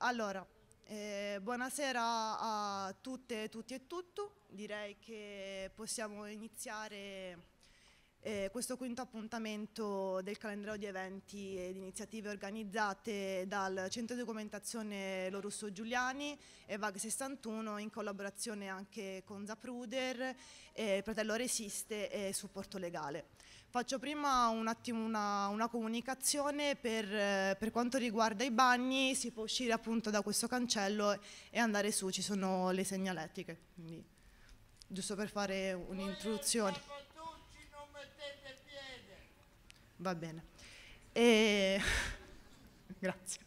Allora, eh, buonasera a tutte, tutti e tutto. Direi che possiamo iniziare eh, questo quinto appuntamento del calendario di eventi ed iniziative organizzate dal Centro di Documentazione Lorusso Giuliani e VAG 61 in collaborazione anche con Zapruder, eh, Fratello Resiste e Supporto Legale. Faccio prima un attimo una, una comunicazione per, eh, per, quanto riguarda i bagni, si può uscire appunto da questo cancello e andare su, ci sono le segnaletiche, quindi giusto per fare un'introduzione. Va bene. E... Ehm, grazie.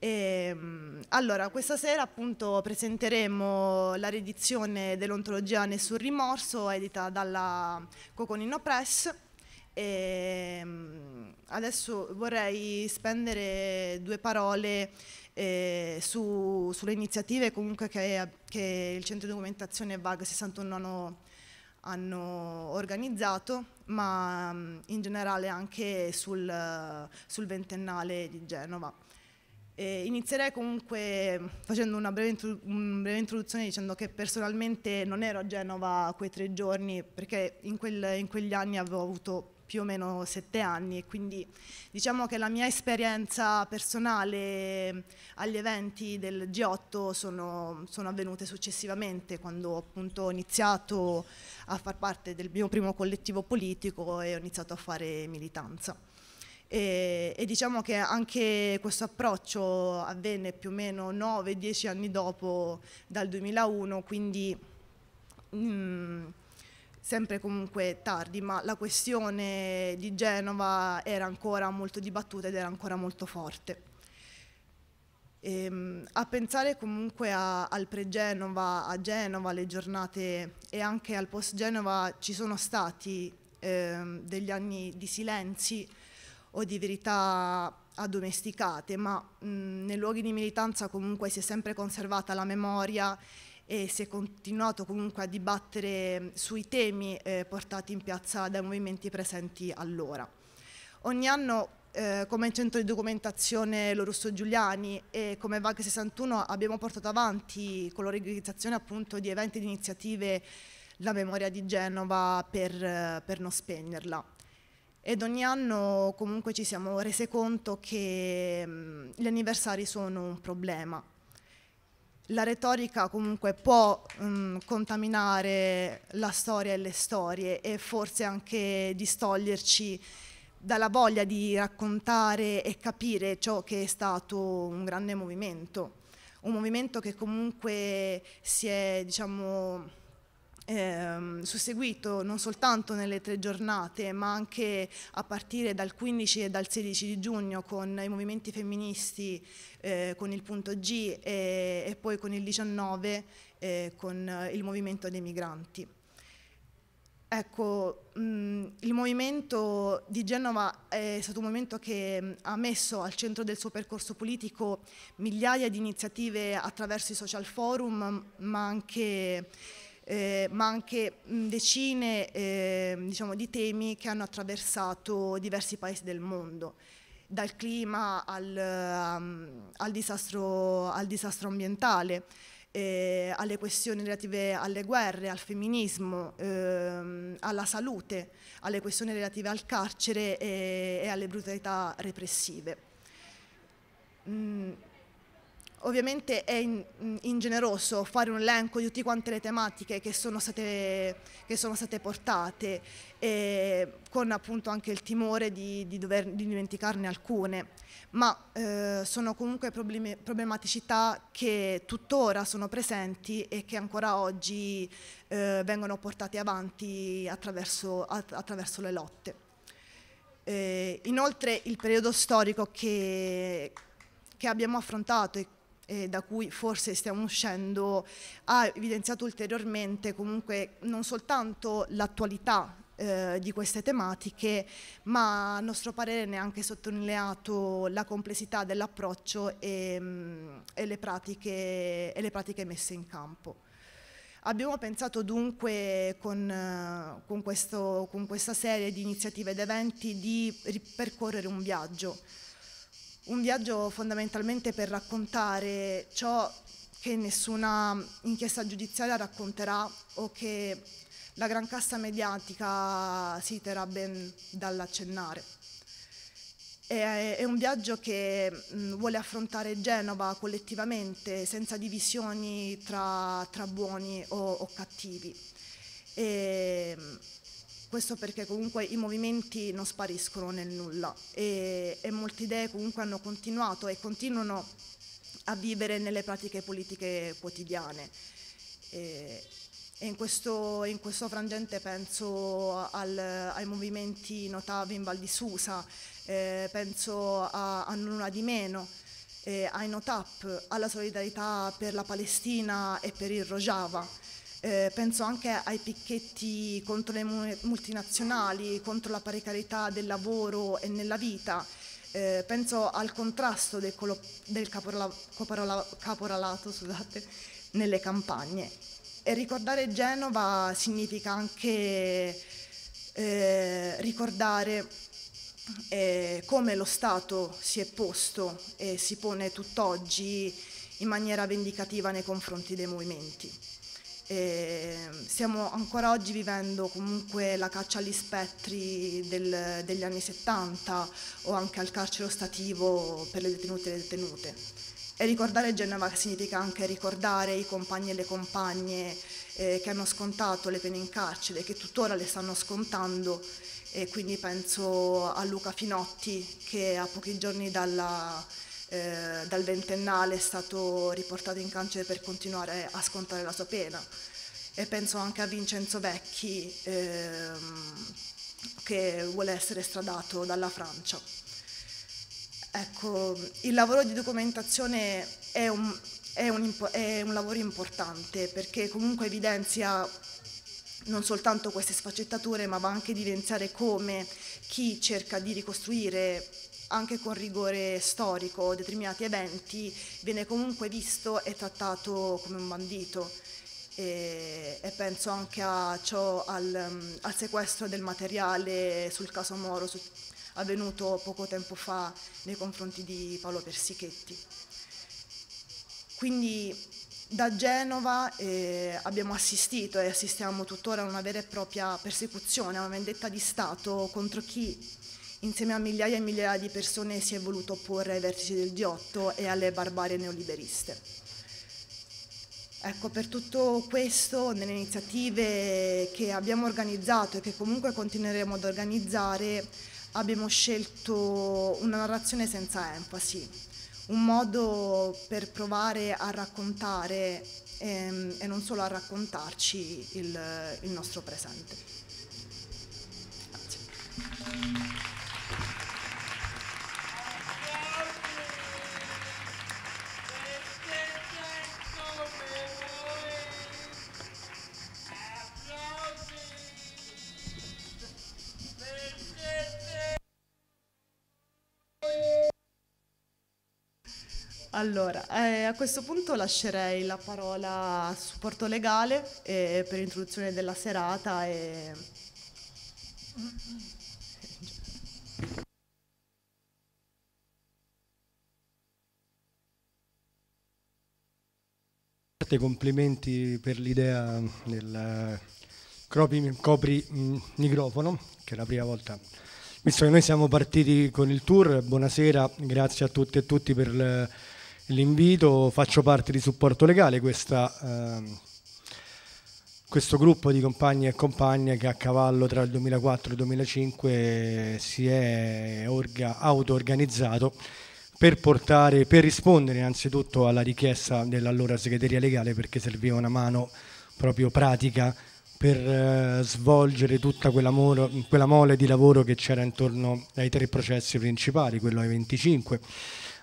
E, ehm, allora, questa sera appunto presenteremo la riedizione dell'ontologia Nessun rimorso, edita dalla Coconino Press. E, ehm, adesso vorrei spendere due parole eh, su, sulle iniziative comunque che, che il Centro di Documentazione VAG 61 hanno, hanno organizzato ma mm, in generale anche sul, sul ventennale di Genova. E inizierei comunque facendo una breve, un breve, introduzione dicendo che personalmente non ero a Genova quei tre giorni perché in, quel, in quegli anni avevo avuto più o meno sette anni e quindi diciamo che la mia esperienza personale ehm, agli eventi del G8 sono, sono avvenute successivamente quando appunto ho iniziato a far parte del mio primo collettivo politico e ho iniziato a fare militanza. E, e, diciamo che anche questo approccio avvenne più o meno 9-10 anni dopo dal 2001, quindi mh, mm, sempre comunque tardi, ma la questione di Genova era ancora molto dibattuta ed era ancora molto forte. E, ehm, a pensare comunque a, al pre-Genova, a Genova, alle giornate e anche al post-Genova ci sono stati eh, degli anni di silenzi o di verità addomesticate, ma mh, nei luoghi di militanza comunque si è sempre conservata la memoria e si è continuato comunque a dibattere mm, sui temi eh, portati in piazza dai movimenti presenti allora. Ogni anno eh, come centro di documentazione Lorusso Giuliani e come vag 61 abbiamo portato avanti con l'organizzazione appunto di eventi e di iniziative la memoria di Genova per, eh, per non spegnerla. Ed ogni anno comunque ci siamo rese conto che mh, mm, gli anniversari sono un problema la retorica comunque può mh, mm, contaminare la storia e le storie e forse anche distoglierci dalla voglia di raccontare e capire ciò che è stato un grande movimento, un movimento che comunque si è, diciamo, ehm, susseguito non soltanto nelle tre giornate ma anche a partire dal 15 e dal 16 di giugno con i movimenti femministi eh, con il punto G e, e poi con il 19 eh, con il movimento dei migranti. Ecco, mh, mm, il movimento di Genova è stato un movimento che mh, mm, ha messo al centro del suo percorso politico migliaia di iniziative attraverso i social forum, ma anche eh, ma anche mh, mm, decine eh, diciamo, di temi che hanno attraversato diversi paesi del mondo, dal clima al, um, al, disastro, al disastro, ambientale, eh, alle questioni relative alle guerre, al femminismo, ehm, alla salute, alle questioni relative al carcere e, e alle brutalità repressive. Mm Ovviamente è in, ingeneroso fare un elenco di tutte quante le tematiche che sono state, che sono state portate, con appunto anche il timore di, di, dover, di dimenticarne alcune, ma eh, sono comunque problemi, problematicità che tuttora sono presenti e che ancora oggi eh, vengono portate avanti attraverso, attraverso le lotte. Eh, inoltre il periodo storico che, che abbiamo affrontato e eh, da cui forse stiamo uscendo ha evidenziato ulteriormente comunque non soltanto l'attualità eh, di queste tematiche, ma a nostro parere ne ha anche sottolineato la complessità dell'approccio e, mm, e, le pratiche, e le pratiche messe in campo. Abbiamo pensato dunque con, eh, con, questo, con questa serie di iniziative ed eventi di ripercorrere un viaggio, un viaggio fondamentalmente per raccontare ciò che nessuna inchiesta giudiziaria racconterà o che la gran cassa mediatica si terrà ben dall'accennare. È, un viaggio che mm, vuole affrontare Genova collettivamente, senza divisioni tra, tra buoni o, o cattivi. E, questo perché comunque i movimenti non spariscono nel nulla e, e molte idee comunque hanno continuato e continuano a vivere nelle pratiche politiche quotidiane. E, e in, questo, in questo, frangente penso al, ai movimenti notati in Val di Susa, eh, penso a, a Nulla di Meno, eh, ai NOTAP, alla solidarietà per la Palestina e per il Rojava. Eh, penso anche ai picchetti contro le multinazionali, contro la precarietà del lavoro e nella vita. Eh, penso al contrasto del, colo, del caporala, caporala, caporalato scusate, nelle campagne. E ricordare Genova significa anche eh, ricordare eh, come lo Stato si è posto e si pone tutt'oggi in maniera vendicativa nei confronti dei movimenti. E stiamo ancora oggi vivendo comunque la caccia agli spettri del, degli anni 70 o anche al carcere ostativo per le detenute e le detenute. E ricordare Genova significa anche ricordare i compagni e le compagne eh, che hanno scontato le pene in carcere, che tuttora le stanno scontando e quindi penso a Luca Finotti che a pochi giorni dalla eh, dal ventennale è stato riportato in carcere per continuare a scontare la sua pena. E penso anche a Vincenzo Vecchi ehm, che vuole essere stradato dalla Francia. Ecco, il lavoro di documentazione è un, è un, è un lavoro importante perché comunque evidenzia non soltanto queste sfaccettature ma va anche a evidenziare come chi cerca di ricostruire anche con rigore storico determinati eventi, viene comunque visto e trattato come un bandito. E, e penso anche a ciò, al, al, sequestro del materiale sul caso Moro su, avvenuto poco tempo fa nei confronti di Paolo Persichetti. Quindi da Genova eh, abbiamo assistito e assistiamo tuttora a una vera e propria persecuzione, a una vendetta di Stato contro chi Insieme a migliaia e migliaia di persone si è voluto opporre ai vertici del G8 e alle barbarie neoliberiste. Ecco, per tutto questo, nelle iniziative che abbiamo organizzato e che comunque continueremo ad organizzare, abbiamo scelto una narrazione senza enfasi, un modo per provare a raccontare ehm, e non solo a raccontarci il, il nostro presente. Grazie. Allora, eh, a questo punto lascerei la parola al supporto legale eh, per l'introduzione della serata e... Complimenti per l'idea del eh, copri, copri mm, microfono, che è la prima volta. Visto che noi siamo partiti con il tour, buonasera, grazie a tutti e tutti per eh, l'invito, faccio parte di supporto legale, questa, eh, questo gruppo di compagni e compagne che a cavallo tra il 2004 e il 2005 si è auto-organizzato per, portare, per rispondere innanzitutto alla richiesta dell'allora segreteria legale perché serviva una mano proprio pratica per eh, svolgere tutta quella, moro, quella mole di lavoro che c'era intorno ai tre processi principali, quello ai 25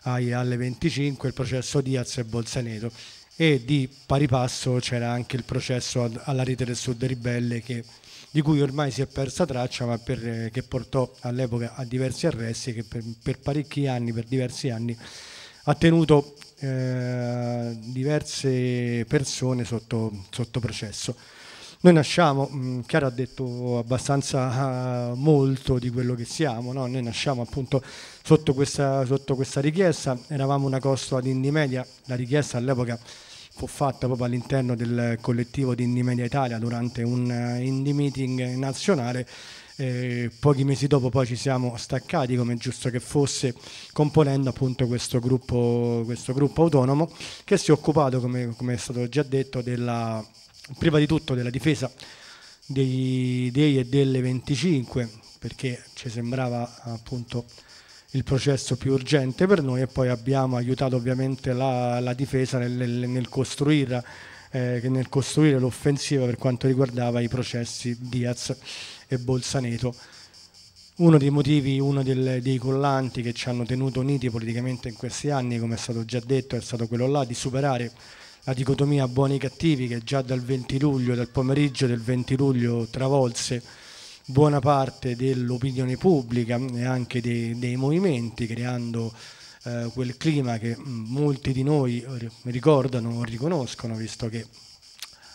alle 25 il processo Diaz e Bolzaneto e di pari passo c'era anche il processo alla rete del Sud Ribelle che, di cui ormai si è persa traccia ma per, eh, che portò all'epoca a diversi arresti che per, per, parecchi anni, per diversi anni ha tenuto eh, diverse persone sotto, sotto, processo. Noi nasciamo, mh, mm, Chiara ha detto abbastanza uh, molto di quello che siamo, no? noi nasciamo appunto sotto questa, sotto questa richiesta. Eravamo una costola di Indie Media, la richiesta all'epoca fu fatta proprio all'interno del collettivo di Indie Media Italia durante un eh, indie meeting nazionale. Eh, pochi mesi dopo poi ci siamo staccati come giusto che fosse componendo appunto questo gruppo, questo gruppo autonomo che si è occupato come, come è stato già detto della, prima di tutto della difesa dei, dei e delle 25 perché ci sembrava appunto il processo più urgente per noi e poi abbiamo aiutato ovviamente la, la difesa nel, nel, nel costruire, eh, nel costruire l'offensiva per quanto riguardava i processi Diaz e Bolzaneto. Uno dei motivi, uno del, dei collanti che ci hanno tenuto uniti politicamente in questi anni, come è stato già detto, è stato quello là di superare la dicotomia buoni e cattivi che già dal 20 luglio, dal pomeriggio del 20 luglio travolse buona parte dell'opinione pubblica e anche dei, dei movimenti, creando eh, quel clima che mm, molti di noi ricordano o riconoscono, visto che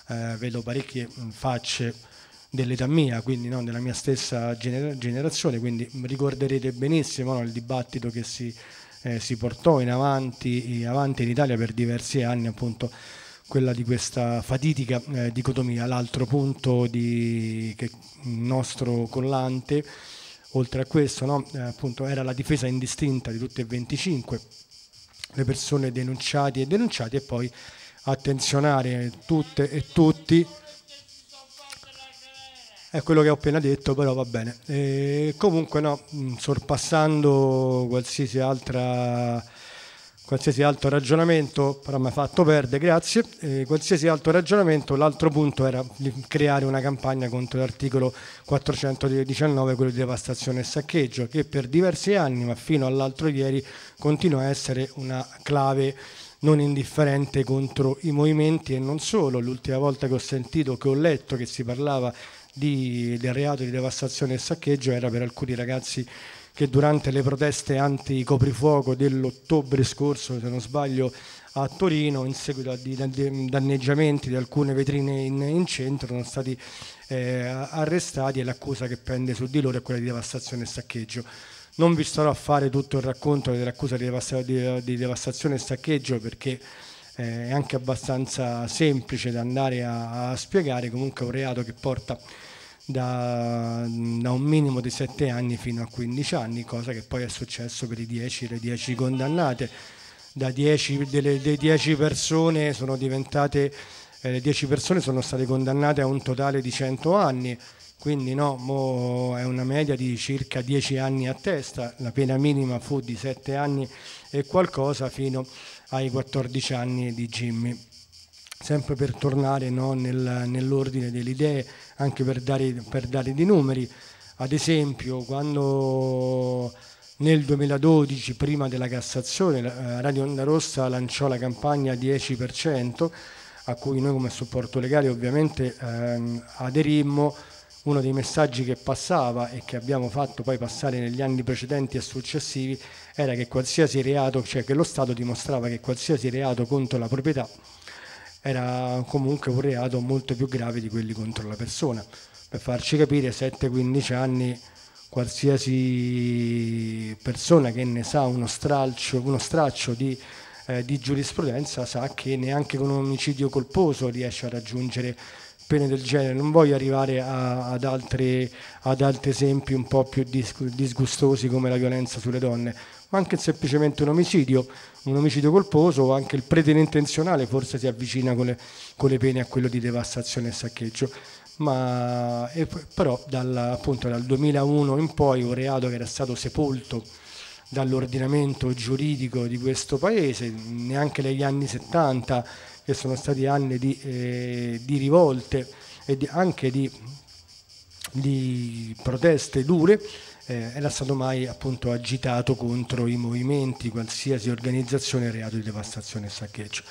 eh, vedo parecchie mm, facce dell'età mia, quindi no, della mia stessa gener generazione, quindi ricorderete benissimo no, il dibattito che si, eh, si portò in avanti, avanti, in Italia per diversi anni appunto quella di questa fatidica eh, dicotomia. L'altro punto di, che nostro collante, oltre a questo, no, eh, appunto, era la difesa indistinta di tutte e 25 le persone denunciate e denunciate e poi attenzionare tutte e tutti è quello che ho appena detto, però va bene. E comunque no, mm, sorpassando qualsiasi altra qualsiasi altro ragionamento, però mi ha fatto perdere, grazie, eh, qualsiasi altro ragionamento, l'altro punto era creare una campagna contro l'articolo 419, quello di devastazione e saccheggio, che per diversi anni, ma fino all'altro ieri, continua a essere una clave non indifferente contro i movimenti e non solo. L'ultima volta che ho sentito, che ho letto che si parlava di, del reato di devastazione e saccheggio era per alcuni ragazzi che durante le proteste anti-coprifuoco dell'ottobre scorso, se non sbaglio, a Torino, in seguito a danneggiamenti di alcune vetrine in, in centro, sono stati eh, arrestati e l'accusa che pende su di loro è quella di devastazione e saccheggio. Non vi starò a fare tutto il racconto dell'accusa di, devast di, di devastazione e saccheggio perché eh, è anche abbastanza semplice da andare a, a spiegare, comunque è un reato che porta da, da, un minimo di 7 anni fino a 15 anni, cosa che poi è successo per i 10, le 10 condannate. Da 10, delle, delle 10 persone sono diventate, eh, le 10 persone sono state condannate a un totale di 100 anni, quindi no, è una media di circa 10 anni a testa, la pena minima fu di 7 anni e qualcosa fino ai 14 anni di Jimmy sempre per tornare no, nel, nell'ordine delle idee, anche per dare, per dare, dei numeri. Ad esempio, quando nel 2012, prima della Cassazione, eh, Radio Onda Rossa lanciò la campagna 10%, a cui noi come supporto legale ovviamente ehm, aderimmo, uno dei messaggi che passava e che abbiamo fatto poi passare negli anni precedenti e successivi era che qualsiasi reato, cioè che lo Stato dimostrava che qualsiasi reato contro la proprietà era comunque un reato molto più grave di quelli contro la persona. Per farci capire, 7-15 anni qualsiasi persona che ne sa uno straccio, uno straccio di, eh, di, giurisprudenza sa che neanche con un omicidio colposo riesce a raggiungere pene del genere. Non voglio arrivare a, ad, altre, ad, altri esempi un po' più disgustosi come la violenza sulle donne, ma anche semplicemente un omicidio, un omicidio colposo o anche il pretene intenzionale forse si avvicina con le, con le, pene a quello di devastazione e saccheggio. Ma, e, però dal, appunto, dal 2001 in poi un reato che era stato sepolto dall'ordinamento giuridico di questo paese, neanche negli anni 70, che sono stati anni di, eh, di rivolte e di, anche di, di proteste dure, eh, era stato mai appunto agitato contro i movimenti, qualsiasi organizzazione, reato di devastazione e saccheggio.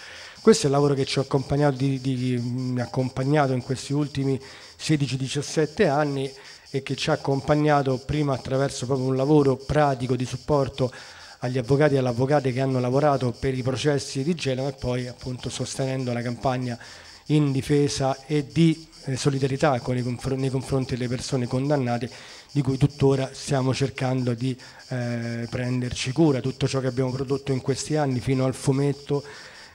Questo è il lavoro che ci ha accompagnato, di, di, mh, mm, accompagnato in questi ultimi 16-17 anni e che ci ha accompagnato prima attraverso proprio un lavoro pratico di supporto agli avvocati e alle avvocate che hanno lavorato per i processi di Genova e poi appunto sostenendo la campagna in difesa e di eh, solidarietà nei confronti delle persone condannate di cui tuttora stiamo cercando di eh, prenderci cura, tutto ciò che abbiamo prodotto in questi anni fino al fumetto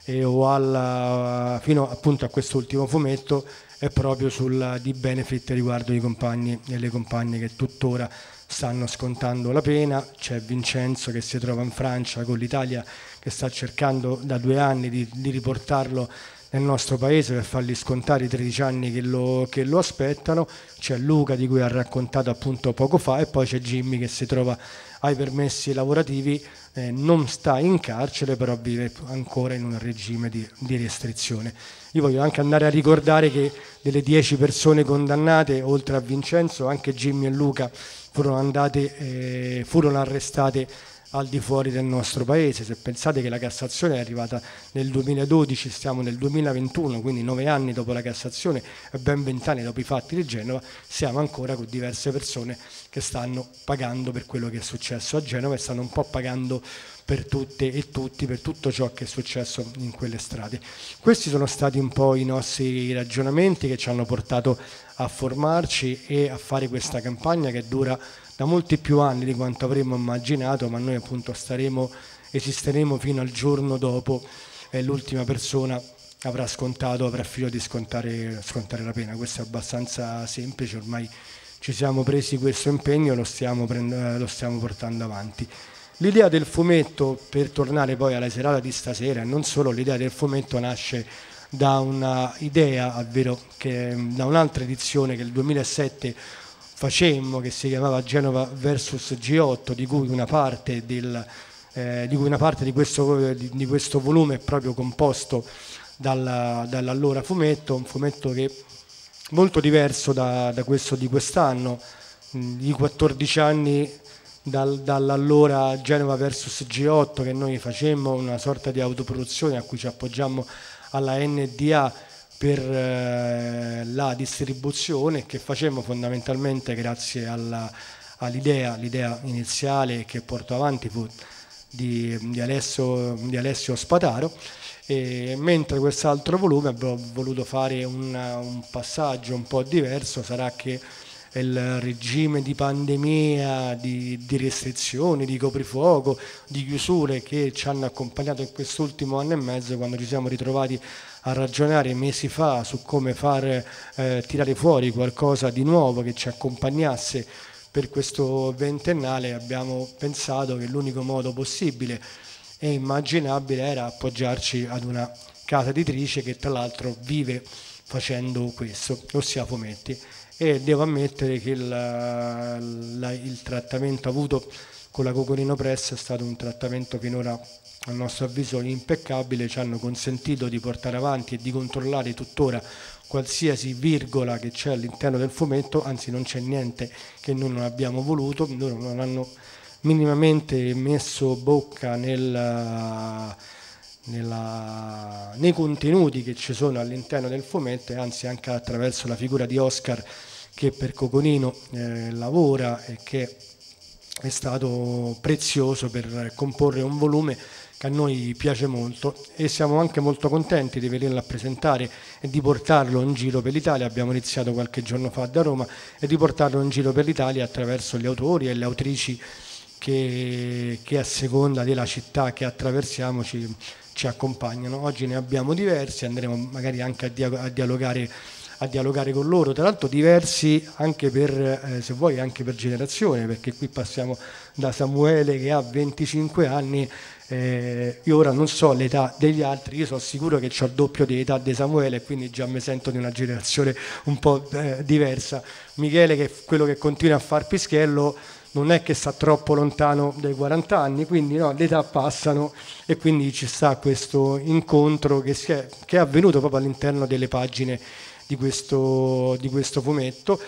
e, o alla, fino appunto a quest'ultimo fumetto è proprio sul di benefit riguardo i compagni e le compagne che tuttora stanno scontando la pena, c'è Vincenzo che si trova in Francia con l'Italia che sta cercando da due anni di, di riportarlo nel nostro paese per fargli scontare i 13 anni che lo, che lo aspettano, c'è Luca di cui ha raccontato appunto poco fa e poi c'è Jimmy che si trova ai permessi lavorativi, eh, non sta in carcere però vive ancora in un regime di, di restrizione. Io voglio anche andare a ricordare che delle 10 persone condannate, oltre a Vincenzo, anche Jimmy e Luca furono, andate, eh, furono arrestate al di fuori del nostro paese. Se pensate che la Cassazione è arrivata nel 2012, stiamo nel 2021, quindi nove anni dopo la Cassazione e ben vent'anni dopo i fatti di Genova, siamo ancora con diverse persone che stanno pagando per quello che è successo a Genova e stanno un po' pagando per tutte e tutti, per tutto ciò che è successo in quelle strade. Questi sono stati un po' i nostri ragionamenti che ci hanno portato a formarci e a fare questa campagna che dura da molti più anni di quanto avremmo immaginato, ma noi appunto staremo, esisteremo fino al giorno dopo e l'ultima persona avrà scontato, avrà finito di scontare, scontare la pena. Questo è abbastanza semplice, ormai ci siamo presi questo impegno e lo stiamo, lo stiamo portando avanti. L'idea del fumetto, per tornare poi alla serata di stasera, e non solo l'idea del fumetto nasce da un'idea, ovvero da un'altra edizione che il 2007 facemmo che si chiamava Genova versus G8 di cui una parte, del, eh, di, cui una parte di, questo, di, questo, volume è proprio composto dalla, dall'allora fumetto, un fumetto che è molto diverso da, da questo di quest'anno, mm, di 14 anni dal, dall'allora Genova versus G8 che noi facemmo una sorta di autoproduzione a cui ci appoggiamo alla NDA per eh, la distribuzione che facemmo fondamentalmente grazie all'idea, all iniziale che porto avanti fu di, di, Alessio, di Alessio, Spataro, e, mentre quest'altro volume abbiamo voluto fare una, un passaggio un po' diverso, sarà che il regime di pandemia, di, di, restrizioni, di coprifuoco, di chiusure che ci hanno accompagnato in quest'ultimo anno e mezzo quando ci siamo ritrovati a ragionare mesi fa su come far eh, tirare fuori qualcosa di nuovo che ci accompagnasse per questo ventennale abbiamo pensato che l'unico modo possibile e immaginabile era appoggiarci ad una casa editrice che tra l'altro vive facendo questo, ossia Fumetti e devo ammettere che la, la, il trattamento avuto con la Cocorino Press è stato un trattamento finora a nostro avviso impeccabile, ci hanno consentito di portare avanti e di controllare tuttora qualsiasi virgola che c'è all'interno del fumetto, anzi non c'è niente che noi non abbiamo voluto, loro non hanno minimamente messo bocca nel, nella, nei contenuti che ci sono all'interno del fumetto e anzi anche attraverso la figura di Oscar che per Coconino eh, lavora e che è stato prezioso per comporre un volume che a noi piace molto e siamo anche molto contenti di vederlo a presentare e di portarlo in giro per l'Italia. Abbiamo iniziato qualche giorno fa da Roma e di portarlo in giro per l'Italia attraverso gli autori e le autrici che, che a seconda della città che attraversiamo ci, ci, accompagnano. Oggi ne abbiamo diversi, andremo magari anche a, dia a dialogare a dialogare con loro, tra l'altro diversi anche per, eh, se vuoi, anche per generazione, perché qui passiamo da Samuele che ha 25 anni, eh, io ora non so l'età degli altri, io sono sicuro che ho il doppio di età di Samuele, quindi già mi sento di una generazione un po' eh, diversa. Michele, che è quello che continua a far pischiello, non è che sta troppo lontano dai 40 anni, quindi no, le età passano e quindi ci sta questo incontro che, è, che è avvenuto proprio all'interno delle pagine di questo, di questo fumetto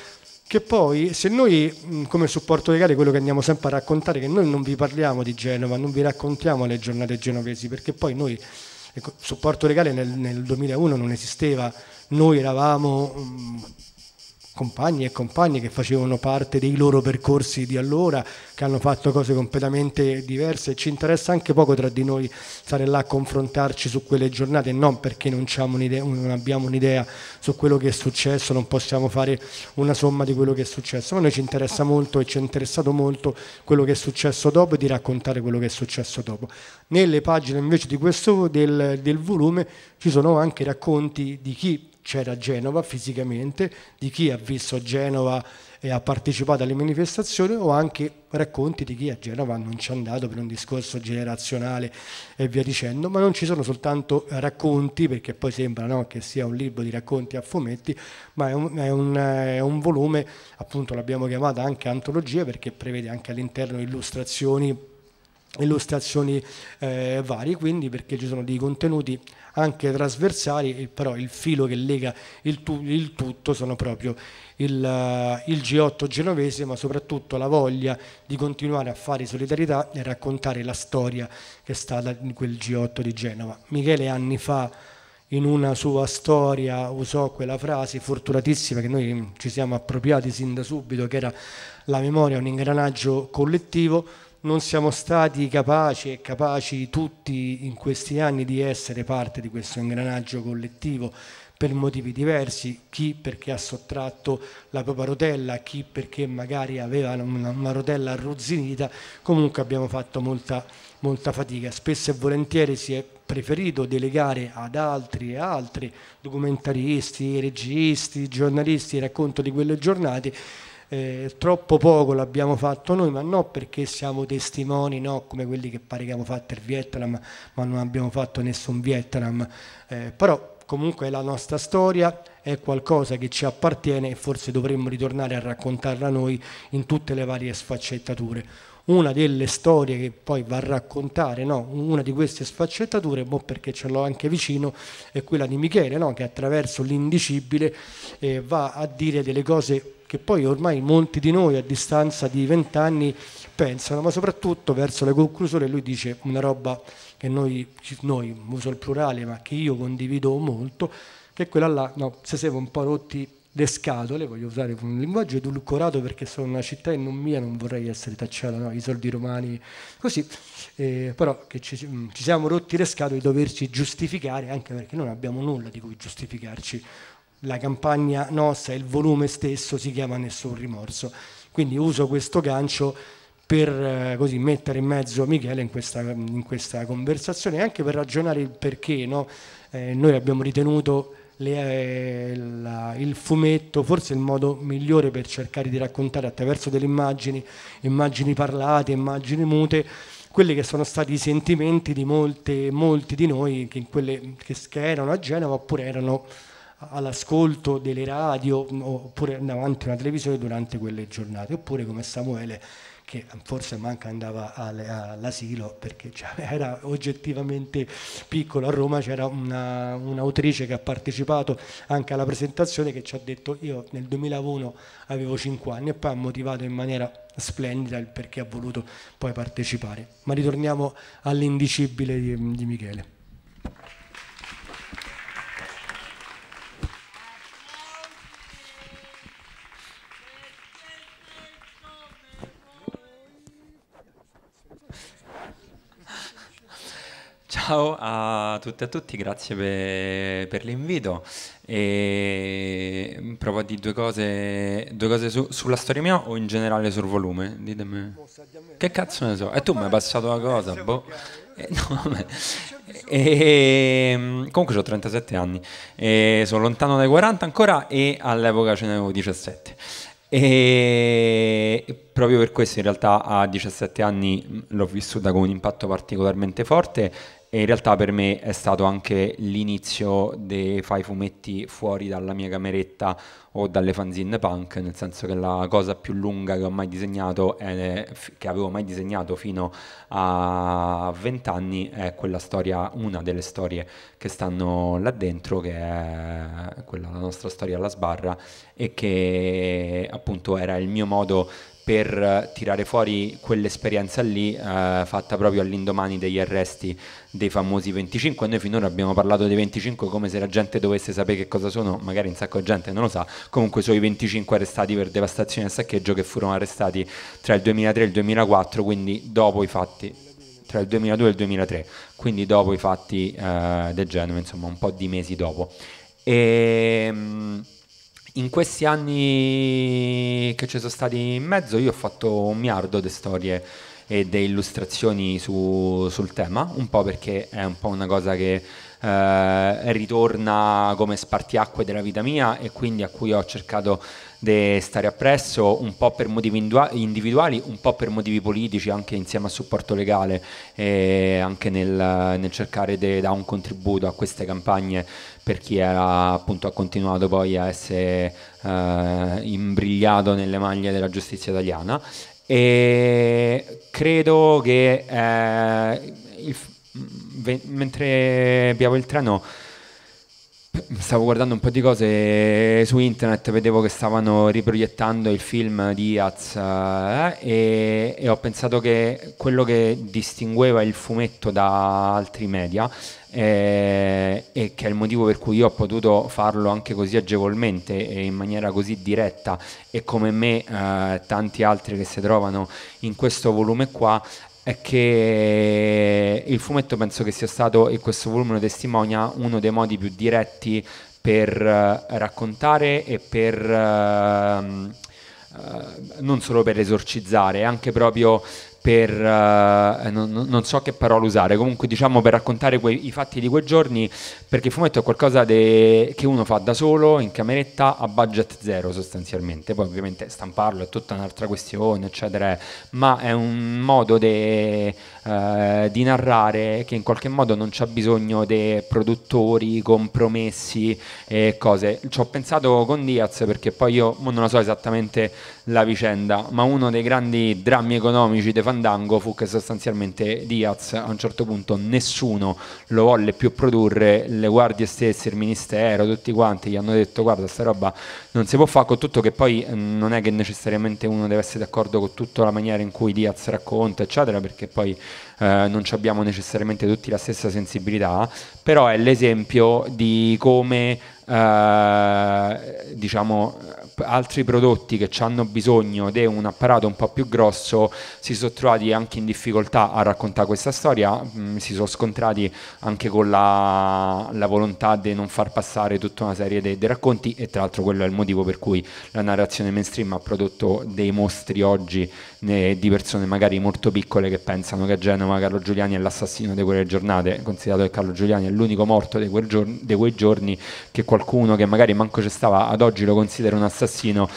che poi se noi come supporto legale quello che andiamo sempre a raccontare che noi non vi parliamo di Genova, non vi raccontiamo le giornate genovesi perché poi noi ecco, supporto legale nel, nel 2001 non esisteva, noi eravamo compagni e compagni che facevano parte dei loro percorsi di allora, che hanno fatto cose completamente diverse. Ci interessa anche poco tra di noi stare là a confrontarci su quelle giornate, non perché non, non abbiamo un'idea su quello che è successo, non possiamo fare una somma di quello che è successo, ma a noi ci interessa molto e ci è interessato molto quello che è successo dopo e di raccontare quello che è successo dopo. Nelle pagine invece questo, del, del volume ci sono anche racconti di chi c'era Genova fisicamente, di chi ha visto Genova e ha partecipato alle manifestazioni o anche racconti di chi a Genova non ci è andato per un discorso generazionale e via dicendo, ma non ci sono soltanto racconti, perché poi sembra no, che sia un libro di racconti a fumetti, ma è un, è un, è un volume, appunto l'abbiamo chiamato anche antologia, perché prevede anche all'interno illustrazioni illustrazioni eh, vari, quindi perché ci sono dei contenuti anche trasversali, però il filo che lega il, tu, il tutto sono proprio il, eh, il, G8 genovese, ma soprattutto la voglia di continuare a fare solidarietà e raccontare la storia che è stata in quel G8 di Genova. Michele anni fa in una sua storia usò quella frase fortunatissima che noi ci siamo appropriati sin da subito, che era la memoria è un ingranaggio collettivo, non siamo stati capaci e capaci tutti in questi anni di essere parte di questo ingranaggio collettivo per motivi diversi, chi perché ha sottratto la propria rotella, chi perché magari aveva una, una rotella arruzzinita, comunque abbiamo fatto molta, molta fatica. Spesso e volentieri si è preferito delegare ad altri e altri documentaristi, registi, giornalisti, racconto di quelle giornate eh, troppo poco l'abbiamo fatto noi, ma non perché siamo testimoni, no? come quelli che pare che abbiamo fatto il Vietnam, ma non abbiamo fatto nessun Vietnam, eh, però comunque è la nostra storia, è qualcosa che ci appartiene e forse dovremmo ritornare a raccontarla noi in tutte le varie sfaccettature. Una delle storie che poi va a raccontare, no? una di queste sfaccettature, boh, perché ce l'ho anche vicino, è quella di Michele, no? che attraverso l'indicibile eh, va a dire delle cose che poi ormai molti di noi a distanza di vent'anni pensano, ma soprattutto verso le conclusioni lui dice una roba che noi, noi uso il plurale, ma che io condivido molto, che è quella là, no, se siamo un po' rotti le scatole, voglio usare un linguaggio edulcorato perché sono una città e non mia, non vorrei essere tacciato, no? i soldi romani, così, eh, però che ci, ci siamo rotti le scatole di doverci giustificare, anche perché non abbiamo nulla di cui giustificarci la campagna nostra il volume stesso si chiama Nessun rimorso. Quindi uso questo gancio per eh, così, mettere in mezzo Michele in questa, in questa conversazione e anche per ragionare il perché no? eh, noi abbiamo ritenuto le, eh, la, il fumetto forse il modo migliore per cercare di raccontare attraverso delle immagini, immagini parlate, immagini mute, quelli che sono stati i sentimenti di molte, molti di noi che, quelle, che, che erano a Genova oppure erano all'ascolto delle radio mm, oppure davanti a una televisione durante quelle giornate, oppure come Samuele che forse manca andava all'asilo perché cioè, era oggettivamente piccolo. A Roma c'era un'autrice che ha partecipato anche alla presentazione che ci ha detto io nel 2001 avevo 5 anni e poi ha motivato in maniera splendida il perché ha voluto poi partecipare. Ma ritorniamo all'indicibile di, di Michele. Ciao a tutti e a tutti, grazie per, per l'invito. E mm, provo a dire due cose, due cose su, sulla storia mia o in generale sul volume? Ditemi. Che cazzo ne so? E tu mi hai passato una cosa, boh. Eh, no, E, mm, comunque ho 37 anni, e sono lontano dai 40 ancora e all'epoca ce ne avevo 17. E proprio per questo in realtà a 17 anni mm, l'ho vissuta con un impatto particolarmente forte e in realtà per me è stato anche l'inizio dei fai fumetti fuori dalla mia cameretta o dalle fanzine punk, nel senso che la cosa più lunga che ho mai disegnato, è, che avevo mai disegnato fino a 20 anni, è quella storia, una delle storie che stanno là dentro, che è quella la nostra storia alla sbarra e che appunto era il mio modo per eh, tirare fuori quell'esperienza lì eh, fatta proprio all'indomani degli arresti dei famosi 25. Noi finora abbiamo parlato dei 25 come se la gente dovesse sapere che cosa sono, magari un sacco di gente non lo sa, comunque sono i 25 arrestati per devastazione e saccheggio che furono arrestati tra il 2003 e il 2004, quindi dopo i fatti tra il 2002 e il 2003, quindi dopo i fatti eh, del Genova, insomma un po' di mesi dopo. E, ehm, in questi anni che ci sono stati in mezzo io ho fatto un miliardo di storie e di illustrazioni su, sul tema, un po' perché è un po' una cosa che eh, ritorna come spartiacque della vita mia e quindi a cui ho cercato di stare appresso un po' per motivi individuali, un po' per motivi politici, anche insieme al supporto legale e anche nel, nel cercare di dare un contributo a queste campagne per chi era, appunto, ha continuato poi a essere eh, imbrigliato nelle maglie della giustizia italiana e credo che eh, il, mentre abbiamo il treno stavo guardando un po' di cose su internet, vedevo che stavano riproiettando il film di Iaz eh, e, e, ho pensato che quello che distingueva il fumetto da altri media eh, e che è il motivo per cui io ho potuto farlo anche così agevolmente e in maniera così diretta e come me eh, tanti altri che si trovano in questo volume qua è che il fumetto penso che sia stato, e questo volume lo testimonia, uno dei modi più diretti per uh, raccontare e per... Uh, non solo per esorcizzare, anche proprio per uh, non, non, so che parola usare, comunque diciamo per raccontare quei, i fatti di quei giorni, perché il fumetto è qualcosa de, che uno fa da solo in cameretta a budget zero sostanzialmente, poi ovviamente stamparlo è tutta un'altra questione, eccetera, ma è un modo de, uh, di narrare che in qualche modo non c'è bisogno di produttori, compromessi e cose. Ci ho pensato con Diaz perché poi io non lo so esattamente la vicenda, ma uno dei grandi drammi economici di Fandango fu che sostanzialmente Diaz a un certo punto nessuno lo volle più produrre, le guardie stesse, il ministero, tutti quanti gli hanno detto guarda sta roba non si può fare con tutto che poi eh, non è che necessariamente uno deve essere d'accordo con tutta la maniera in cui Diaz racconta eccetera perché poi eh, non abbiamo necessariamente tutti la stessa sensibilità, però è l'esempio di come eh, diciamo altri prodotti che ci hanno bisogno di un apparato un po' più grosso si sono trovati anche in difficoltà a raccontare questa storia, mh, mm, si sono scontrati anche con la, la, volontà di non far passare tutta una serie di racconti e tra l'altro quello è il motivo per cui la narrazione mainstream ha prodotto dei mostri oggi né eh, di persone magari molto piccole che pensano che a Genova Carlo Giuliani è l'assassino di quelle giornate, considerato che Carlo Giuliani è l'unico morto di, giorno, di quei giorni che qualcuno che magari manco ci stava ad oggi lo considera un assassino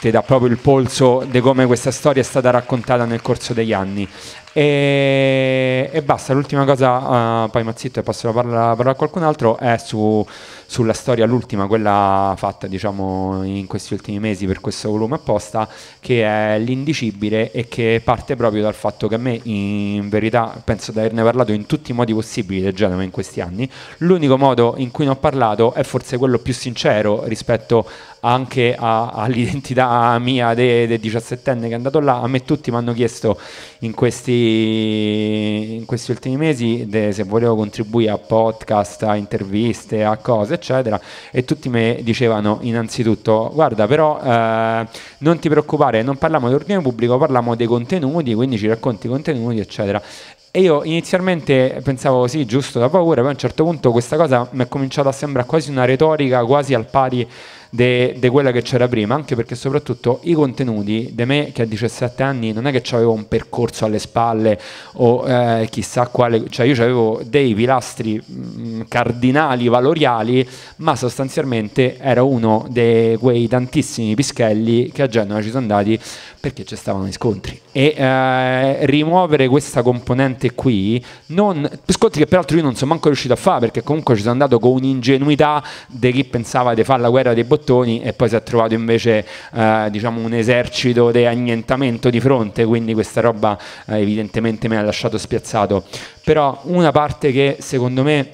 ti dà proprio il polso di come questa storia è stata raccontata nel corso degli anni. E, e basta, l'ultima cosa, uh, poi Mazzitto e passo la parola, a qualcun altro, è su, sulla storia, l'ultima, quella fatta diciamo, in questi ultimi mesi per questo volume apposta, che è l'indicibile e che parte proprio dal fatto che a me, in verità, penso di averne parlato in tutti i modi possibili di Genova in questi anni, l'unico modo in cui ne ho parlato è forse quello più sincero rispetto a anche a, all'identità mia del de 17enne che è andato là, a me tutti mi hanno chiesto in questi, in questi ultimi mesi de, se volevo contribuire a podcast, a interviste, a cose eccetera e tutti mi dicevano innanzitutto guarda però eh, non ti preoccupare, non parliamo di ordine pubblico, parliamo dei contenuti, quindi ci racconti i contenuti eccetera e io inizialmente pensavo sì, giusto, da paura, poi a un certo punto questa cosa mi è cominciata a sembrare quasi una retorica, quasi al pari di quella che c'era prima, anche perché soprattutto i contenuti di me che a 17 anni non è che avevo un percorso alle spalle o eh, chissà quale, cioè io avevo dei pilastri mh, mm, cardinali valoriali, ma sostanzialmente era uno di quei tantissimi pischelli che a Genova ci sono andati perché ci stavano gli scontri. E eh, rimuovere questa componente qui, non, scontri che peraltro io non sono manco riuscito a fare perché comunque ci sono andato con un'ingenuità di chi pensava di fare la guerra dei bottini bottoni e poi si è trovato invece eh, diciamo un esercito di annientamento di fronte, quindi questa roba eh, evidentemente mi ha lasciato spiazzato. Però una parte che secondo me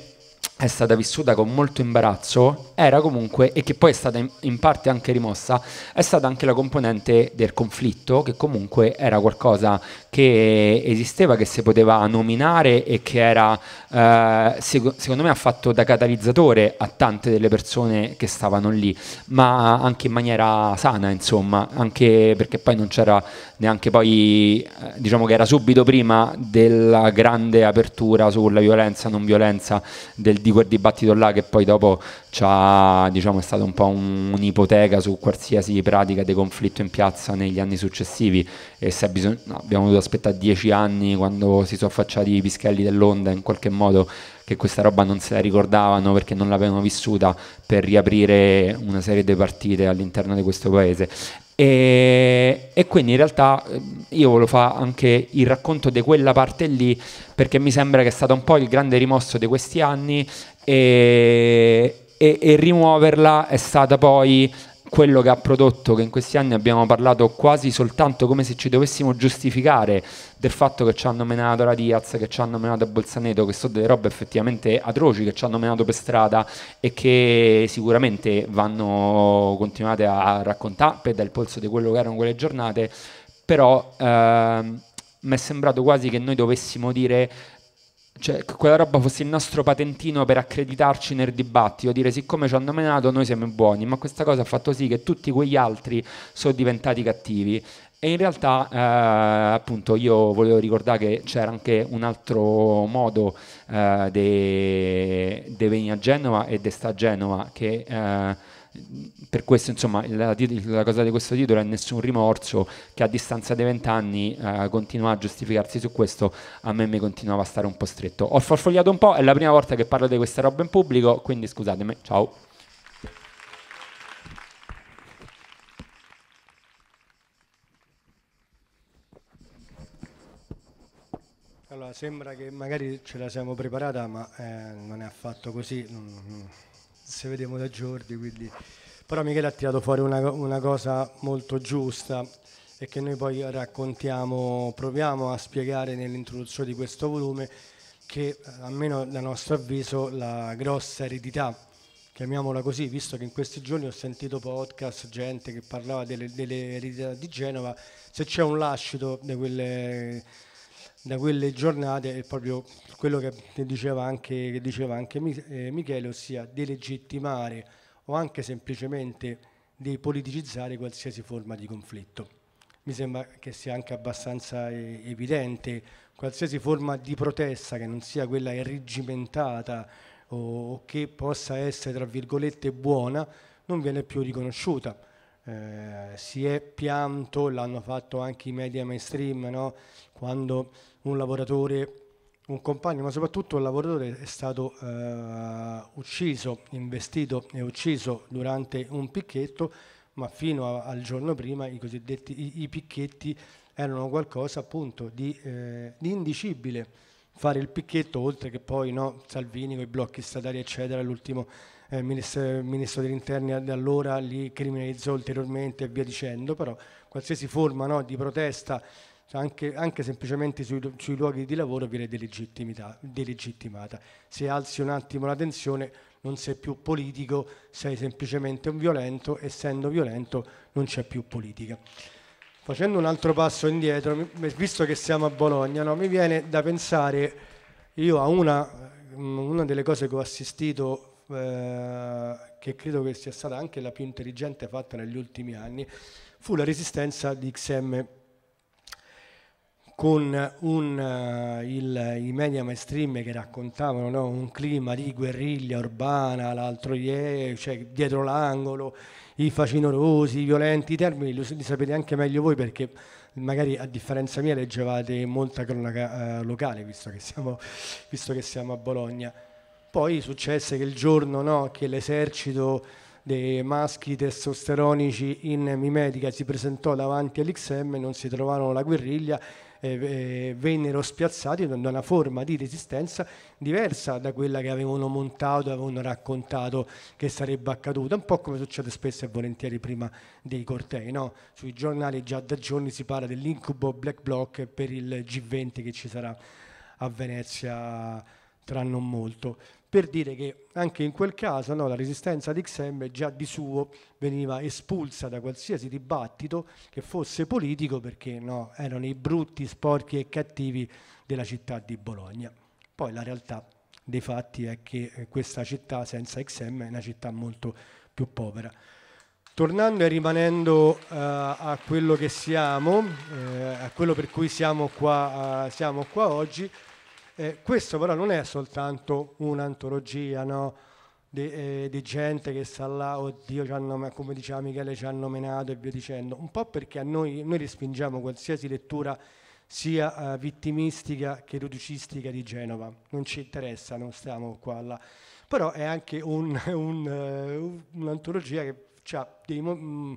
è stata vissuta con molto imbarazzo era comunque, e che poi è stata in, in, parte anche rimossa, è stata anche la componente del conflitto, che comunque era qualcosa che esisteva, che si poteva nominare e che era, eh, sec- secondo me, ha fatto da catalizzatore a tante delle persone che stavano lì, ma anche in maniera sana, insomma, anche perché poi non c'era neanche poi, eh, diciamo che era subito prima della grande apertura sulla violenza, non violenza del di quel dibattito là che poi dopo diciamo, è stato un po' un, un'ipoteca su qualsiasi pratica di conflitto in piazza negli anni successivi e se bisog- no, abbiamo dovuto aspettare dieci anni quando si sono affacciati i pischelli dell'onda in qualche modo che questa roba non se la ricordavano perché non l'avevano vissuta per riaprire una serie di partite all'interno di questo paese. E, e, quindi in realtà eh, io volevo fare anche il racconto di quella parte lì perché mi sembra che è stato un po' il grande rimosso di questi anni e, e, e rimuoverla è stata poi quello che ha prodotto, che in questi anni abbiamo parlato quasi soltanto come se ci dovessimo giustificare del fatto che ci hanno menato la Diaz, che ci hanno menato a Bolzaneto, che sono delle robe effettivamente atroci, che ci hanno menato per strada e che sicuramente vanno continuate a raccontare per dal polso di quello che erano quelle giornate, però... Ehm, mi è sembrato quasi che noi dovessimo dire cioè, quella roba fosse il nostro patentino per accreditarci nel dibattito, dire siccome ci hanno menato noi siamo buoni, ma questa cosa ha fatto sì che tutti quegli altri sono diventati cattivi. E in realtà, eh, appunto, io volevo ricordare che c'era anche un altro modo eh, di venire a Genova e di stare a Genova, che eh, per questo insomma la, la, cosa di questo titolo è nessun rimorso che a distanza di vent'anni eh, continua a giustificarsi su questo a me mi continuava a stare un po' stretto ho forfogliato un po' è la prima volta che parlo di questa roba in pubblico quindi scusatemi ciao Allora, sembra che magari ce la siamo preparata, ma eh, non è affatto così. Mm -hmm se vediamo da giorni quindi... però Michele ha tirato fuori una, una cosa molto giusta e che noi poi raccontiamo, proviamo a spiegare nell'introduzione di questo volume, che eh, almeno da nostro avviso la grossa eredità, chiamiamola così, visto che in questi giorni ho sentito podcast, gente che parlava delle, delle eredità di Genova, se c'è un lascito di quelle da quelle giornate è proprio quello che diceva anche, che diceva anche eh, Michele, ossia delegittimare o anche semplicemente depoliticizzare qualsiasi forma di conflitto. Mi sembra che sia anche abbastanza eh, evidente qualsiasi forma di protesta che non sia quella irrigimentata o che possa essere tra virgolette buona non viene più riconosciuta. Eh, si è pianto, l'hanno fatto anche i media mainstream, no? quando un lavoratore, un compagno, ma soprattutto un lavoratore è stato eh, ucciso, investito e ucciso durante un picchetto, ma fino a, al giorno prima i cosiddetti i, i picchetti erano qualcosa appunto di, eh, di, indicibile. Fare il picchetto, oltre che poi no, Salvini con i blocchi statali, eccetera, l'ultimo eh, ministro, ministro, degli interni di allora li criminalizzò ulteriormente e via dicendo, però qualsiasi forma no, di protesta cioè anche, anche, semplicemente sui, sui, luoghi di lavoro viene delegittimata. Se alzi un attimo la tensione non sei più politico, sei semplicemente un violento, essendo violento non c'è più politica. Facendo un altro passo indietro, visto che siamo a Bologna, no, mi viene da pensare io a una, mm, una delle cose che ho assistito, eh, che credo che sia stata anche la più intelligente fatta negli ultimi anni, fu la resistenza di XM con un, uh, il, i media mainstream che raccontavano no? un clima di guerriglia urbana, l'altro ieri, cioè dietro l'angolo, i facinorosi, i violenti, i termini li, li, sapete anche meglio voi perché magari a differenza mia leggevate molta cronaca uh, locale visto che, siamo, visto che, siamo, a Bologna. Poi successe che il giorno no, che l'esercito dei maschi testosteronici in mimetica si presentò davanti all'XM non si trovarono la guerriglia eh, eh, vennero spiazzati da una forma di resistenza diversa da quella che avevano montato, avevano raccontato che sarebbe accaduta, un po' come succede spesso e volentieri prima dei cortei. No? Sui giornali già da giorni si parla dell'incubo black Block per il G20 che ci sarà a Venezia tra non molto per dire che anche in quel caso no, la resistenza di XM già di suo veniva espulsa da qualsiasi dibattito che fosse politico perché no, erano i brutti, sporchi e cattivi della città di Bologna. Poi la realtà dei fatti è che eh, questa città senza XM è una città molto più povera. Tornando e rimanendo uh, a quello che siamo, uh, a quello per cui siamo qua, uh, siamo qua oggi, eh, questo però non è soltanto un'antologia no? di, eh, di, gente che sta là, oddio, hanno, come diceva Michele, ci hanno menato e via dicendo, un po' perché noi, noi respingiamo qualsiasi lettura sia eh, vittimistica che reducistica di Genova, non ci interessa, non stiamo qua là. Però è anche un, un, eh, un'antologia che ha dei... Mm,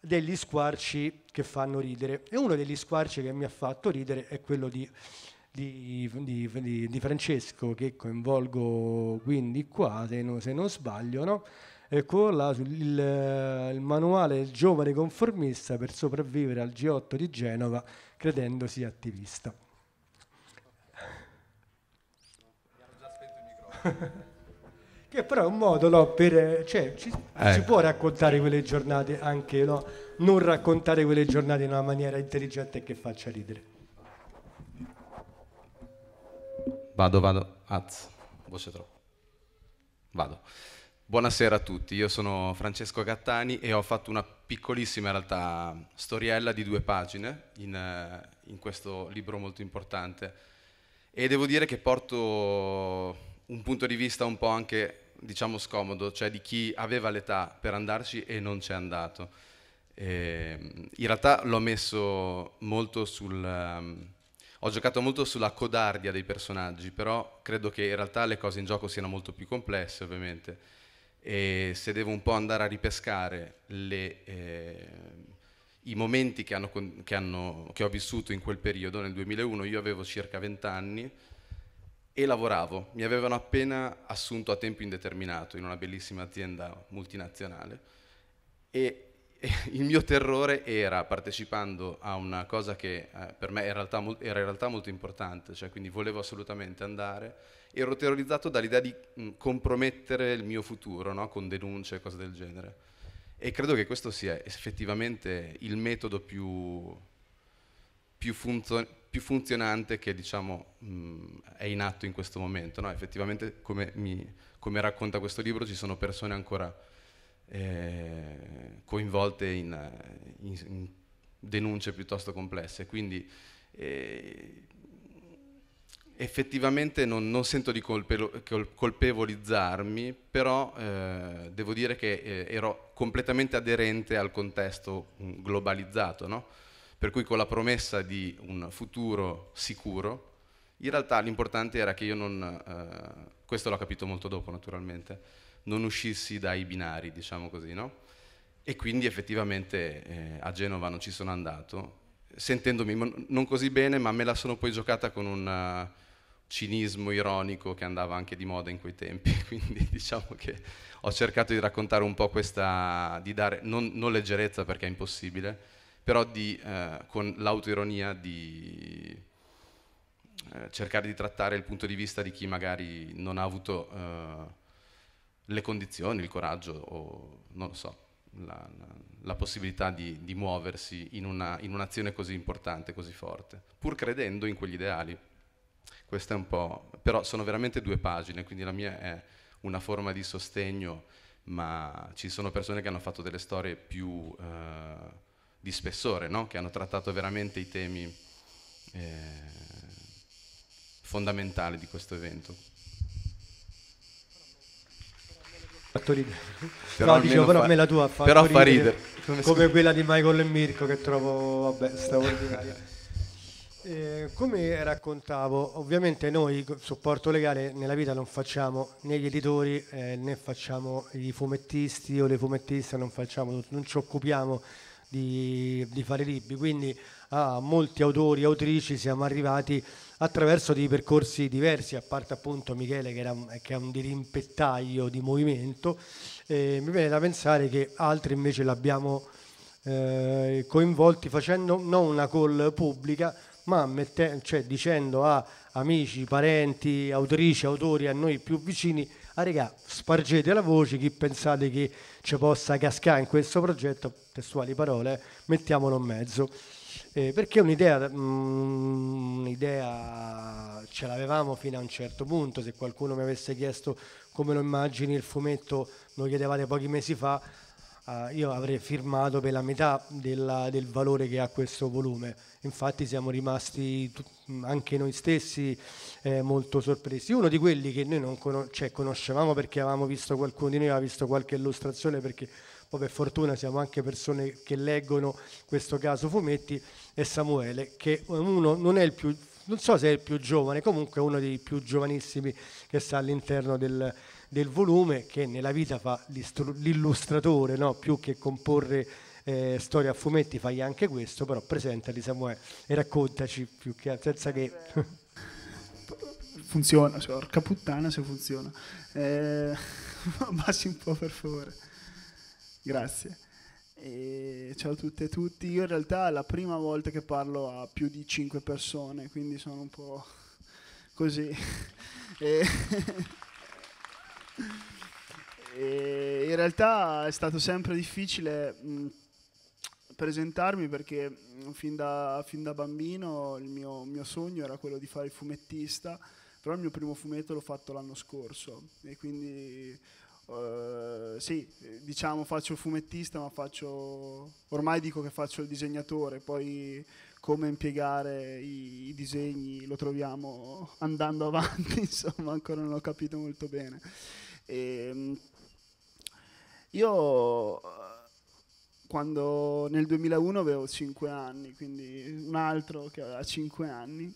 degli squarci che fanno ridere e uno degli squarci che mi ha fatto ridere è quello di di, di, di, di Francesco che coinvolgo quindi qua, se, no, se non sbaglio, no? Ecco là il, il manuale Il giovane conformista per sopravvivere al G8 di Genova credendosi attivista. che però è un modo no, per cioè, ci, eh. si può raccontare quelle giornate anche no? non raccontare quelle giornate in una maniera intelligente che faccia ridere Vado, vado. Az, voce troppo. Vado. Buonasera a tutti, io sono Francesco Gattani e ho fatto una piccolissima in realtà storiella di due pagine in, in questo libro molto importante e devo dire che porto un punto di vista un po' anche diciamo scomodo, cioè di chi aveva l'età per andarci e non c'è andato. E, ehm, in realtà l'ho messo molto sul ehm, ho giocato molto sulla codardia dei personaggi, però credo che in realtà le cose in gioco siano molto più complesse, ovviamente. E se devo un po' andare a ripescare le, eh, i momenti che, hanno, che, hanno, che ho vissuto in quel periodo, nel 2001, io avevo circa 20 anni e lavoravo. Mi avevano appena assunto a tempo indeterminato in una bellissima azienda multinazionale e il mio terrore era, partecipando a una cosa che eh, per me in realtà, era in realtà molto importante, cioè quindi volevo assolutamente andare, ero terrorizzato dall'idea di mh, compromettere il mio futuro no? con denunce e cose del genere. E credo che questo sia effettivamente il metodo più, più, funzo- più funzionante che diciamo, mh, è in atto in questo momento. No? Effettivamente, come, mi, come racconta questo libro, ci sono persone ancora eh, coinvolte in, eh, in, in, denunce piuttosto complesse. Quindi eh, effettivamente non, non, sento di colpe, colpevolizzarmi, però eh, devo dire che eh, ero completamente aderente al contesto mm, globalizzato, no? per cui con la promessa di un futuro sicuro, in realtà l'importante era che io non, eh, questo l'ho capito molto dopo naturalmente, non uscissi dai binari, diciamo così, no? E quindi effettivamente eh, a Genova non ci sono andato, sentendomi non così bene, ma me la sono poi giocata con un eh, cinismo ironico che andava anche di moda in quei tempi, quindi diciamo che ho cercato di raccontare un po' questa, di dare, non, non leggerezza perché è impossibile, però di, eh, con l'autoironia di eh, cercare di trattare il punto di vista di chi magari non ha avuto... Eh, le condizioni, il coraggio o non lo so, la, la, la possibilità di, di, muoversi in, un'azione così importante, così forte, pur credendo in quegli ideali. Questo è un po', però sono veramente due pagine, quindi la mia è una forma di sostegno, ma ci sono persone che hanno fatto delle storie più eh, di spessore, no? che hanno trattato veramente i temi eh, fondamentali di questo evento. Fattori... Però, no, dicevo, però fa... me la tua fa, però fa ridere, ridere. come quella di Michael e Mirko che trovo vabbè, straordinaria. Eh, come raccontavo, ovviamente noi supporto legale nella vita non facciamo né gli editori eh, né facciamo i fumettisti o le fumettiste, non, facciamo, non ci occupiamo di, di fare libri, quindi a ah, molti autori e autrici siamo arrivati attraverso dei percorsi diversi, a parte appunto Michele che, era, che ha un dirimpettaio di movimento, eh, mi viene da pensare che altri invece l'abbiamo eh, coinvolti facendo non una call pubblica, ma mette, cioè, dicendo a amici, parenti, autrici, autori a noi più vicini, ah regà, spargete la voce, chi pensate che ci possa cascare in questo progetto, testuali parole, mettiamolo in mezzo. Eh, perché un'idea, mh, mm, un'idea ce l'avevamo fino a un certo punto, se qualcuno mi avesse chiesto come lo immagini il fumetto, me lo chiedevate pochi mesi fa, Uh, io avrei firmato per la metà della, del valore che ha questo volume. Infatti siamo rimasti t- anche noi stessi eh, molto sorpresi. Uno di quelli che noi non conos- cioè, conoscevamo perché avevamo visto qualcuno di noi, aveva visto qualche illustrazione perché poi per fortuna siamo anche persone che leggono, questo caso fumetti, e Samuele, che uno non è il più, non so se è il più giovane, comunque è uno dei più giovanissimi che sta all'interno del, del volume, che nella vita fa l'illustratore, no? più che comporre eh, storia a fumetti, fai anche questo, però presentali Samuele e raccontaci più che senza che... funziona, porca cioè, puttana se funziona. Eh, bassi un po' per favore. Grazie. E ciao a tutte e tutti. Io in realtà è la prima volta che parlo a più di 5 persone, quindi sono un po' così. e e in realtà è stato sempre difficile presentarmi perché fin da, fin da bambino il mio, mio, sogno era quello di fare il fumettista, però il mio primo fumetto l'ho fatto l'anno scorso e quindi eh, sì, diciamo faccio il fumettista, ma faccio ormai dico che faccio il disegnatore, poi come impiegare i, i disegni lo troviamo andando avanti, insomma, ancora non ho capito molto bene. E, ehm, io quando nel 2001 avevo 5 anni, quindi un altro che aveva 5 anni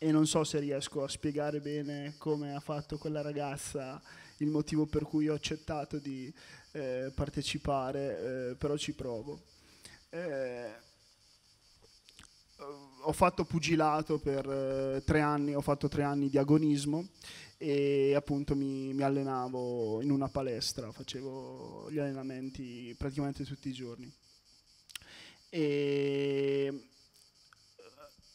e non so se riesco a spiegare bene come ha fatto quella ragazza il motivo per cui ho accettato di eh, partecipare, eh, però ci provo. Eh, ho fatto pugilato per eh, tre anni, ho fatto tre anni di agonismo e appunto mi, mi allenavo in una palestra, facevo gli allenamenti praticamente tutti i giorni. E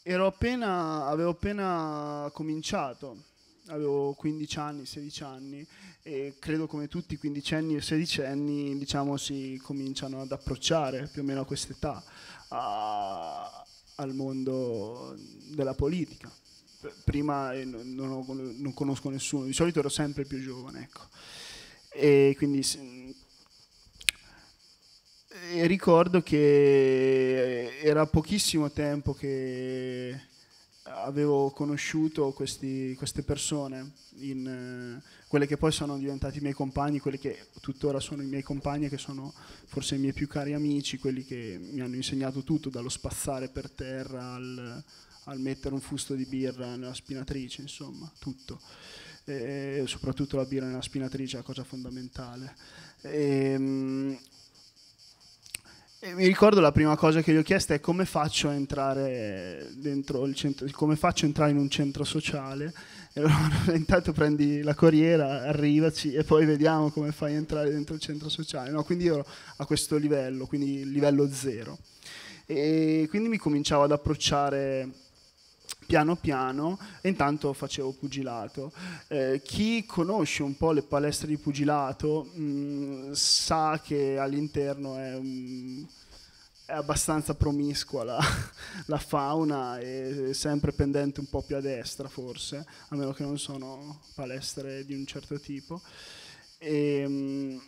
eh, appena, avevo appena cominciato, avevo 15 anni, 16 anni e credo come tutti i quindicenni e sedicenni diciamo, si cominciano ad approcciare più o meno a quest'età a, al mondo della politica. Prima eh, non, ho, non, conosco nessuno, di solito ero sempre più giovane. Ecco. E quindi e ricordo che era pochissimo tempo che avevo conosciuto questi, queste persone, in, eh, quelle che poi sono diventati i miei compagni, quelli che tuttora sono i miei compagni, che sono forse i miei più cari amici, quelli che mi hanno insegnato tutto, dallo spazzare per terra al, al mettere un fusto di birra nella spinatrice, insomma, tutto. E, soprattutto la birra nella spinatrice è la cosa fondamentale. E, ehm, e mi ricordo la prima cosa che gli ho chiesto è come faccio a entrare dentro il centro, come faccio a entrare in un centro sociale. E allora, intanto prendi la corriera, arrivaci e poi vediamo come fai a entrare dentro il centro sociale. No, quindi io ero a questo livello, quindi livello zero. E quindi mi cominciavo ad approcciare piano piano e intanto facevo pugilato. Eh, chi conosce un po' le palestre di pugilato mh, mm, sa che all'interno è, mh, è abbastanza promiscua la, la fauna e sempre pendente un po' più a destra forse, a meno che non sono palestre di un certo tipo. E, ehm, mh,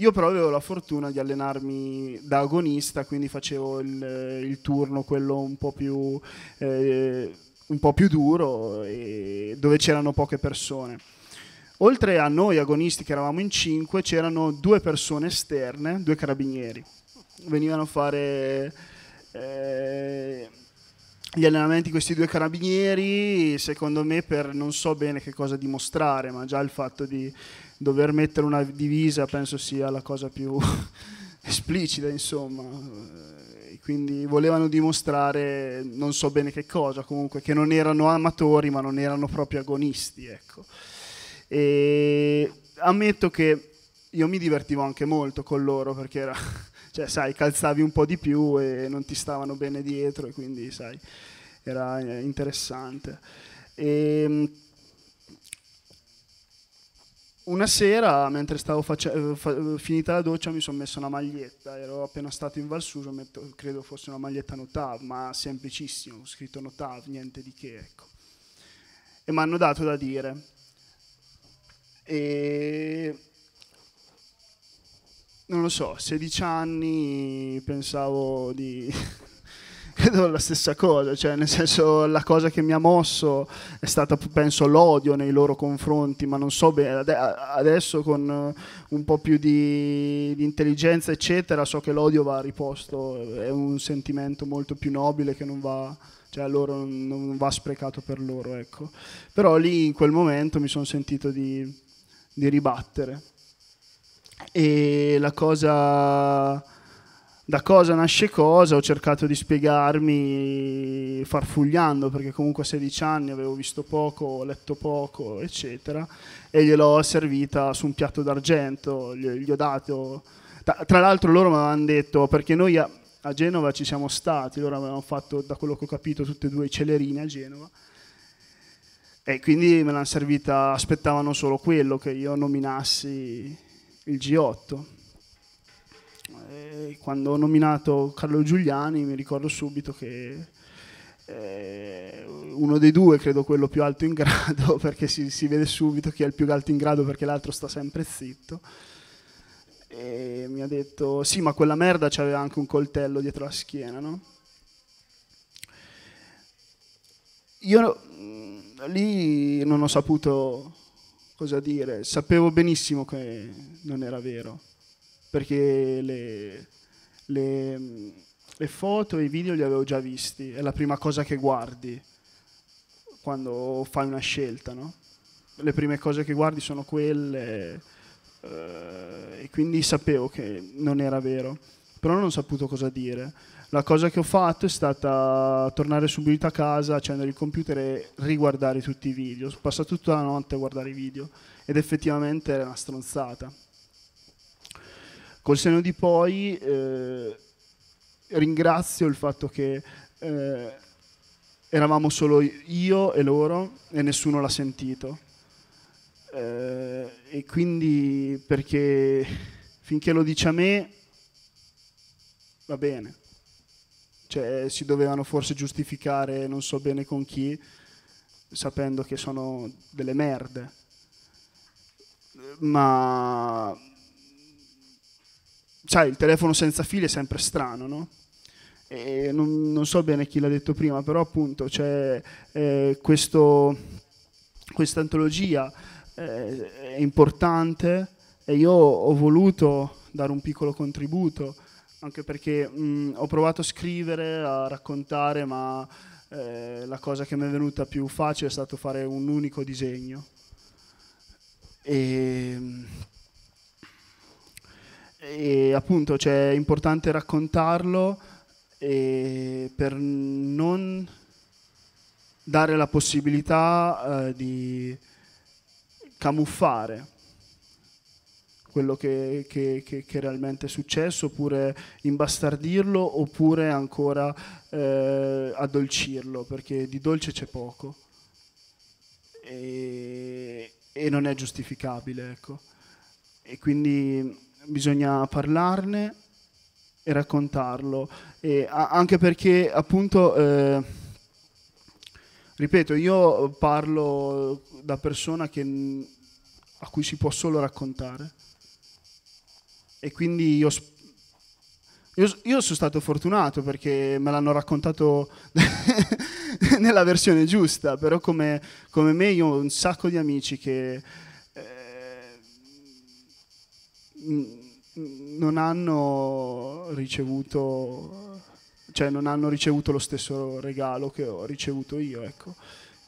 io però avevo la fortuna di allenarmi da agonista, quindi facevo il, il turno, quello un po' più, eh, un po più duro, dove c'erano poche persone. Oltre a noi agonisti che eravamo in cinque, c'erano due persone esterne, due carabinieri. Venivano a fare... Eh, gli allenamenti questi due carabinieri, secondo me, per non so bene che cosa dimostrare, ma già il fatto di dover mettere una divisa penso sia la cosa più esplicita, insomma. Quindi volevano dimostrare, non so bene che cosa, comunque, che non erano amatori, ma non erano proprio agonisti, ecco. E ammetto che io mi divertivo anche molto con loro perché era, cioè, sai, calzavi un po' di più e non ti stavano bene dietro e quindi, sai, era eh, interessante. E, ehm, una sera, mentre stavo eh, eh, finita la doccia, mi sono messo una maglietta. Ero appena stato in Valsuso, metto, credo fosse una maglietta Notav, ma semplicissimo, scritto Notav, niente di che, ecco. E mi hanno dato da dire. E non lo so, 16 anni pensavo di credo la stessa cosa, cioè nel senso la cosa che mi ha mosso è stata penso l'odio nei loro confronti, ma non so bene, adesso con eh, un po' più di, di, intelligenza eccetera so che l'odio va riposto, è un sentimento molto più nobile che non va, cioè loro, non va sprecato per loro, ecco. Però lì in quel momento mi sono sentito di, di ribattere e la cosa da cosa nasce cosa, ho cercato di spiegarmi farfugliando, perché comunque a 16 anni avevo visto poco, ho letto poco, eccetera, e gliel'ho servita su un piatto d'argento, gli, ho dato... Tra l'altro loro mi avevano detto, perché noi a, a Genova ci siamo stati, loro avevano fatto, da quello che ho capito, tutte e due i celerini a Genova, e quindi me l'hanno servita, aspettavano solo quello, che io nominassi il G8 quando ho nominato Carlo Giuliani mi ricordo subito che eh, uno dei due credo quello più alto in grado perché si, si, vede subito chi è il più alto in grado perché l'altro sta sempre zitto e mi ha detto sì ma quella merda c'aveva anche un coltello dietro la schiena no? io mm, lì non ho saputo cosa dire sapevo benissimo che non era vero perché le, le, le foto e i video li avevo già visti, è la prima cosa che guardi quando fai una scelta, no? Le prime cose che guardi sono quelle eh, e quindi sapevo che non era vero, però non ho saputo cosa dire. La cosa che ho fatto è stata tornare subito a casa, accendere il computer e riguardare tutti i video. Ho passato tutta la notte a guardare i video ed effettivamente era una stronzata. Col seno di poi eh, ringrazio il fatto che eh, eravamo solo io e loro e nessuno l'ha sentito. Eh, e quindi perché finché lo dice a me va bene. Cioè, si dovevano forse giustificare non so bene con chi, sapendo che sono delle merde. Ma sai, il telefono senza fili è sempre strano, no? Non, non, so bene chi l'ha detto prima, però appunto c'è eh, questa antologia eh, è importante e io ho voluto dare un piccolo contributo, anche perché mh, mm, ho provato a scrivere, a raccontare, ma eh, la cosa che mi è venuta più facile è stato fare un unico disegno. E, e appunto cioè, è importante raccontarlo per non dare la possibilità eh, di camuffare quello che, che, che, che, realmente è successo, oppure imbastardirlo, oppure ancora eh, addolcirlo, perché di dolce c'è poco e, e non è giustificabile. Ecco. E quindi bisogna parlarne e raccontarlo, e anche perché appunto, eh, ripeto, io parlo da persona che, a cui si può solo raccontare e quindi io, io, io sono stato fortunato perché me l'hanno raccontato nella versione giusta, però come, come me io ho un sacco di amici che non hanno ricevuto cioè non hanno ricevuto lo stesso regalo che ho ricevuto io ecco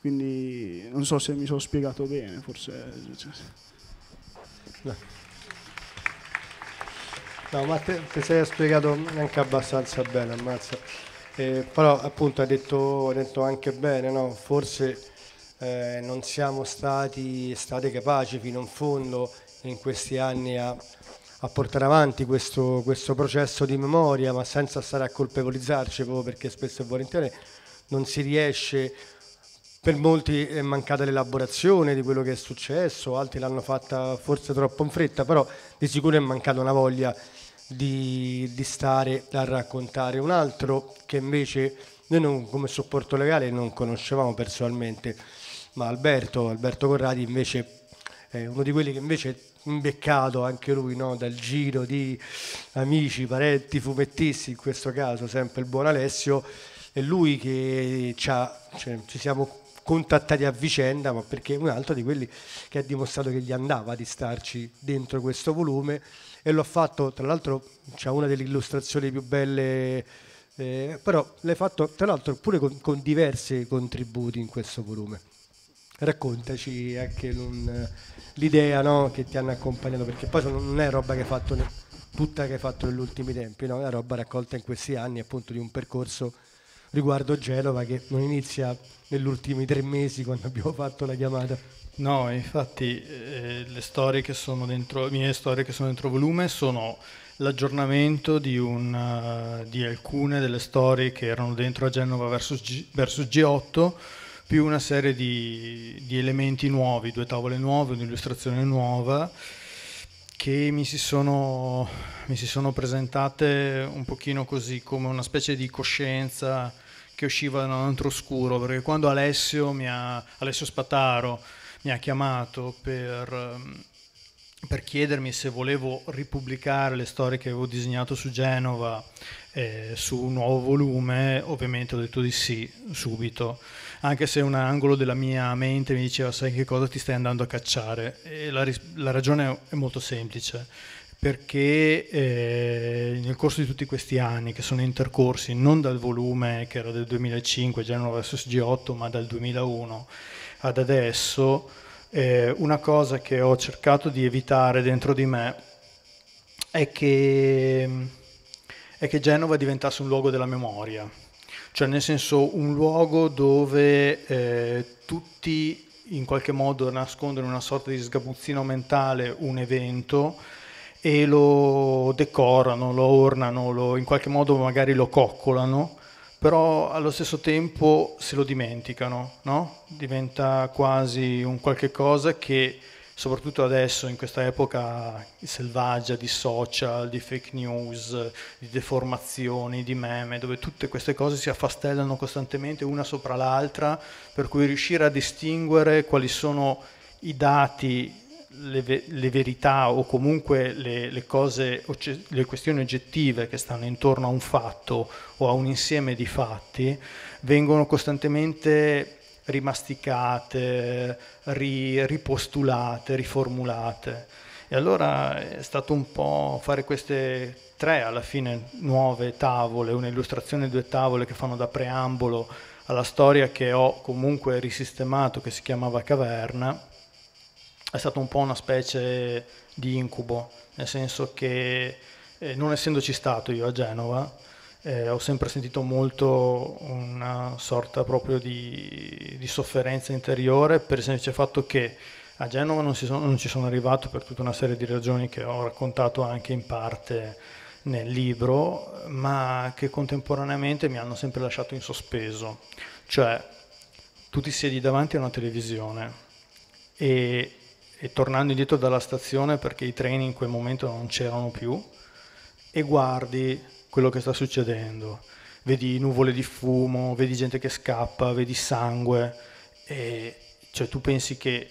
quindi non so se mi sono spiegato bene forse no, cioè, no ma te, te sei spiegato anche abbastanza bene ammazza eh, però appunto hai detto, hai detto anche bene no? forse eh, non siamo stati, stati capaci fino in fondo in questi anni a, a portare avanti questo, questo, processo di memoria, ma senza stare a colpevolizzarci, proprio perché spesso e volentieri non si riesce, per molti è mancata l'elaborazione di quello che è successo, altri l'hanno fatta forse troppo in fretta, però di sicuro è mancata una voglia di, di stare a raccontare. Un altro che invece noi non, come supporto legale non conoscevamo personalmente, ma Alberto, Alberto Corradi invece è uno di quelli che invece imbeccato anche lui no? dal giro di amici, parenti, fumettisti, in questo caso sempre il buon Alessio, è lui che ci, ha, cioè, ci siamo contattati a vicenda, ma perché è un altro di quelli che ha dimostrato che gli andava di starci dentro questo volume e l'ho fatto, tra l'altro c'è una delle illustrazioni più belle, eh, però l'hai fatto tra l'altro pure con, con diversi contributi in questo volume. Raccontaci anche un, l'idea no, che ti hanno accompagnato, perché poi non è roba che hai fatto ne, tutta che hai fatto negli ultimi tempi, no? è una roba raccolta in questi anni appunto di un percorso riguardo Genova che non inizia negli ultimi tre mesi quando abbiamo fatto la chiamata. No, infatti eh, le storie che sono dentro, le mie storie che sono dentro volume sono l'aggiornamento di, un, eh, di alcune delle storie che erano dentro a Genova versus, G, versus G8 più una serie di, di elementi nuovi, due tavole nuove, un'illustrazione nuova che mi si, sono, mi si, sono, presentate un pochino così come una specie di coscienza che usciva da un altro scuro, perché quando Alessio, ha, Alessio Spataro mi ha chiamato per, per, chiedermi se volevo ripubblicare le storie che avevo disegnato su Genova eh, su un nuovo volume, ovviamente ho detto di sì subito anche se un angolo della mia mente mi diceva sai che cosa ti stai andando a cacciare. La, la, ragione è molto semplice, perché eh, nel corso di tutti questi anni che sono intercorsi, non dal volume che era del 2005, Genova vs G8, ma dal 2001 ad adesso, eh, una cosa che ho cercato di evitare dentro di me è che, è che Genova diventasse un luogo della memoria cioè nel senso un luogo dove eh, tutti in qualche modo nascondono una sorta di sgabuzzino mentale un evento e lo decorano, lo ornano, lo, in qualche modo magari lo coccolano, però allo stesso tempo se lo dimenticano, no? diventa quasi un qualche cosa che soprattutto adesso in questa epoca selvaggia di social, di fake news, di deformazioni, di meme, dove tutte queste cose si affastellano costantemente una sopra l'altra, per cui riuscire a distinguere quali sono i dati, le, le verità o comunque le, le, cose, le questioni oggettive che stanno intorno a un fatto o a un insieme di fatti, vengono costantemente rimasticate, ri, ripostulate, riformulate. E allora è stato un po' fare queste tre alla fine nuove tavole, un'illustrazione due tavole che fanno da preambolo alla storia che ho comunque risistemato che si chiamava Caverna, è stato un po' una specie di incubo, nel senso che eh, non essendoci stato io a Genova, eh, ho sempre sentito molto una sorta proprio di, di, sofferenza interiore per il semplice fatto che a Genova non, sono, non, ci sono arrivato per tutta una serie di ragioni che ho raccontato anche in parte nel libro, ma che contemporaneamente mi hanno sempre lasciato in sospeso. Cioè, tu ti siedi davanti a una televisione e, e tornando indietro dalla stazione perché i treni in quel momento non c'erano più e guardi quello che sta succedendo. Vedi nuvole di fumo, vedi gente che scappa, vedi sangue, e cioè tu pensi che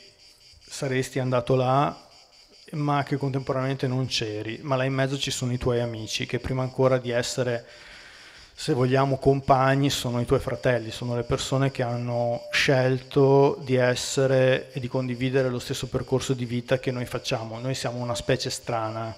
saresti andato là ma che contemporaneamente non c'eri, ma là in mezzo ci sono i tuoi amici che prima ancora di essere, se vogliamo, compagni, sono i tuoi fratelli, sono le persone che hanno scelto di essere e di condividere lo stesso percorso di vita che noi facciamo. Noi siamo una specie strana,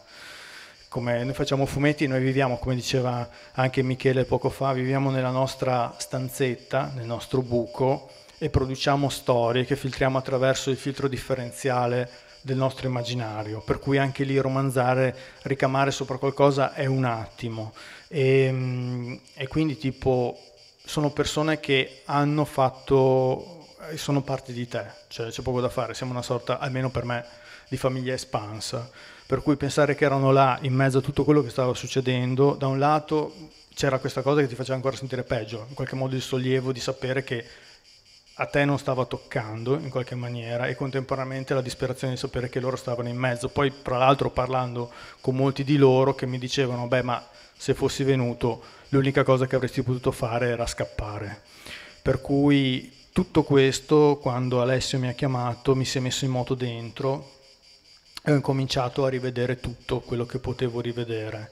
come noi facciamo fumetti, noi viviamo, come diceva anche Michele poco fa, viviamo nella nostra stanzetta, nel nostro buco e produciamo storie che filtriamo attraverso il filtro differenziale del nostro immaginario, per cui anche lì romanzare, ricamare sopra qualcosa è un attimo. E, mm, e quindi tipo sono persone che hanno fatto, eh, sono parte di te, cioè c'è poco da fare, siamo una sorta, almeno per me, di famiglia espansa per cui pensare che erano là in mezzo a tutto quello che stava succedendo, da un lato c'era questa cosa che ti faceva ancora sentire peggio, in qualche modo il sollievo di sapere che a te non stava toccando in qualche maniera e contemporaneamente la disperazione di sapere che loro stavano in mezzo. Poi tra l'altro parlando con molti di loro che mi dicevano, beh ma se fossi venuto l'unica cosa che avresti potuto fare era scappare. Per cui tutto questo, quando Alessio mi ha chiamato, mi si è messo in moto dentro ho incominciato a rivedere tutto quello che potevo rivedere.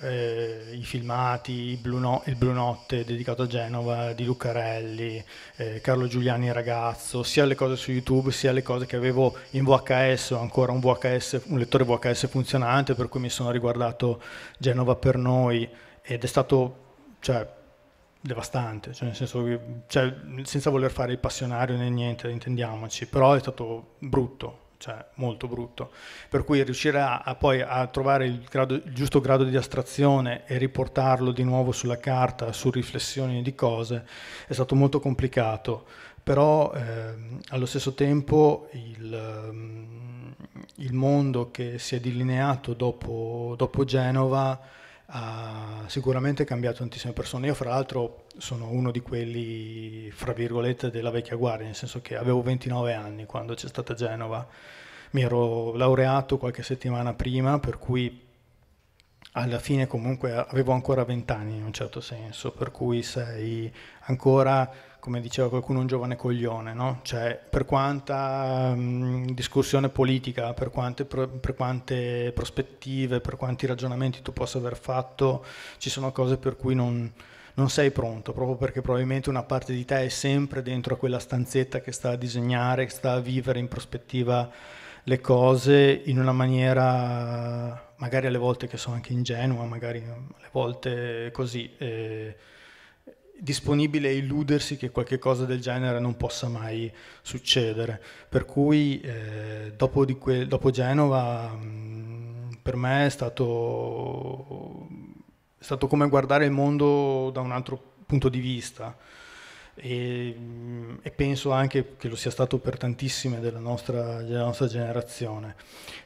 Eh, i filmati, Blu no, il Blu Notte dedicato a Genova di Lucarelli, eh, Carlo Giuliani ragazzo, sia le cose su YouTube sia le cose che avevo in VHS, ho ancora un, VHS, un lettore VHS funzionante per cui mi sono riguardato Genova per noi ed è stato cioè, devastante, cioè, nel senso che, cioè, senza voler fare il passionario né niente, intendiamoci, però è stato brutto, cioè molto brutto. Per cui riuscire a, a poi a trovare il, grado, il, giusto grado di astrazione e riportarlo di nuovo sulla carta, su riflessioni di cose, è stato molto complicato. Però ehm, allo stesso tempo il, ehm, il, mondo che si è delineato dopo, dopo Genova ha sicuramente cambiato tantissime persone. Io fra l'altro sono uno di quelli, fra virgolette, della vecchia guardia, nel senso che avevo 29 anni quando c'è stata Genova, mi ero laureato qualche settimana prima, per cui alla fine comunque avevo ancora 20 anni in un certo senso, per cui sei ancora come diceva qualcuno, un giovane coglione, no? cioè, per quanta mh, mm, discussione politica, per quante, pro, per quante, prospettive, per quanti ragionamenti tu possa aver fatto, ci sono cose per cui non, non, sei pronto, proprio perché probabilmente una parte di te è sempre dentro a quella stanzetta che sta a disegnare, che sta a vivere in prospettiva le cose in una maniera magari alle volte che sono anche ingenua, magari alle volte così. Eh, disponibile a illudersi che qualcosa del genere non possa mai succedere. Per cui eh, dopo, que- dopo, Genova mh, mm, per me è stato, è stato, come guardare il mondo da un altro punto di vista e, mh, mm, e penso anche che lo sia stato per tantissime della nostra, della nostra generazione.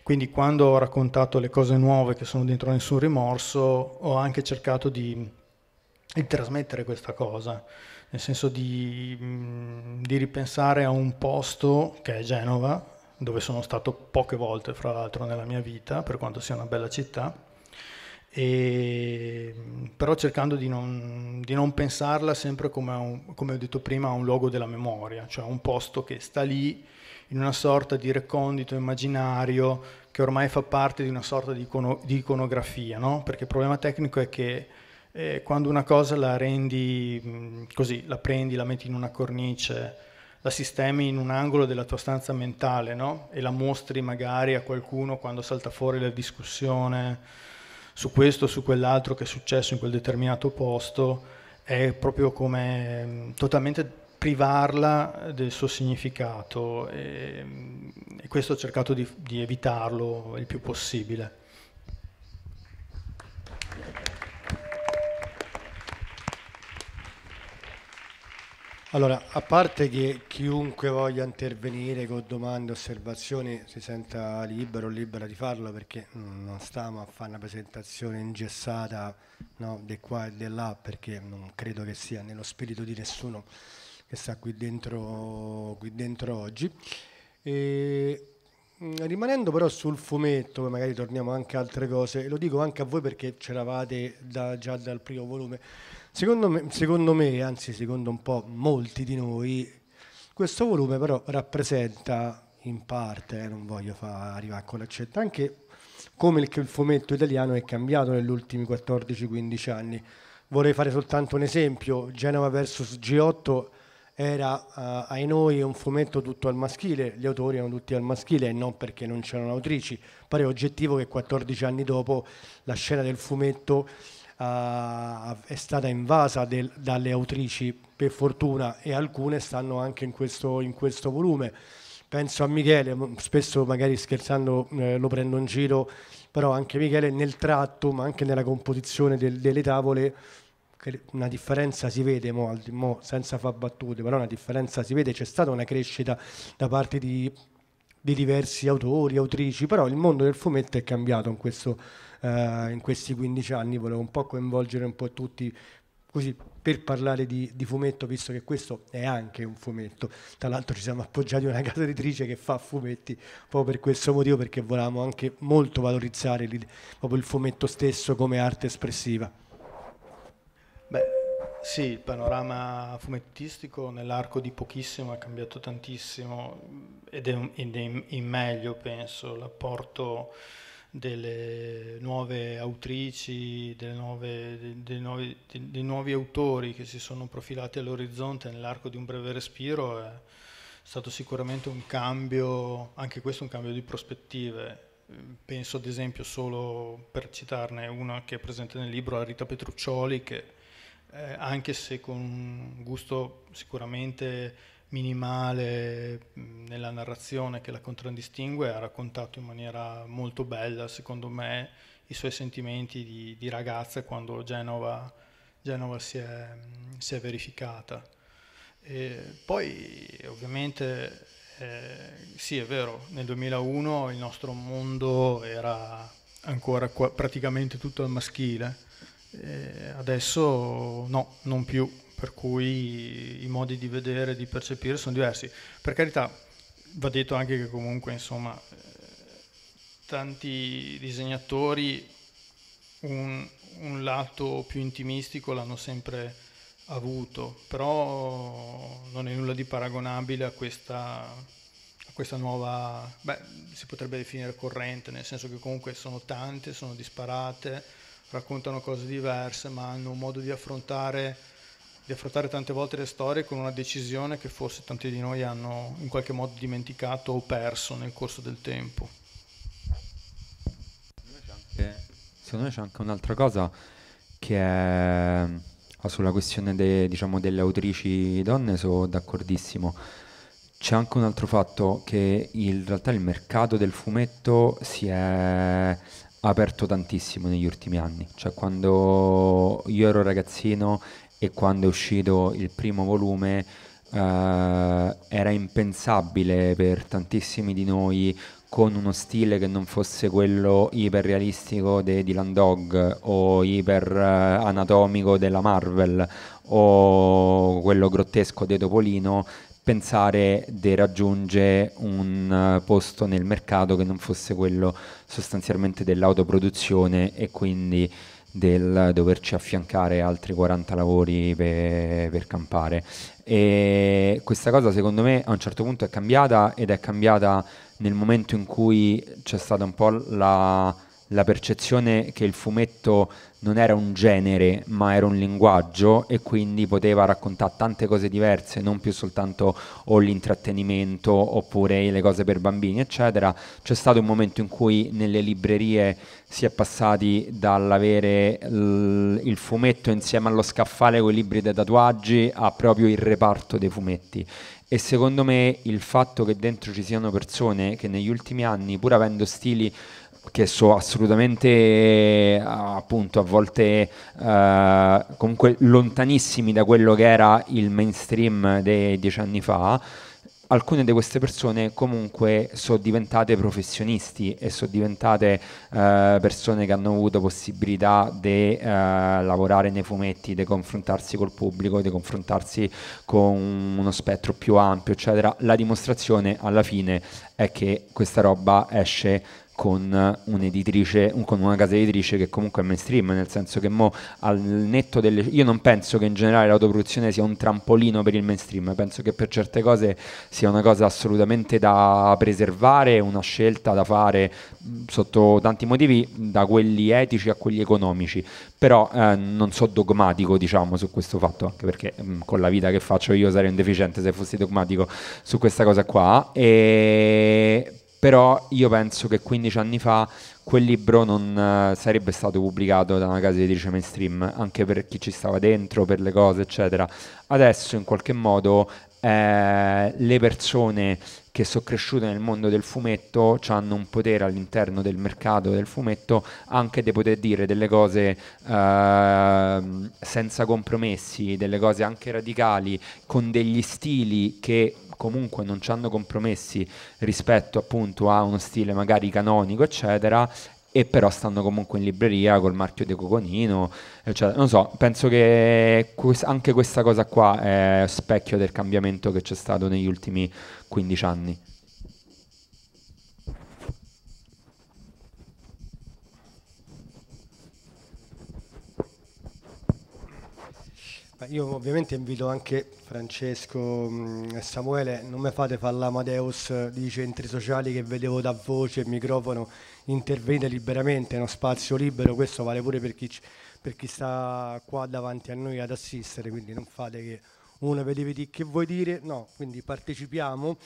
Quindi quando ho raccontato le cose nuove che sono dentro Nessun Rimorso ho anche cercato di di trasmettere questa cosa, nel senso di, mm, di ripensare a un posto che è Genova, dove sono stato poche volte, fra l'altro, nella mia vita, per quanto sia una bella città, e, mm, però cercando di non, di non pensarla sempre come, un, come, ho detto prima a un luogo della memoria, cioè un posto che sta lì in una sorta di recondito immaginario che ormai fa parte di una sorta di, icono, di iconografia, no? perché il problema tecnico è che e quando una cosa la rendi mm, così, la prendi, la metti in una cornice, la sistemi in un angolo della tua stanza mentale, no? E la mostri magari a qualcuno quando salta fuori la discussione su questo o su quell'altro che è successo in quel determinato posto, è proprio come mm, totalmente privarla del suo significato e, mm, e questo ho cercato di, di evitarlo il più possibile. Allora, a parte che chiunque voglia intervenire con domande, osservazioni, si senta libero o libera di farlo perché non stiamo a fare una presentazione ingessata no, di qua e di là perché non credo che sia nello spirito di nessuno che sta qui dentro, qui dentro oggi. E, mm, rimanendo però sul fumetto, magari torniamo anche a altre cose, lo dico anche a voi perché c'eravate da, già dal primo volume, Secondo me, secondo me, anzi secondo un po' molti di noi, questo volume però rappresenta in parte, eh, non voglio far arrivare con l'accetta, anche come il, il fumetto italiano è cambiato negli ultimi 14-15 anni. Vorrei fare soltanto un esempio, Genova vs G8 era uh, ai noi un fumetto tutto al maschile, gli autori erano tutti al maschile e non perché non c'erano autrici, pare oggettivo che 14 anni dopo la scena del fumetto è stata invasa del, dalle autrici per fortuna e alcune stanno anche in questo, in questo volume. Penso a Michele, spesso magari scherzando eh, lo prendo in giro, però anche Michele nel tratto, ma anche nella composizione del, delle tavole, una differenza si vede, mo, mo, senza far battute, però una differenza si vede, c'è stata una crescita da parte di, di diversi autori, autrici, però il mondo del fumetto è cambiato in questo eh, in questi 15 anni, volevo un po' coinvolgere un po' tutti così per parlare di, di, fumetto, visto che questo è anche un fumetto. Tra l'altro ci siamo appoggiati a una casa editrice che fa fumetti proprio per questo motivo, perché volevamo anche molto valorizzare il, proprio il fumetto stesso come arte espressiva. Beh, sì, il panorama fumettistico nell'arco di pochissimo ha cambiato tantissimo ed è, in meglio, penso, l'apporto delle nuove autrici, delle nuove, dei, nuovi, dei, nuovi, autori che si sono profilati all'orizzonte nell'arco di un breve respiro è stato sicuramente un cambio, anche questo un cambio di prospettive. Penso ad esempio solo per citarne una che è presente nel libro a Rita Petruccioli che eh, anche se con un gusto sicuramente minimale mm, nella narrazione che la contraddistingue, ha raccontato in maniera molto bella, secondo me, i suoi sentimenti di, di ragazza quando Genova, Genova si, è, mm, si, è, verificata. E poi ovviamente eh, sì è vero, nel 2001 il nostro mondo era ancora qua, praticamente tutto al maschile, e adesso no, non più, per cui i modi di vedere, di percepire sono diversi. Per carità, va detto anche che comunque, insomma, eh, tanti disegnatori un, un lato più intimistico l'hanno sempre avuto, però non è nulla di paragonabile a questa, a questa nuova, beh, si potrebbe definire corrente, nel senso che comunque sono tante, sono disparate, raccontano cose diverse, ma hanno un modo di affrontare di affrontare tante volte le storie con una decisione che forse tanti di noi hanno in qualche modo dimenticato o perso nel corso del tempo. Secondo me c'è anche un'altra cosa che è ah, sulla questione de, diciamo, delle autrici donne, sono d'accordissimo. C'è anche un altro fatto che in realtà il mercato del fumetto si è aperto tantissimo negli ultimi anni. Cioè, quando io ero ragazzino e quando è uscito il primo volume eh, era impensabile per tantissimi di noi con uno stile che non fosse quello iperrealistico di Dylan Dog o iperanatomico eh, della Marvel o quello grottesco di Topolino pensare di raggiungere un eh, posto nel mercato che non fosse quello sostanzialmente dell'autoproduzione e quindi del doverci affiancare altri 40 lavori per, per, campare. E questa cosa secondo me a un certo punto è cambiata ed è cambiata nel momento in cui c'è stata un po' la, la percezione che il fumetto non era un genere ma era un linguaggio e quindi poteva raccontare tante cose diverse, non più soltanto o l'intrattenimento oppure le cose per bambini eccetera. C'è stato un momento in cui nelle librerie si è passati dall'avere l- il fumetto insieme allo scaffale con i libri dei tatuaggi a proprio il reparto dei fumetti e secondo me il fatto che dentro ci siano persone che negli ultimi anni pur avendo stili che so assolutamente eh, appunto a volte eh, comunque lontanissimi da quello che era il mainstream dei dieci anni fa alcune di queste persone comunque sono diventate professionisti e sono diventate eh, persone che hanno avuto possibilità di eh, lavorare nei fumetti, di confrontarsi col pubblico, di confrontarsi con uno spettro più ampio, eccetera. La dimostrazione alla fine è che questa roba esce con, un con una casa editrice che comunque è mainstream, nel senso che mo al netto delle... Io non penso che in generale l'autoproduzione sia un trampolino per il mainstream, penso che per certe cose sia una cosa assolutamente da preservare, una scelta da fare sotto tanti motivi, da quelli etici a quelli economici, però eh, non so dogmatico diciamo su questo fatto, anche perché mh, con la vita che faccio io sarei un deficiente se fossi dogmatico su questa cosa qua. E però io penso che 15 anni fa quel libro non eh, sarebbe stato pubblicato da una casa editrice mainstream, anche per chi ci stava dentro, per le cose, eccetera. Adesso in qualche modo eh, le persone che sono cresciute nel mondo del fumetto hanno un potere all'interno del mercato del fumetto anche di poter dire delle cose eh, senza compromessi, delle cose anche radicali, con degli stili che comunque non ci hanno compromessi rispetto appunto a uno stile magari canonico, eccetera, e però stanno comunque in libreria col marchio di Coconino, eccetera. non so, penso che anche questa cosa qua è specchio del cambiamento che c'è stato negli ultimi 15 anni. Io ovviamente invito anche Francesco mm, e Samuele, non mi fate parlare Amadeus eh, di centri sociali che vedevo da voce e microfono intervenite liberamente, è uno spazio libero, questo vale pure per chi, per chi, sta qua davanti a noi ad assistere, quindi non fate che uno vi dire che vuoi dire, no, quindi partecipiamo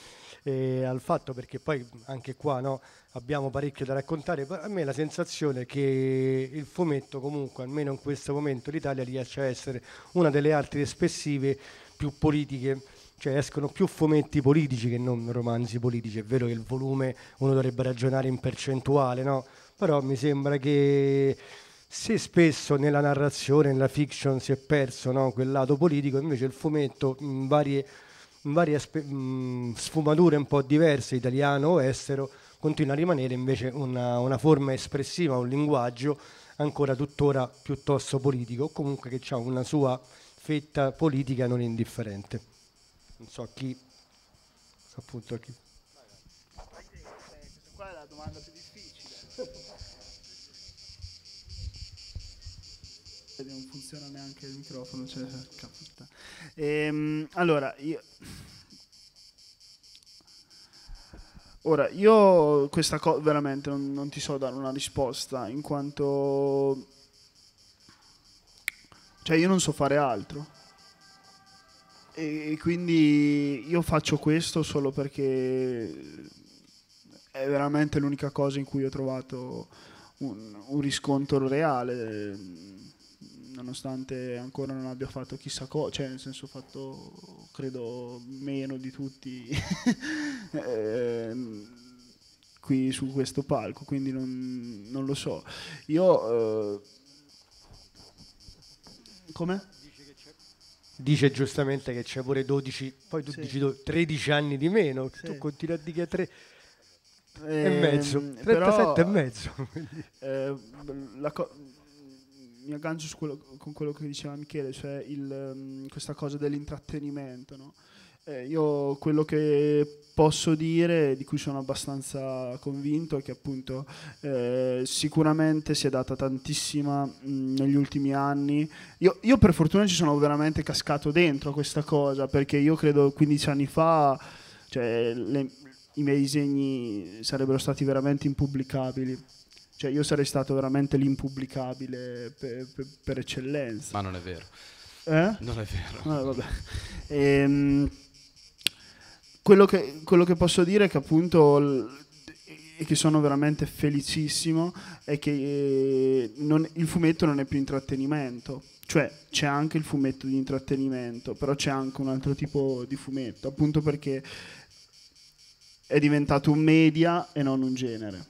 eh, al fatto perché poi anche qua no, abbiamo parecchio da raccontare, a me la sensazione è che il fumetto comunque, almeno in questo momento, l'Italia riesce a essere una delle arti espressive più politiche cioè escono più fumetti politici che non romanzi politici. È vero che il volume uno dovrebbe ragionare in percentuale, no? Però mi sembra che se spesso nella narrazione, nella fiction si è perso no, quel lato politico, invece il fumetto in varie, in varie mh, sfumature un po' diverse, italiano o estero, continua a rimanere invece una, una forma espressiva, un linguaggio ancora tuttora piuttosto politico, comunque che ha una sua fetta politica non indifferente non so chi appunto chi questa qua è la domanda più difficile non funziona neanche il microfono cioè, capita. Ehm, allora io Ora, io questa cosa veramente non, non, ti so dare una risposta, in quanto... Cioè, io non so fare altro. E quindi io faccio questo solo perché è veramente l'unica cosa in cui ho trovato un, un riscontro reale, nonostante ancora non abbia fatto chissà cosa, cioè nel senso ho fatto credo meno di tutti eh, qui su questo palco, quindi non, non lo so. Io... Eh, come? dice giustamente che c'è pure 12, poi tu sì. dici 13 anni di meno, sì. tu continui a dire 3 eh, e mezzo, 37 però, e mezzo. Eh, co- mi aggancio quello, con quello che diceva Michele, cioè il, ehm, questa cosa dell'intrattenimento, no? Eh, io quello che posso dire, di cui sono abbastanza convinto, è che appunto eh, sicuramente si è data tantissima mh, negli ultimi anni. Io, io, per fortuna ci sono veramente cascato dentro a questa cosa, perché io credo 15 anni fa cioè, le, i miei disegni sarebbero stati veramente impubblicabili. Cioè io sarei stato veramente l'impubblicabile per, per, per eccellenza. Ma non è vero. Eh? Non è vero. Ah, vabbè. Ehm, quello che, quello che, posso dire è che appunto l- e che sono veramente felicissimo è che eh, non, il fumetto non è più intrattenimento, cioè c'è anche il fumetto di intrattenimento, però c'è anche un altro tipo di fumetto, appunto perché è diventato un media e non un genere.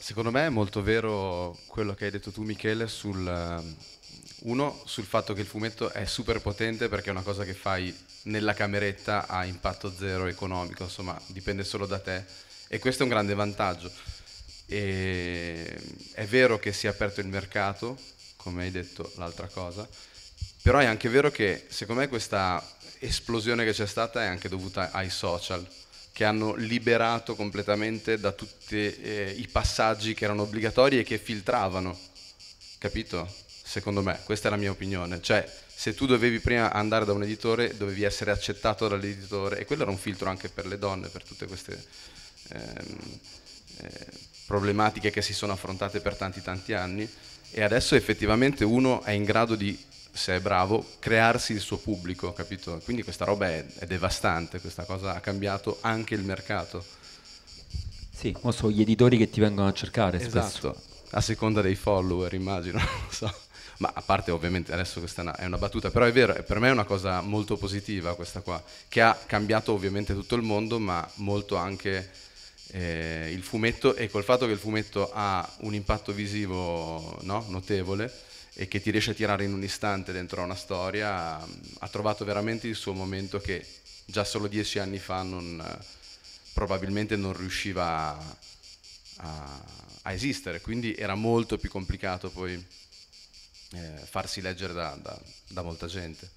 Secondo me è molto vero quello che hai detto tu Michele sul, ehm, uno, sul fatto che il fumetto è super potente perché è una cosa che fai nella cameretta a impatto zero economico, insomma dipende solo da te e questo è un grande vantaggio. E è vero che si è aperto il mercato, come hai detto l'altra cosa, però è anche vero che secondo me questa esplosione che c'è stata è anche dovuta ai social che hanno liberato completamente da tutti eh, i passaggi che erano obbligatori e che filtravano, capito? Secondo me, questa è la mia opinione. Cioè, se tu dovevi prima andare da un editore, dovevi essere accettato dall'editore e quello era un filtro anche per le donne, per tutte queste ehm, eh, problematiche che si sono affrontate per tanti tanti anni e adesso effettivamente uno è in grado di, se è bravo, crearsi il suo pubblico, capito? Quindi questa roba è, è devastante, questa cosa ha cambiato anche il mercato. Sì, sono gli editori che ti vengono a cercare esatto, spesso. a seconda dei follower immagino, non so ma a parte ovviamente adesso questa è una, battuta, però è vero, per me è una cosa molto positiva questa qua, che ha cambiato ovviamente tutto il mondo, ma molto anche eh, il fumetto e col fatto che il fumetto ha un impatto visivo no, notevole e che ti riesce a tirare in un istante dentro una storia, ha trovato veramente il suo momento che già solo dieci anni fa non, probabilmente non riusciva a, a, a esistere, quindi era molto più complicato poi eh, farsi leggere da, da, da molta gente.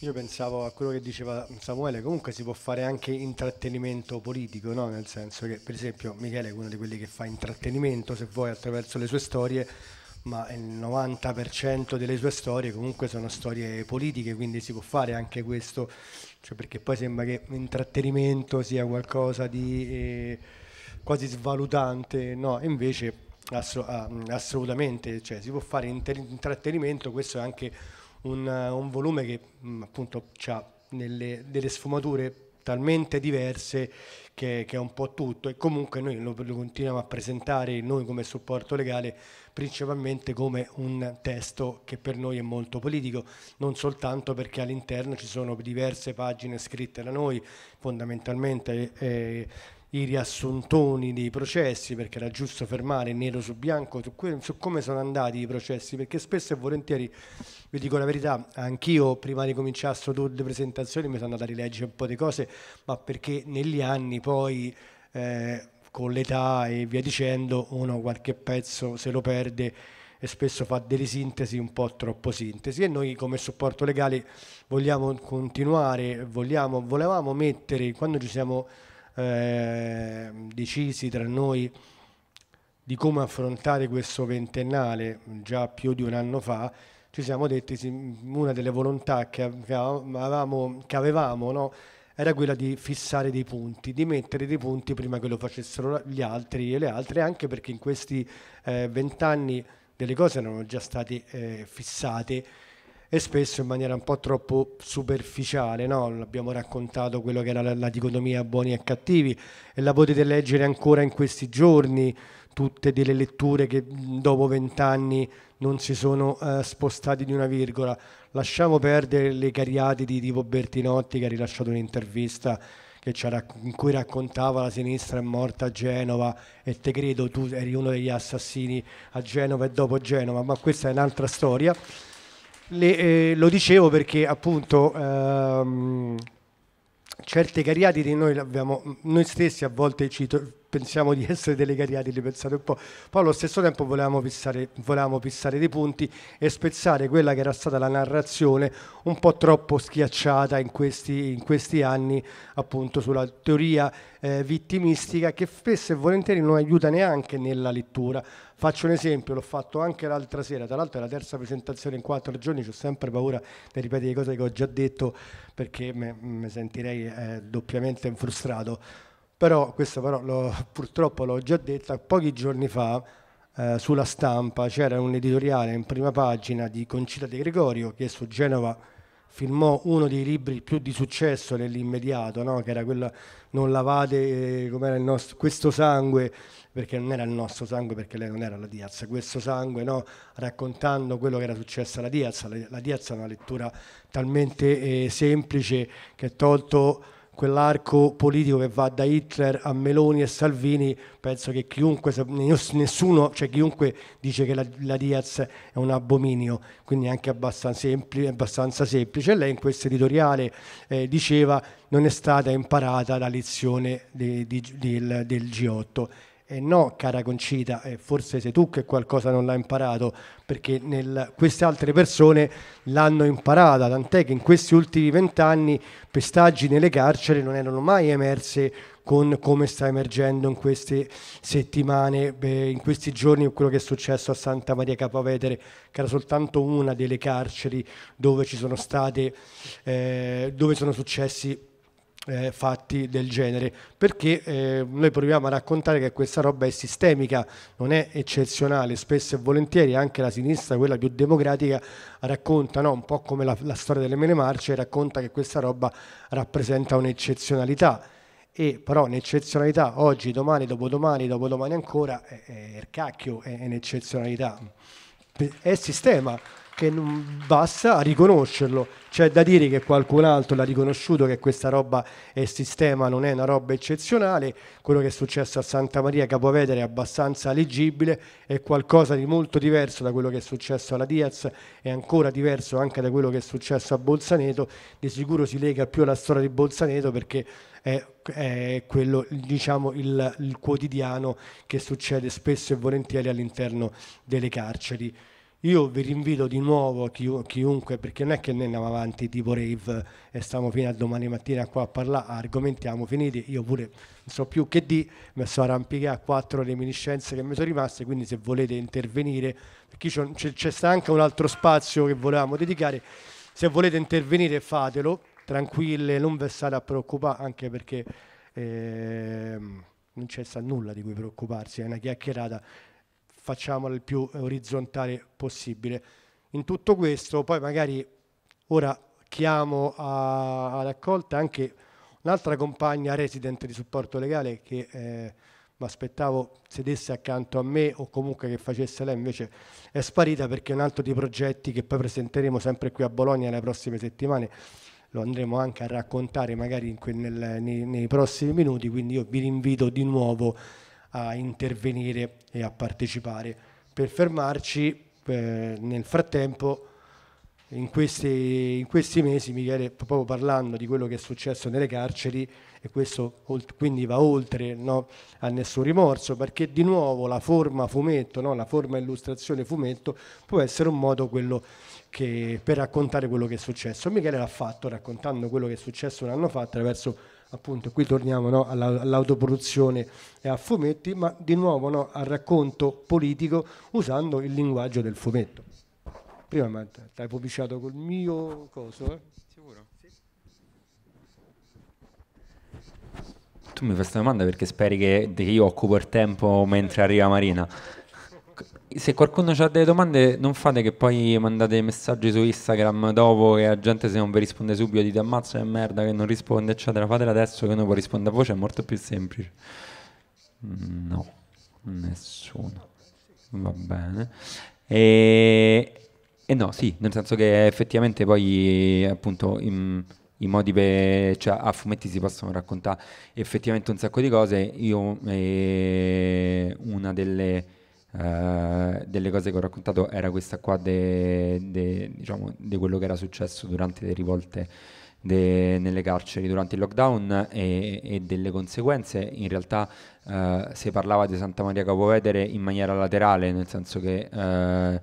Io pensavo a quello che diceva Samuele, comunque si può fare anche intrattenimento politico, no? nel senso che per esempio Michele è uno di quelli che fa intrattenimento, se vuoi, attraverso le sue storie, ma il 90% delle sue storie comunque sono storie politiche, quindi si può fare anche questo, cioè perché poi sembra che intrattenimento sia qualcosa di eh, quasi svalutante, no? Invece Ah, mm, assolutamente, cioè, si può fare intrattenimento, questo è anche un, un volume che mh, mm, appunto ha delle sfumature talmente diverse che, che, è un po' tutto e comunque noi lo, lo, continuiamo a presentare noi come supporto legale principalmente come un testo che per noi è molto politico, non soltanto perché all'interno ci sono diverse pagine scritte da noi, fondamentalmente eh, i riassuntoni dei processi perché era giusto fermare nero su bianco su, que- su, come sono andati i processi perché spesso e volentieri vi dico la verità anch'io prima di cominciare a sto tour presentazioni mi sono andato a rileggere un po' di cose ma perché negli anni poi eh, con l'età e via dicendo uno qualche pezzo se lo perde e spesso fa delle sintesi un po' troppo sintesi e noi come supporto legale vogliamo continuare vogliamo, volevamo mettere quando ci siamo Ehm, decisi tra noi di come affrontare questo ventennale già più di un anno fa, ci siamo detti una delle volontà che avevamo, che avevamo no? era quella di fissare dei punti, di mettere dei punti prima che lo facessero gli altri e le altre, anche perché in questi eh, vent'anni eh, delle cose erano già state eh, fissate e spesso in maniera un po' troppo superficiale, no? abbiamo raccontato quello che era la, la dicotomia buoni e cattivi e la potete leggere ancora in questi giorni, tutte delle letture che dopo vent'anni non si sono eh, spostati di una virgola. Lasciamo perdere le cariati di tipo Bertinotti che ha rilasciato un'intervista in cui raccontava la sinistra è morta a Genova e te credo tu eri uno degli assassini a Genova e dopo Genova, ma questa è un'altra storia. Le, eh, lo dicevo perché appunto ehm, certe cariatidi noi, noi, stessi a volte ci, pensiamo di essere delle cariatidi, pensate un po'. Poi allo stesso tempo volevamo fissare, volevamo fissare, dei punti e spezzare quella che era stata la narrazione un po' troppo schiacciata in questi, in questi anni appunto sulla teoria eh, vittimistica che spesso e volentieri non aiuta neanche nella lettura. Faccio un esempio, l'ho fatto anche l'altra sera, tra l'altro è la terza presentazione in quattro giorni, ho sempre paura di ripetere cose che ho già detto perché mi sentirei eh, doppiamente frustrato però, questo però lo, purtroppo l'ho già detta, pochi giorni fa eh, sulla stampa c'era un editoriale in prima pagina di Concita De Gregorio che su Genova firmò uno dei libri più di successo nell'immediato, no? che era quello Non lavate eh, il nostro, questo sangue, perché non era il nostro sangue, perché lei non era la Diaz, questo sangue, no? raccontando quello che era successo alla Diaz. La, la Diaz è una lettura talmente eh, semplice che ha tolto quell'arco politico che va da Hitler a Meloni e Salvini, penso che chiunque, nessuno, cioè chiunque dice che la, la Diaz è un abominio, quindi è anche abbastanza, sempli, abbastanza semplice. Lei in questo editoriale eh, diceva non è stata imparata la lezione di, di, del, del G8 e no, cara Concita, forse sei tu che qualcosa non l'ha imparato, perché nel, queste altre persone l'hanno imparata, tant'è che in questi ultimi vent'anni pestaggi nelle carceri non erano mai emerse con come sta emergendo in queste settimane, beh, in questi giorni, quello che è successo a Santa Maria Capavetere, che era soltanto una delle carceri dove, ci sono, state, eh, dove sono successi eh, fatti del genere, perché eh, noi proviamo a raccontare che questa roba è sistemica, non è eccezionale, spesso e volentieri anche la sinistra, quella più democratica, racconta, no? un po' come la, la storia delle mele marce, racconta che questa roba rappresenta un'eccezionalità. E però un'eccezionalità oggi, domani, dopodomani, dopodomani ancora, è, è, cacchio, è, è un'eccezionalità. È sistema, che non basta a riconoscerlo. C'è da dire che qualcun altro l'ha riconosciuto che questa roba e sistema non è una roba eccezionale, quello che è successo a Santa Maria Capovedere è abbastanza leggibile, è qualcosa di molto diverso da quello che è successo alla Diaz è ancora diverso anche da quello che è successo a Bolzaneto, di sicuro si lega più alla storia di Bolzaneto perché è, è quello, diciamo, il, il quotidiano che succede spesso e volentieri all'interno delle carceri. Io vi rinvito di nuovo a chiunque, perché non è che noi andiamo avanti tipo rave e stiamo fino a domani mattina qua a parlare, ah, argomentiamo, finiti, io pure non so più che di, mi sono arrampicato a quattro reminiscenze che mi sono rimaste, quindi se volete intervenire, perché c'è, c'è sta anche un altro spazio che volevamo dedicare, se volete intervenire fatelo, tranquille, non vi state a preoccupare, anche perché... Eh, non c'è nulla di cui preoccuparsi, è una chiacchierata facciamola il più orizzontale possibile. In tutto questo poi magari ora chiamo a, a raccolta anche un'altra compagna resident di supporto legale che eh, mi aspettavo sedesse accanto a me o comunque che facesse lei, invece è sparita perché è un altro dei progetti che poi presenteremo sempre qui a Bologna nelle prossime settimane, lo andremo anche a raccontare magari quel, nel, nei, nei prossimi minuti, quindi io vi rinvito di nuovo a intervenire e a partecipare per fermarci eh, nel frattempo in questi, in questi, mesi Michele proprio parlando di quello che è successo nelle carceri e questo quindi va oltre no, a nessun rimorso perché di nuovo la forma fumetto, no, la forma illustrazione fumetto può essere un modo quello che, per raccontare quello che è successo. Michele l'ha fatto raccontando quello che è successo un anno fa attraverso appunto qui torniamo no, all'autoproduzione e a fumetti, ma di nuovo no, al racconto politico usando il linguaggio del fumetto. Prima ti hai pubblicato col mio coso, eh? Sicuro. Sì. Tu mi fai questa domanda perché speri che, che io occupo il tempo mentre arriva Marina se qualcuno ha delle domande non fate che poi mandate messaggi su Instagram dopo che la gente se non vi risponde subito dite ammazza che merda che non risponde eccetera fatela adesso che uno può rispondere a voce è molto più semplice mm, no nessuno va bene e, e no sì nel senso che effettivamente poi appunto in, i modi per cioè, a fumetti si possono raccontare effettivamente un sacco di cose io eh, una delle eh, delle cose che ho raccontato era questa qua diciamo, di diciamo, quello che era successo durante le rivolte de, nelle carceri durante il lockdown e, e delle conseguenze. In realtà uh, si parlava di Santa Maria Capovedere in maniera laterale, nel senso che uh,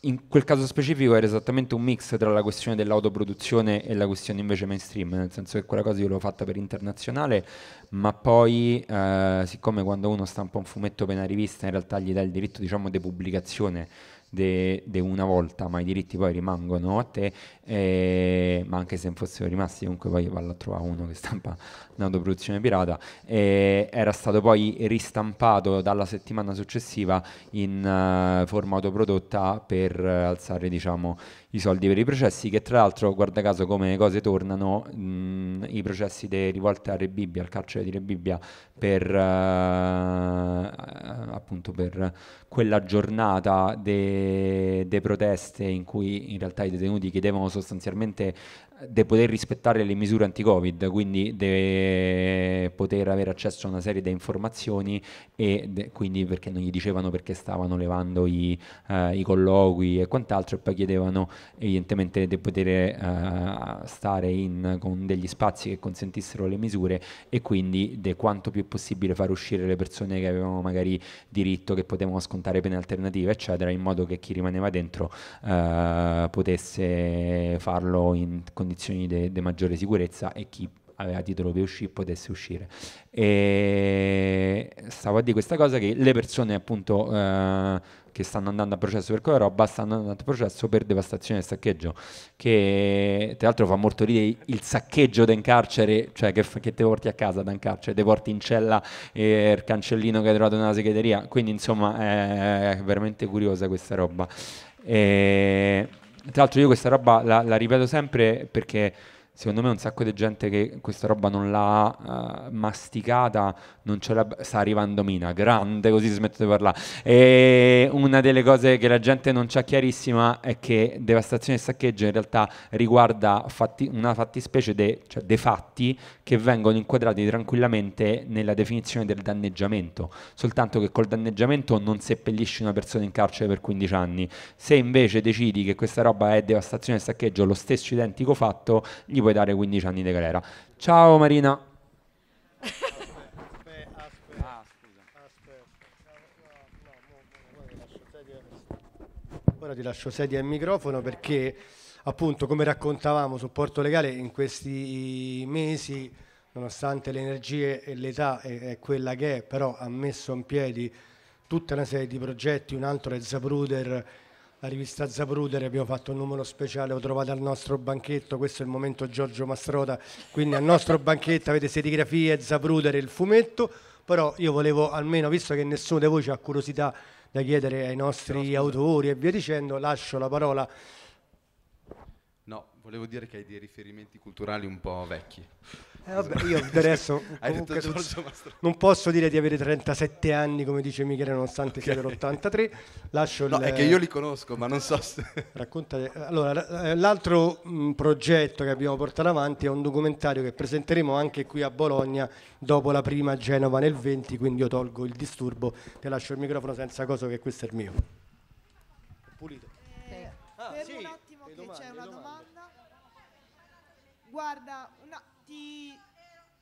in quel caso specifico era esattamente un mix tra la questione dell'autoproduzione e la questione invece mainstream, nel senso che quella cosa io l'ho fatta per internazionale, ma poi eh, siccome quando uno stampa un fumetto per una rivista in realtà gli dà il diritto diciamo di pubblicazione di una volta, ma i diritti poi rimangono a te, eh, ma anche se fossero rimasti comunque poi vado a trovare uno che stampa un'autoproduzione pirata, eh, era stato poi ristampato dalla settimana successiva in uh, forma autoprodotta per uh, alzare diciamo i soldi per i processi, che tra l'altro, guarda caso come le cose tornano, mh, mm, i processi di rivolta a Re Bibbia, al carcere di Re Bibbia, per, eh, appunto per quella giornata delle proteste in cui in realtà i detenuti chiedevano sostanzialmente di poter rispettare le misure anti-Covid, quindi di poter avere accesso a una serie di informazioni e de, quindi perché non gli dicevano perché stavano levando i, uh, i colloqui e quant'altro e poi chiedevano evidentemente di poter uh, stare in, con degli spazi che consentissero le misure e quindi di quanto più possibile far uscire le persone che avevano magari diritto, che potevano scontare pene alternative, eccetera, in modo che chi rimaneva dentro uh, potesse farlo in condizioni condizioni di maggiore sicurezza e chi aveva titolo di uscire potesse uscire. E stavo a dire questa cosa che le persone appunto eh, che stanno andando a processo per quella roba stanno andando a processo per devastazione e saccheggio, che tra l'altro fa molto ridere il saccheggio da in carcere, cioè che, che te porti a casa da in carcere, te porti in cella eh, il cancellino che hai trovato nella segreteria, quindi insomma è veramente curiosa questa roba. E tra l'altro io questa roba la, la ripeto sempre perché secondo me un sacco di gente che questa roba non l'ha uh, masticata, non ce l'ha, sta arrivando Mina, grande, così smetto di parlare. E una delle cose che la gente non c'ha chiarissima è che devastazione e saccheggio in realtà riguarda fatti, una fattispecie de, cioè dei fatti che vengono inquadrati tranquillamente nella definizione del danneggiamento, soltanto che col danneggiamento non seppellisci una persona in carcere per 15 anni. Se invece decidi che questa roba è devastazione e saccheggio, lo stesso identico fatto, gli puoi dare 15 anni di galera. Ciao Marina. Ora ti lascio sedia e microfono perché appunto come raccontavamo supporto legale in questi mesi nonostante le energie e l'età è, è, quella che è però ha messo in piedi tutta una serie di progetti un altro è Zapruder la rivista Zapruder, abbiamo fatto un numero speciale, lo trovate al nostro banchetto, questo è il momento Giorgio Mastroda, quindi al nostro banchetto avete serigrafie, Zapruder e il fumetto, però io volevo almeno, visto che nessuno di voi ha curiosità da chiedere ai nostri autori e via dicendo, lascio la parola Volevo dire che hai dei riferimenti culturali un po' vecchi. Eh vabbè, io adesso non posso dire di avere 37 anni come dice Michele nonostante okay. sia dell'83. Lascio no, il... è che io li conosco, ma non so se... Raccontate. Allora, eh, l'altro mh, progetto che abbiamo portato avanti è un documentario che presenteremo anche qui a Bologna dopo la prima Genova nel 20, quindi io tolgo il disturbo, e lascio il microfono senza cosa che questo è il mio. Pulito. Eh, ah, sì. Guarda, una, ti,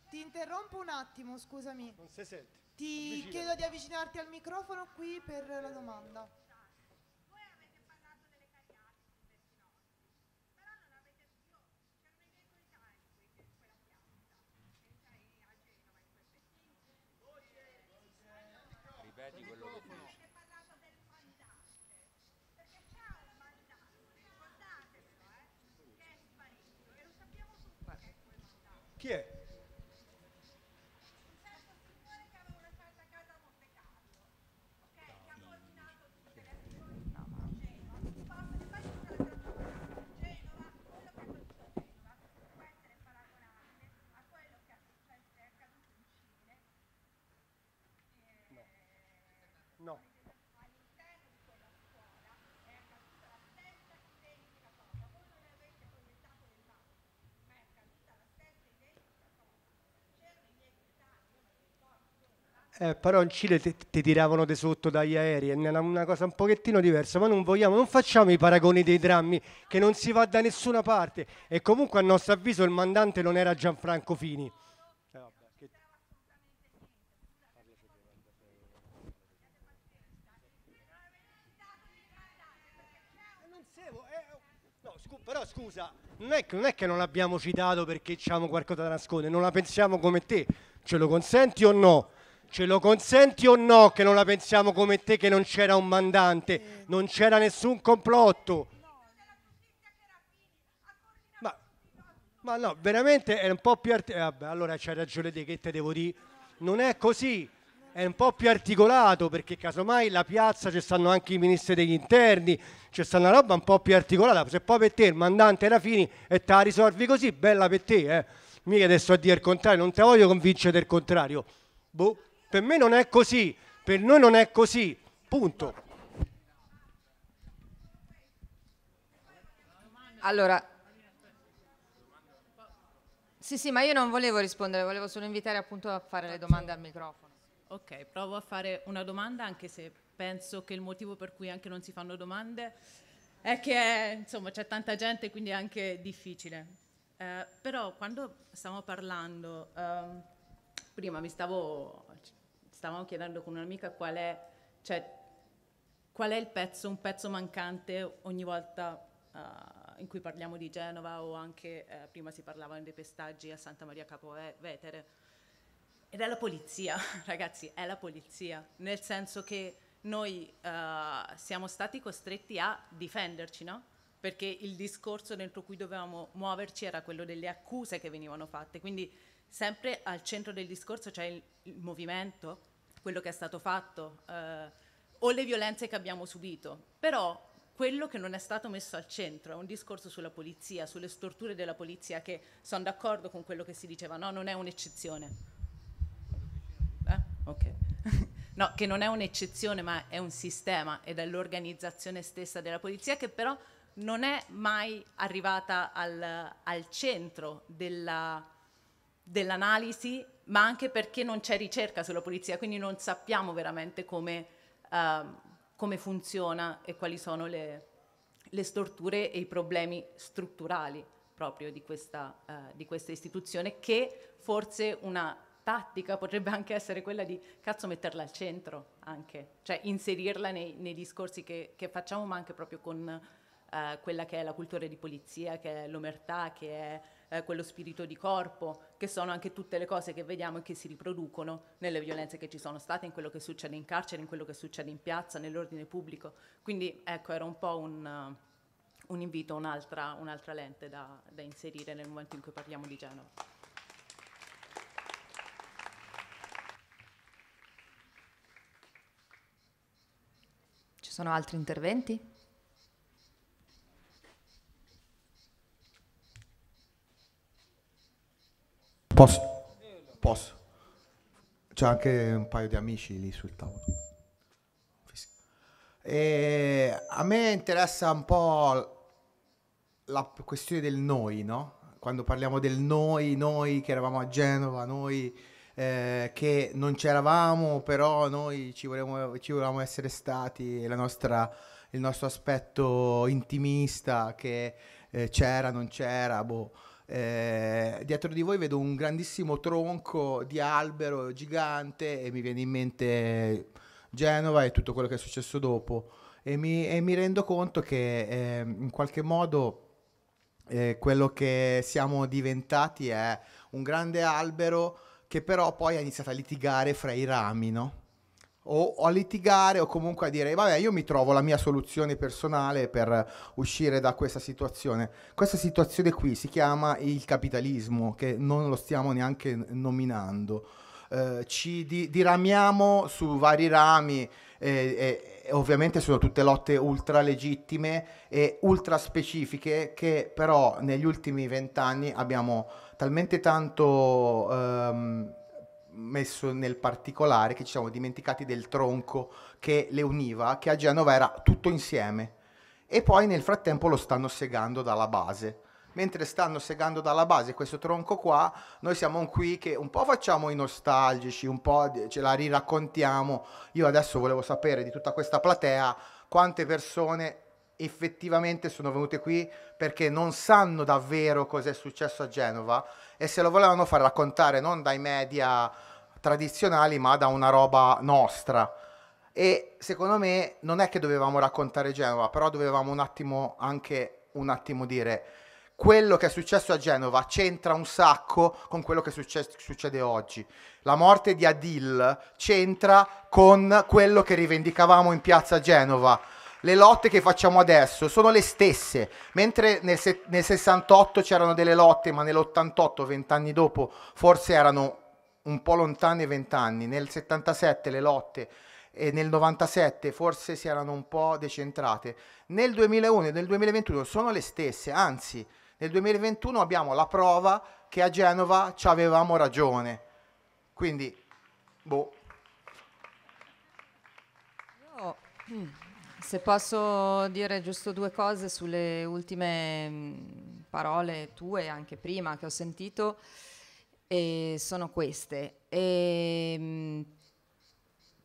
ti, interrompo un attimo, scusami. Non si sente. Ti Avvicina. chiedo di avvicinarti al microfono qui per la domanda. Eh, però in Cile ti tiravano di sotto dagli aerei, è una, una, cosa un pochettino diversa, ma non vogliamo, non facciamo i paragoni dei drammi che non si va da nessuna parte e comunque a nostro avviso il mandante non era Gianfranco Fini. Eh, eh, eh, però scusa, non è, che, non è che non l'abbiamo citato perché diciamo qualcosa da nascondere, non la pensiamo come te, ce lo consenti o no? Ce lo consenti o no che non la pensiamo come te che non c'era un mandante, non c'era nessun complotto? Ma, ma no, veramente è un po' più... Art- eh, vabbè, allora c'hai ragione te che te devo dire. Non è così, è un po' più articolato perché casomai la piazza ci stanno anche i ministri degli interni, c'è sta una roba un po' più articolata. Se poi per te il mandante era fini e te la risolvi così, bella per te, eh. Mica adesso a dire il contrario, non te voglio convincere del contrario. Boh. Per me non è così, per noi non è così, punto. Allora, sì, sì, ma io non volevo rispondere, volevo solo invitare appunto a fare le domande al microfono. Ok, provo a fare una domanda anche se penso che il motivo per cui anche non si fanno domande è che insomma c'è tanta gente quindi è anche difficile. Eh, però quando stiamo parlando, eh, prima mi stavo stavamo chiedendo con un'amica qual è, cioè, qual è il pezzo, un pezzo mancante ogni volta uh, in cui parliamo di Genova o anche uh, prima si parlavano dei pestaggi a Santa Maria Capovetere. Ed è la polizia, ragazzi, è la polizia, nel senso che noi uh, siamo stati costretti a difenderci, no? Perché il discorso dentro cui dovevamo muoverci era quello delle accuse che venivano fatte, quindi sempre al centro del discorso c'è il, il movimento, quello che è stato fatto eh, o le violenze che abbiamo subito, però quello che non è stato messo al centro è un discorso sulla polizia, sulle storture della polizia che sono d'accordo con quello che si diceva, no, non è un'eccezione. Eh? Okay. no, che non è un'eccezione ma è un sistema ed è l'organizzazione stessa della polizia che però non è mai arrivata al, al centro della, dell'analisi ma anche perché non c'è ricerca sulla pulizia, quindi non sappiamo veramente come, uh, come funziona e quali sono le, le, storture e i problemi strutturali proprio di questa, uh, di questa istituzione, che forse una tattica potrebbe anche essere quella di cazzo metterla al centro anche, cioè inserirla nei, nei discorsi che, che, facciamo, ma anche proprio con uh, quella che è la cultura di polizia, che è l'omertà, che è eh, quello spirito di corpo, che sono anche tutte le cose che vediamo e che si riproducono nelle violenze che ci sono state, in quello che succede in carcere, in quello che succede in piazza, nell'ordine pubblico. Quindi ecco, era un po' un, eh, un invito, un'altra, un'altra lente da, da inserire nel momento in cui parliamo di Genova. Ci sono altri interventi? Posso? Posso. C'è anche un paio di amici lì sul tavolo. E a me interessa un po' la questione del noi, no? Quando parliamo del noi, noi che eravamo a Genova, noi eh, che non c'eravamo, però noi ci volevamo, ci volevamo essere stati la nostra il nostro aspetto intimista che eh, c'era, non c'era, boh. Eh, dietro di voi vedo un grandissimo tronco di albero gigante e mi viene in mente Genova e tutto quello che è successo dopo e mi, e mi rendo conto che eh, in qualche modo eh, quello che siamo diventati è un grande albero che però poi ha iniziato a litigare fra i rami, no? o, a litigare o comunque a dire vabbè io mi trovo la mia soluzione personale per uscire da questa situazione. Questa situazione qui si chiama il capitalismo che non lo stiamo neanche nominando. Eh, ci di- diramiamo su vari rami e, eh, ovviamente sono tutte lotte ultra legittime e ultra specifiche che però negli ultimi vent'anni abbiamo talmente tanto... Ehm, messo nel particolare che ci siamo dimenticati del tronco che le univa, che a Genova era tutto insieme. E poi nel frattempo lo stanno segando dalla base. Mentre stanno segando dalla base questo tronco qua, noi siamo qui che un po' facciamo i nostalgici, un po' ce la riraccontiamo. Io adesso volevo sapere di tutta questa platea quante persone effettivamente sono venute qui perché non sanno davvero cosa è successo a Genova e se lo volevano far raccontare non dai media tradizionali ma da una roba nostra. E secondo me non è che dovevamo raccontare Genova, però dovevamo un attimo anche un attimo dire quello che è successo a Genova c'entra un sacco con quello che succe- succede oggi. La morte di Adil c'entra con quello che rivendicavamo in piazza Genova le lotte che facciamo adesso sono le stesse, mentre nel, nel 68 c'erano delle lotte, ma nell'88, vent'anni dopo, forse erano un po' lontane vent'anni, nel 77 le lotte e nel 97 forse si erano un po' decentrate, nel 2001 e nel 2021 sono le stesse, anzi nel 2021 abbiamo la prova che a Genova ci avevamo ragione, quindi boh. Io... Mm. Se posso dire giusto due cose sulle ultime mm, parole tue, anche prima che ho sentito, eh, sono queste. E, mm,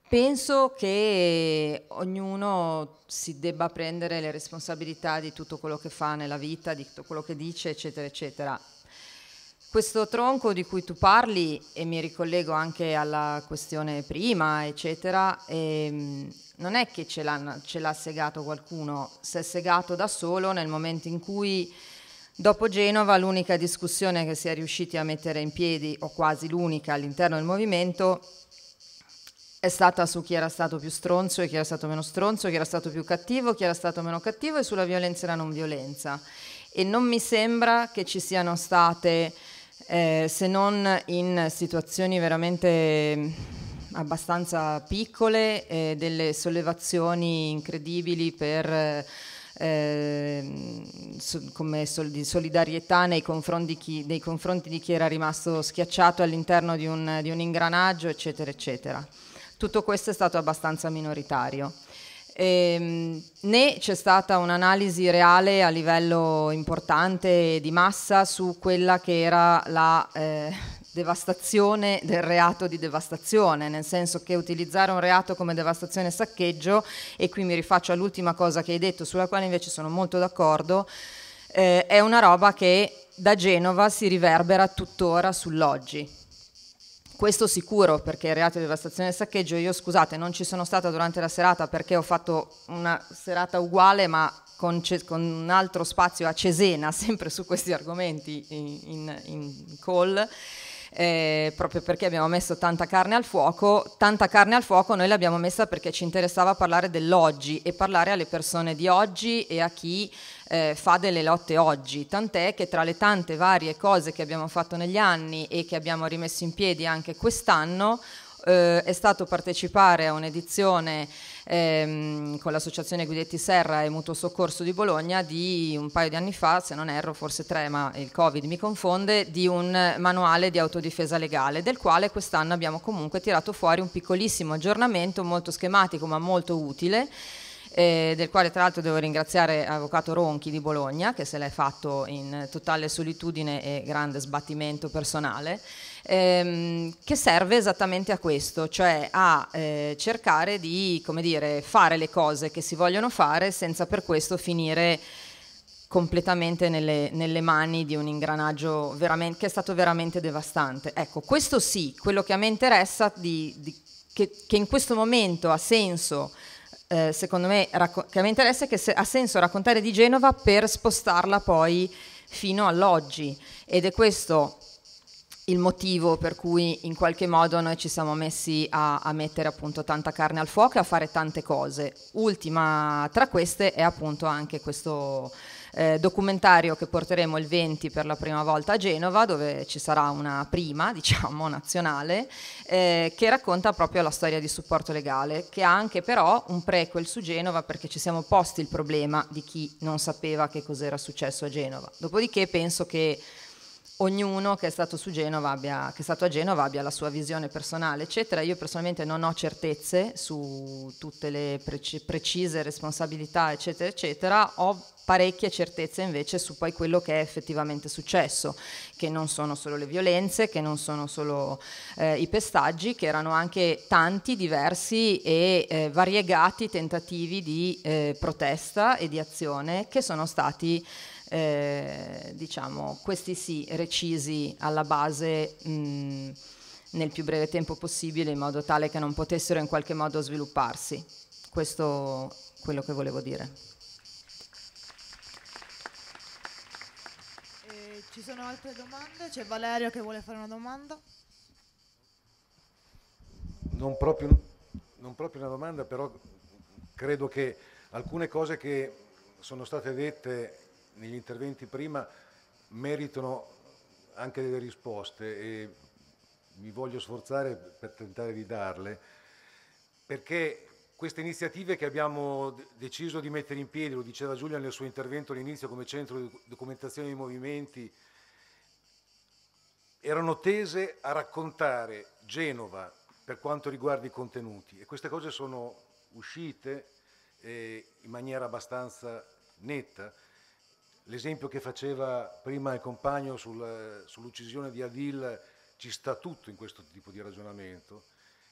penso che ognuno si debba prendere le responsabilità di tutto quello che fa nella vita, di tutto quello che dice, eccetera, eccetera. Questo tronco di cui tu parli, e mi ricollego anche alla questione prima, eccetera, ehm, non è che ce l'ha, ce l'ha segato qualcuno, si è segato da solo nel momento in cui dopo Genova l'unica discussione che si è riusciti a mettere in piedi, o quasi l'unica all'interno del movimento, è stata su chi era stato più stronzo e chi era stato meno stronzo, chi era stato più cattivo, chi era stato meno cattivo e sulla violenza e la non violenza. E non mi sembra che ci siano state eh, se non in situazioni veramente mm, abbastanza piccole, eh, delle sollevazioni incredibili per... Eh, mm, so, come sol, di solidarietà nei confronti, chi, nei confronti, di chi era rimasto schiacciato all'interno di un, di un ingranaggio, eccetera, eccetera. Tutto questo è stato abbastanza minoritario ehm, né c'è stata un'analisi reale a livello importante di massa su quella che era la eh, devastazione del reato di devastazione, nel senso che utilizzare un reato come devastazione e saccheggio, e qui mi rifaccio all'ultima cosa che hai detto, sulla quale invece sono molto d'accordo, eh, è una roba che da Genova si riverbera tuttora sull'oggi questo sicuro perché il reato di devastazione e saccheggio, io scusate non ci sono stata durante la serata perché ho fatto una serata uguale ma con, con un altro spazio a Cesena, sempre su questi argomenti in, in, in call. Eh, proprio perché abbiamo messo tanta carne al fuoco, tanta carne al fuoco noi l'abbiamo messa perché ci interessava parlare dell'oggi e parlare alle persone di oggi e a chi eh, fa delle lotte oggi, tant'è che tra le tante varie cose che abbiamo fatto negli anni e che abbiamo rimesso in piedi anche quest'anno, eh, è stato partecipare a un'edizione ehm, con l'associazione Guidetti Serra e Mutuo Soccorso di Bologna di un paio di anni fa, se non erro forse tre ma il Covid mi confonde, di un manuale di autodifesa legale del quale quest'anno abbiamo comunque tirato fuori un piccolissimo aggiornamento molto schematico ma molto utile eh, del quale tra l'altro devo ringraziare Avvocato Ronchi di Bologna che se l'è fatto in totale solitudine e grande sbattimento personale, ehm, che serve esattamente a questo, cioè a eh, cercare di dire, fare le cose che si vogliono fare senza per questo finire completamente nelle, nelle, mani di un ingranaggio che è stato veramente devastante. Ecco, questo sì, quello che a me interessa, di, di, che, che, in questo momento ha senso eh, secondo me, racco- che mi interessa è che se- ha senso raccontare di Genova per spostarla poi fino all'oggi. Ed è questo il motivo per cui in qualche modo noi ci siamo messi a, a, mettere appunto tanta carne al fuoco e a fare tante cose. Ultima tra queste è appunto anche questo, eh, documentario che porteremo il 20 per la prima volta a Genova, dove ci sarà una prima, diciamo, nazionale, eh, che racconta proprio la storia di supporto legale, che ha anche però un prequel su Genova perché ci siamo posti il problema di chi non sapeva che cos'era successo a Genova. Dopodiché penso che ognuno che è stato, su Genova abbia, che è stato a Genova abbia la sua visione personale, eccetera. Io personalmente non ho certezze su tutte le preci precise responsabilità, eccetera, eccetera. Ho parecchie certezze invece su poi quello che è effettivamente successo, che non sono solo le violenze, che non sono solo eh, i pestaggi, che erano anche tanti, diversi e eh, variegati tentativi di eh, protesta e di azione che sono stati eh, diciamo, questi sì, recisi alla base mh, nel più breve tempo possibile in modo tale che non potessero in qualche modo svilupparsi. Questo è quello che volevo dire. Eh, ci sono altre domande? C'è Valerio che vuole fare una domanda? Non proprio, non proprio una domanda, però credo che alcune cose che sono state dette negli interventi prima meritano anche delle risposte e mi voglio sforzare per tentare di darle, perché queste iniziative che abbiamo deciso di mettere in piedi, lo diceva Giulia nel suo intervento all'inizio come centro di documentazione dei movimenti, erano tese a raccontare Genova per quanto riguarda i contenuti e queste cose sono uscite eh, in maniera abbastanza netta l'esempio che faceva prima il compagno sul, sull'uccisione di Adil ci sta tutto in questo tipo di ragionamento.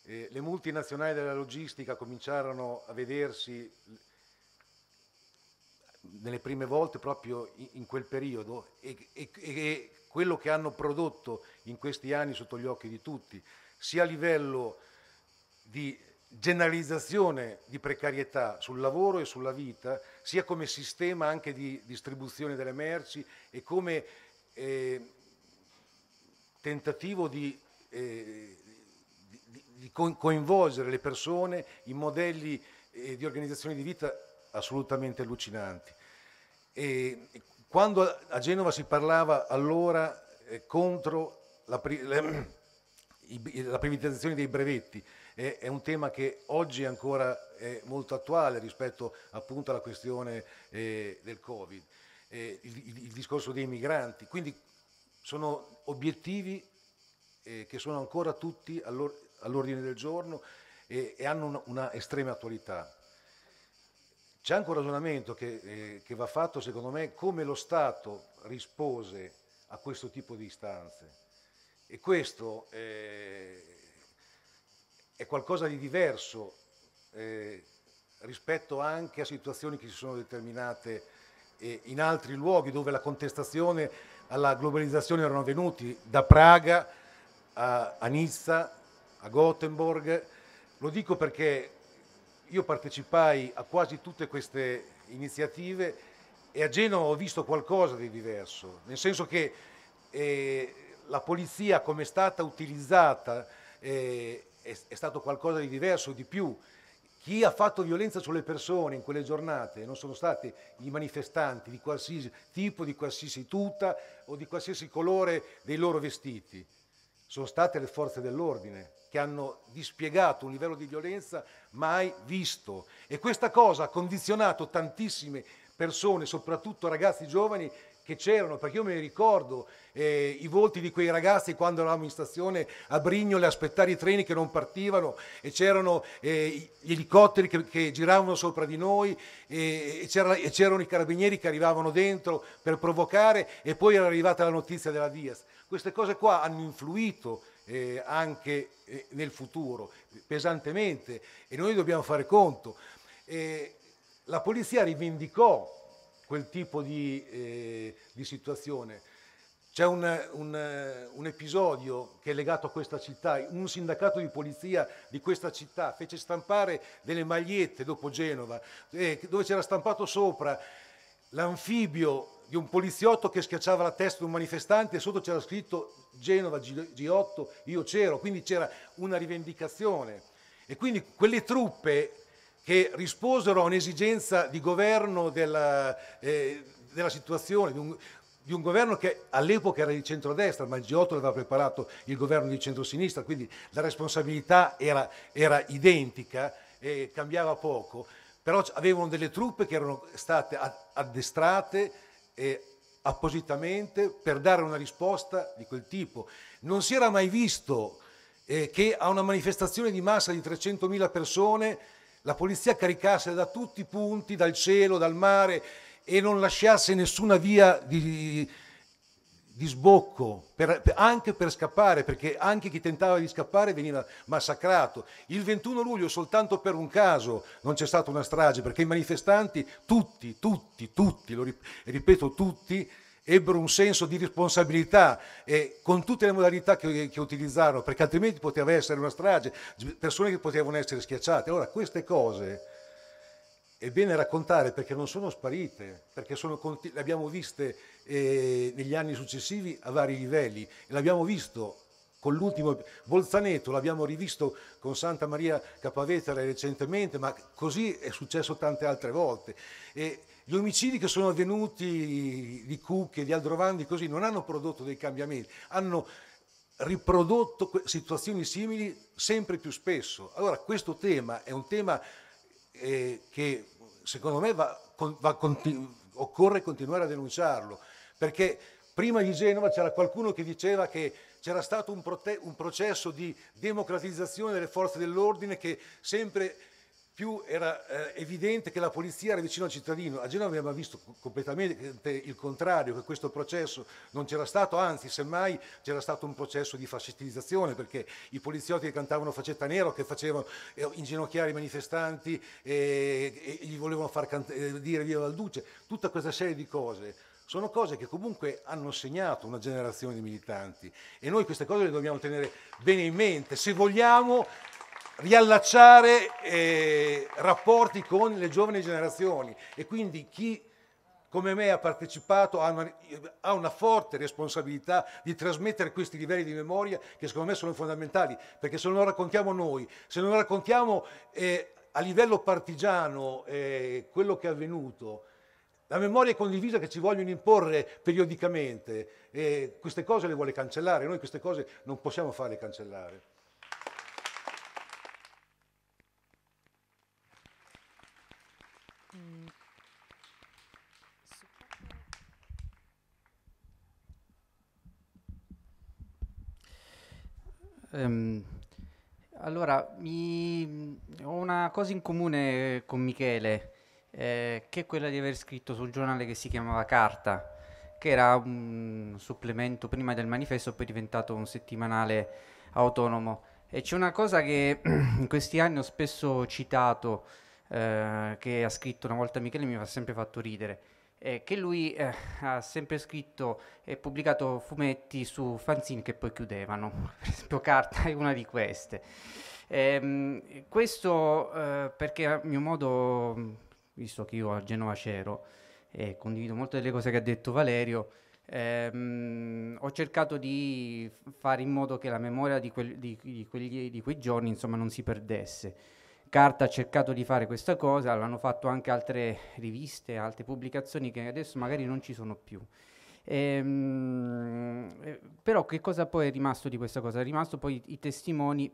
Eh, le multinazionali della logistica cominciarono a vedersi nelle prime volte proprio in quel periodo e, e, e, quello che hanno prodotto in questi anni sotto gli occhi di tutti, sia a livello di generalizzazione di precarietà sul lavoro e sulla vita, sia come sistema anche di distribuzione delle merci e come eh, tentativo di, eh, di, di, coinvolgere le persone in modelli eh, di organizzazione di vita assolutamente allucinanti. E quando a Genova si parlava allora eh, contro la, pri- la privatizzazione dei brevetti, e è un tema che oggi ancora è molto attuale rispetto appunto alla questione eh, del Covid, eh, il, il, il, discorso dei migranti. Quindi sono obiettivi eh, che sono ancora tutti all'or- all'ordine del giorno e, e hanno una, una, estrema attualità. C'è anche un ragionamento che, eh, che va fatto, secondo me, come lo Stato rispose a questo tipo di istanze. E questo eh, è qualcosa di diverso eh, rispetto anche a situazioni che si sono determinate eh, in altri luoghi dove la contestazione alla globalizzazione erano venuti da Praga a, a Nizza, a Gothenburg. Lo dico perché io partecipai a quasi tutte queste iniziative e a Genova ho visto qualcosa di diverso, nel senso che eh, la polizia come è stata utilizzata eh, è, è stato qualcosa di diverso, di più. Chi ha fatto violenza sulle persone in quelle giornate non sono stati i manifestanti di qualsiasi tipo, di qualsiasi tuta o di qualsiasi colore dei loro vestiti, sono state le forze dell'ordine che hanno dispiegato un livello di violenza mai visto e questa cosa ha condizionato tantissime persone, soprattutto ragazzi giovani, che c'erano, perché io me ne ricordo eh, i volti di quei ragazzi quando eravamo in stazione a Brignole a aspettare i treni che non partivano e c'erano eh, gli elicotteri che, che, giravano sopra di noi e, e, c'era, e, c'erano i carabinieri che arrivavano dentro per provocare e poi era arrivata la notizia della Diaz. Queste cose qua hanno influito eh, anche eh, nel futuro pesantemente e noi dobbiamo fare conto. Eh, la polizia rivendicò quel tipo di, eh, di situazione. C'è un, un, un, episodio che è legato a questa città, un sindacato di polizia di questa città fece stampare delle magliette dopo Genova, eh, dove c'era stampato sopra l'anfibio di un poliziotto che schiacciava la testa di un manifestante e sotto c'era scritto Genova G8, io c'ero, quindi c'era una rivendicazione. E quindi quelle truppe che risposero a un'esigenza di governo della, eh, della situazione, di un, di un, governo che all'epoca era di centrodestra, ma il G8 aveva preparato il governo di centrosinistra, quindi la responsabilità era, era identica e cambiava poco, però avevano delle truppe che erano state addestrate appositamente per dare una risposta di quel tipo. Non si era mai visto eh, che a una manifestazione di massa di 300.000 persone la polizia caricasse da tutti i punti, dal cielo, dal mare e non lasciasse nessuna via di, di sbocco, per, per, anche per scappare, perché anche chi tentava di scappare veniva massacrato. Il 21 luglio, soltanto per un caso, non c'è stata una strage, perché i manifestanti, tutti, tutti, tutti, lo ripeto, tutti, ebbero un senso di responsabilità eh, con tutte le modalità che, che, utilizzarono, perché altrimenti poteva essere una strage, persone che potevano essere schiacciate. Allora queste cose è bene raccontare perché non sono sparite, perché sono, le abbiamo viste eh, negli anni successivi a vari livelli, e l'abbiamo visto con l'ultimo Bolzaneto, l'abbiamo rivisto con Santa Maria Capavetera recentemente, ma così è successo tante altre volte. E gli omicidi che sono avvenuti di Cucchi e di Aldrovandi così non hanno prodotto dei cambiamenti, hanno riprodotto situazioni simili sempre più spesso. Allora questo tema è un tema eh, che secondo me va, va continu occorre continuare a denunciarlo, perché prima di Genova c'era qualcuno che diceva che c'era stato un, un processo di democratizzazione delle forze dell'ordine che sempre più era eh, evidente che la polizia era vicino al cittadino. A Genova abbiamo visto completamente il contrario, che questo processo non c'era stato, anzi semmai c'era stato un processo di fascistizzazione, perché i poliziotti che cantavano facetta nero, che facevano eh, inginocchiare i manifestanti e, eh, e gli volevano far canta- eh, dire via dal duce, tutta questa serie di cose sono cose che comunque hanno segnato una generazione di militanti e noi queste cose le dobbiamo tenere bene in mente se vogliamo riallacciare eh, rapporti con le giovani generazioni e quindi chi come me ha partecipato ha una, ha una, forte responsabilità di trasmettere questi livelli di memoria che secondo me sono fondamentali perché se non lo raccontiamo noi, se non lo raccontiamo eh, a livello partigiano eh, quello che è avvenuto, la memoria condivisa che ci vogliono imporre periodicamente, eh, queste cose le vuole cancellare, noi queste cose non possiamo farle cancellare. Mm. allora, mi, ho una cosa in comune con Michele, eh, che è quella di aver scritto sul giornale che si chiamava Carta, che era un supplemento prima del manifesto, poi è diventato un settimanale autonomo. E c'è una cosa che in questi anni ho spesso citato, eh, che ha scritto una volta Michele mi ha sempre fatto ridere. Eh, che lui eh, ha sempre scritto e pubblicato fumetti su fanzine che poi chiudevano, per esempio Carta è una di queste. Ehm, eh, questo perché a mio modo, visto che io a Genova c'ero e condivido molte delle cose che ha detto Valerio, ehm, ho cercato di fare in modo che la memoria di, quel, di, di, quegli, di quei giorni insomma, non si perdesse carta ha cercato di fare questa cosa, l'hanno fatto anche altre riviste, altre pubblicazioni che adesso magari non ci sono più. Ehm, eh, però che cosa poi è rimasto di questa cosa? È rimasto poi i, i testimoni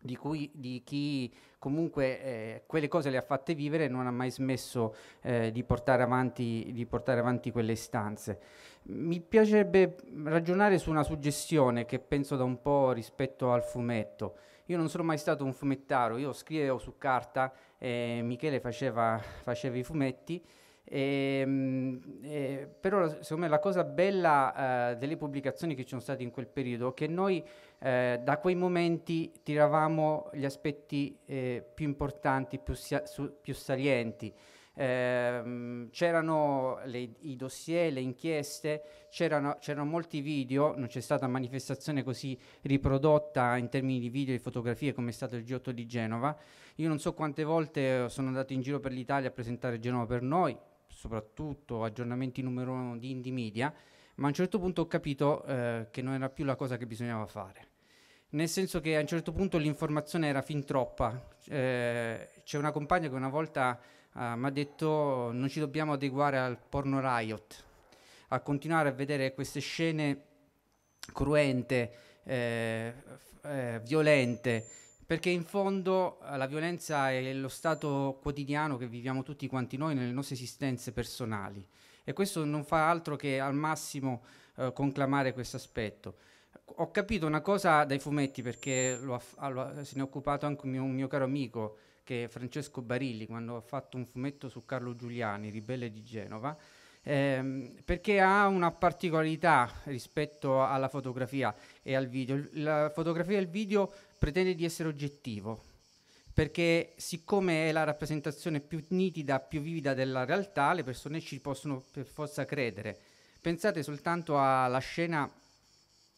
di, cui, di, chi comunque eh, quelle cose le ha fatte vivere e non ha mai smesso eh, di, portare avanti, di, portare avanti, quelle istanze. Mi piacerebbe ragionare su una suggestione che penso da un po' rispetto al fumetto. Io non sono mai stato un fumettaro, io scrivevo su carta, eh, Michele faceva, faceva, i fumetti. E, ehm, eh, però secondo me la cosa bella eh, delle pubblicazioni che ci sono state in quel periodo è che noi eh, da quei momenti tiravamo gli aspetti eh, più importanti, più, sia, su, più salienti. Ehm, c'erano le, i dossier, le inchieste, c'erano, c'erano molti video, non c'è stata manifestazione così riprodotta in termini di video e fotografie come è stato il G8 di Genova. Io non so quante volte sono andato in giro per l'Italia a presentare Genova per noi, soprattutto aggiornamenti numero uno di Indie Media, ma a un certo punto ho capito eh, che non era più la cosa che bisognava fare. Nel senso che a un certo punto l'informazione era fin troppa. Eh, c'è una compagna che una volta Uh, mi ha detto non ci dobbiamo adeguare al porno riot, a continuare a vedere queste scene cruente, eh, eh, violente, perché in fondo la violenza è lo stato quotidiano che viviamo tutti quanti noi nelle nostre esistenze personali e questo non fa altro che al massimo eh, conclamare questo aspetto. Ho capito una cosa dai fumetti perché lo, lo, se ne è occupato anche un mio, un mio caro amico, che Francesco Barilli quando ha fatto un fumetto su Carlo Giuliani, Ribelle di Genova, ehm, perché ha una particolarità rispetto alla fotografia e al video. La fotografia e il video pretende di essere oggettivo, perché siccome è la rappresentazione più nitida, più vivida della realtà, le persone ci possono per forza credere. Pensate soltanto alla scena